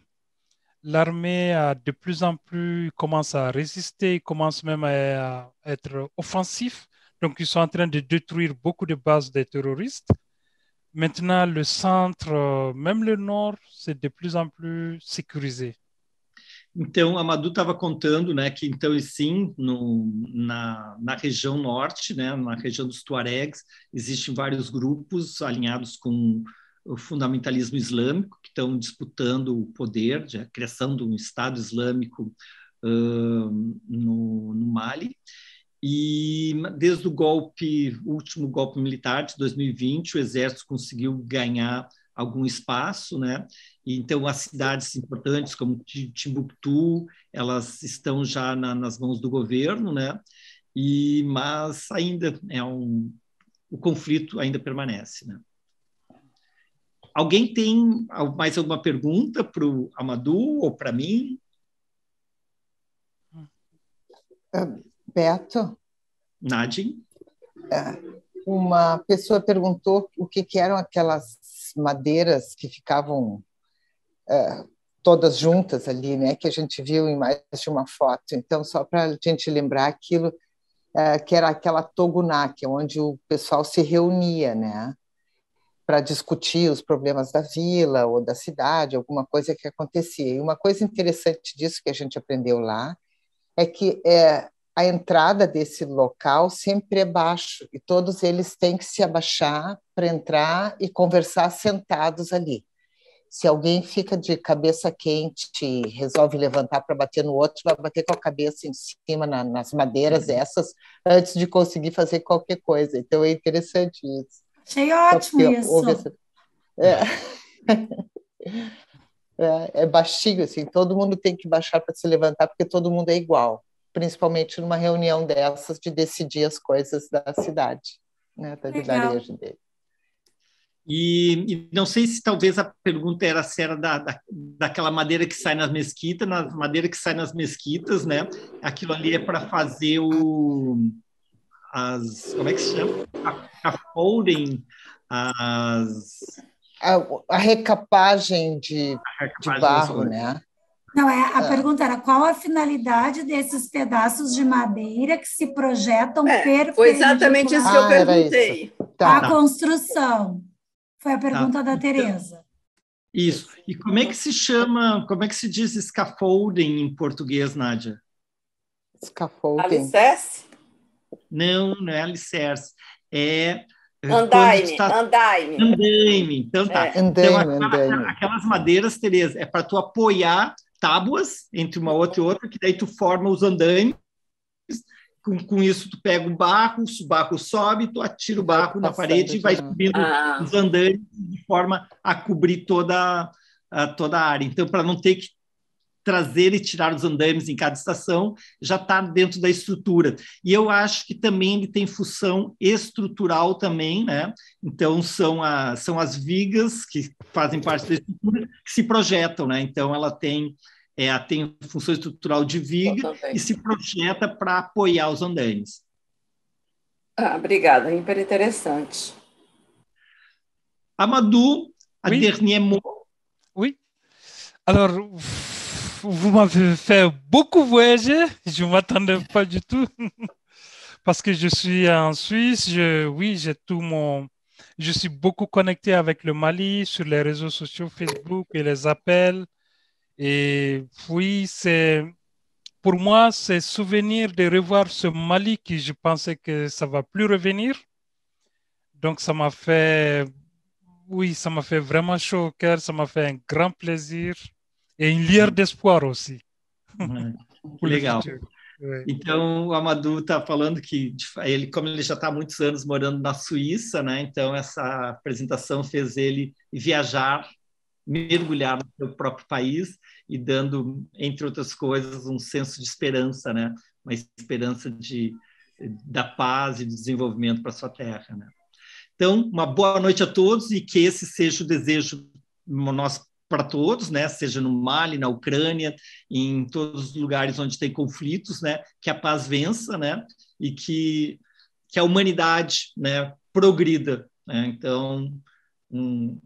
l'armée a de plus en plus commence à résister, commence même à, être offensif. Donc, ils sont en train de détruire beaucoup de bases des terroristes. Maintenant, le centre, euh, même le nord, c'est de plus en plus sécurisé. Então, Amadou estava contando, né, que então sim, no, na, na região norte, né, na região dos Tuaregs, existem vários grupos alinhados com o fundamentalismo islâmico, que estão disputando o poder, já criando um Estado Islâmico uh, no, no Mali. E desde o golpe, último golpe militar de 2020, o exército conseguiu ganhar algum espaço, né? então as cidades importantes como Timbuktu, elas estão já na, nas mãos do governo, né? E mas ainda é um o conflito ainda permanece, né? Alguém tem mais alguma pergunta para o Amadu ou para mim? Ah, Beto? Nadine? Ah, uma pessoa perguntou o que, que eram aquelas madeiras que ficavam ah, todas juntas ali, né, que a gente viu em mais de uma foto. Então, só para a gente lembrar aquilo, que era aquela toguná, que é onde o pessoal se reunia, né? para discutir os problemas da vila ou da cidade, alguma coisa que acontecia. E uma coisa interessante disso que a gente aprendeu lá é que é, a entrada desse local sempre é baixo e todos eles têm que se abaixar para entrar e conversar sentados ali. Se alguém fica de cabeça quente, e resolve levantar para bater no outro, vai bater com a cabeça em cima na, nas madeiras uhum. essas antes de conseguir fazer qualquer coisa. Então é interessante isso. Achei ótimo isso. Essa... É. (laughs) é. É, baixinho, assim, todo mundo tem que baixar para se levantar, porque todo mundo é igual, principalmente numa reunião dessas de decidir as coisas da cidade, né, da vilarejo dele. E, e, não sei se talvez a pergunta era se era da, da, daquela madeira que sai nas mesquitas, na madeira que sai nas mesquitas, né? Aquilo ali é para fazer o as como é que se chama? Scaffolding, as a, a recapagem de, a recapagem de barro, né? Não, é, a é. pergunta era qual a finalidade desses pedaços de madeira que se projetam é, perpendicular? Foi exatamente isso que eu ah, perguntei. Tá, a construção. Foi a pergunta tá. da então, Tereza. Isso. E como é que se chama, como é que se diz scaffolding em português, Nádia? Scaffolding. Alicerce? Não, não é alicerce. É eh, Andaime, está... andaime. Andaime, então tá. É. Então, andaime, então, aquelas, aquelas madeiras, Tereza, é para tu apoiar tábuas entre uma outra e outra, que daí tu forma os andaimes. Com, com isso, tu pega o barro, o barro sobe, tu atira o barro na parede e vai subindo ah. os andaimes de forma a cobrir toda a, toda a área. Então, para não ter que trazer e tirar os andames em cada estação já está dentro da estrutura. E eu acho que também ele tem função estrutural também, né? Então são, a, são as vigas que fazem parte da estrutura que se projetam, né? Então ela tem é, tem função estrutural de viga e se projeta para apoiar os andames. Ah, obrigada, hiper interessante. Amadou, madu oui. dernier mot. Oui. Alors, vous m'avez fait beaucoup voyager. Je ne m'attendais pas du tout. (laughs) Parce que je suis en Suisse. oui, j'ai tout mon. Je suis beaucoup connecté avec le Mali sur les réseaux sociaux, Facebook et les appels. Et oui, c'est. Pour moi, c'est souvenir de revoir ce Mali qui je pensais que ça ne va plus revenir. Donc, ça m'a fait. Oui, ça m'a fait vraiment chaud au cœur. Ça m'a fait un grand plaisir. é em Lier d'Espoir aussi. Uhum. Legal. É. Então, o Amadou está falando que, ele, como ele já está há muitos anos morando na Suíça, né? então essa apresentação fez ele viajar, mergulhar no seu próprio país e dando, entre outras coisas, um senso de esperança, né? uma esperança de, da paz e do desenvolvimento para sua terra. Né? Então, uma boa noite a todos e que esse seja o desejo nosso para todos, né? Seja no Mali, na Ucrânia, em todos os lugares onde tem conflitos, né? Que a paz vença, né? E que, que a humanidade, né? Progrida. Né? Então, um,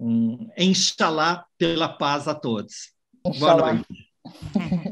um, enxalá pela paz a todos. Inxalá. Boa noite. (laughs)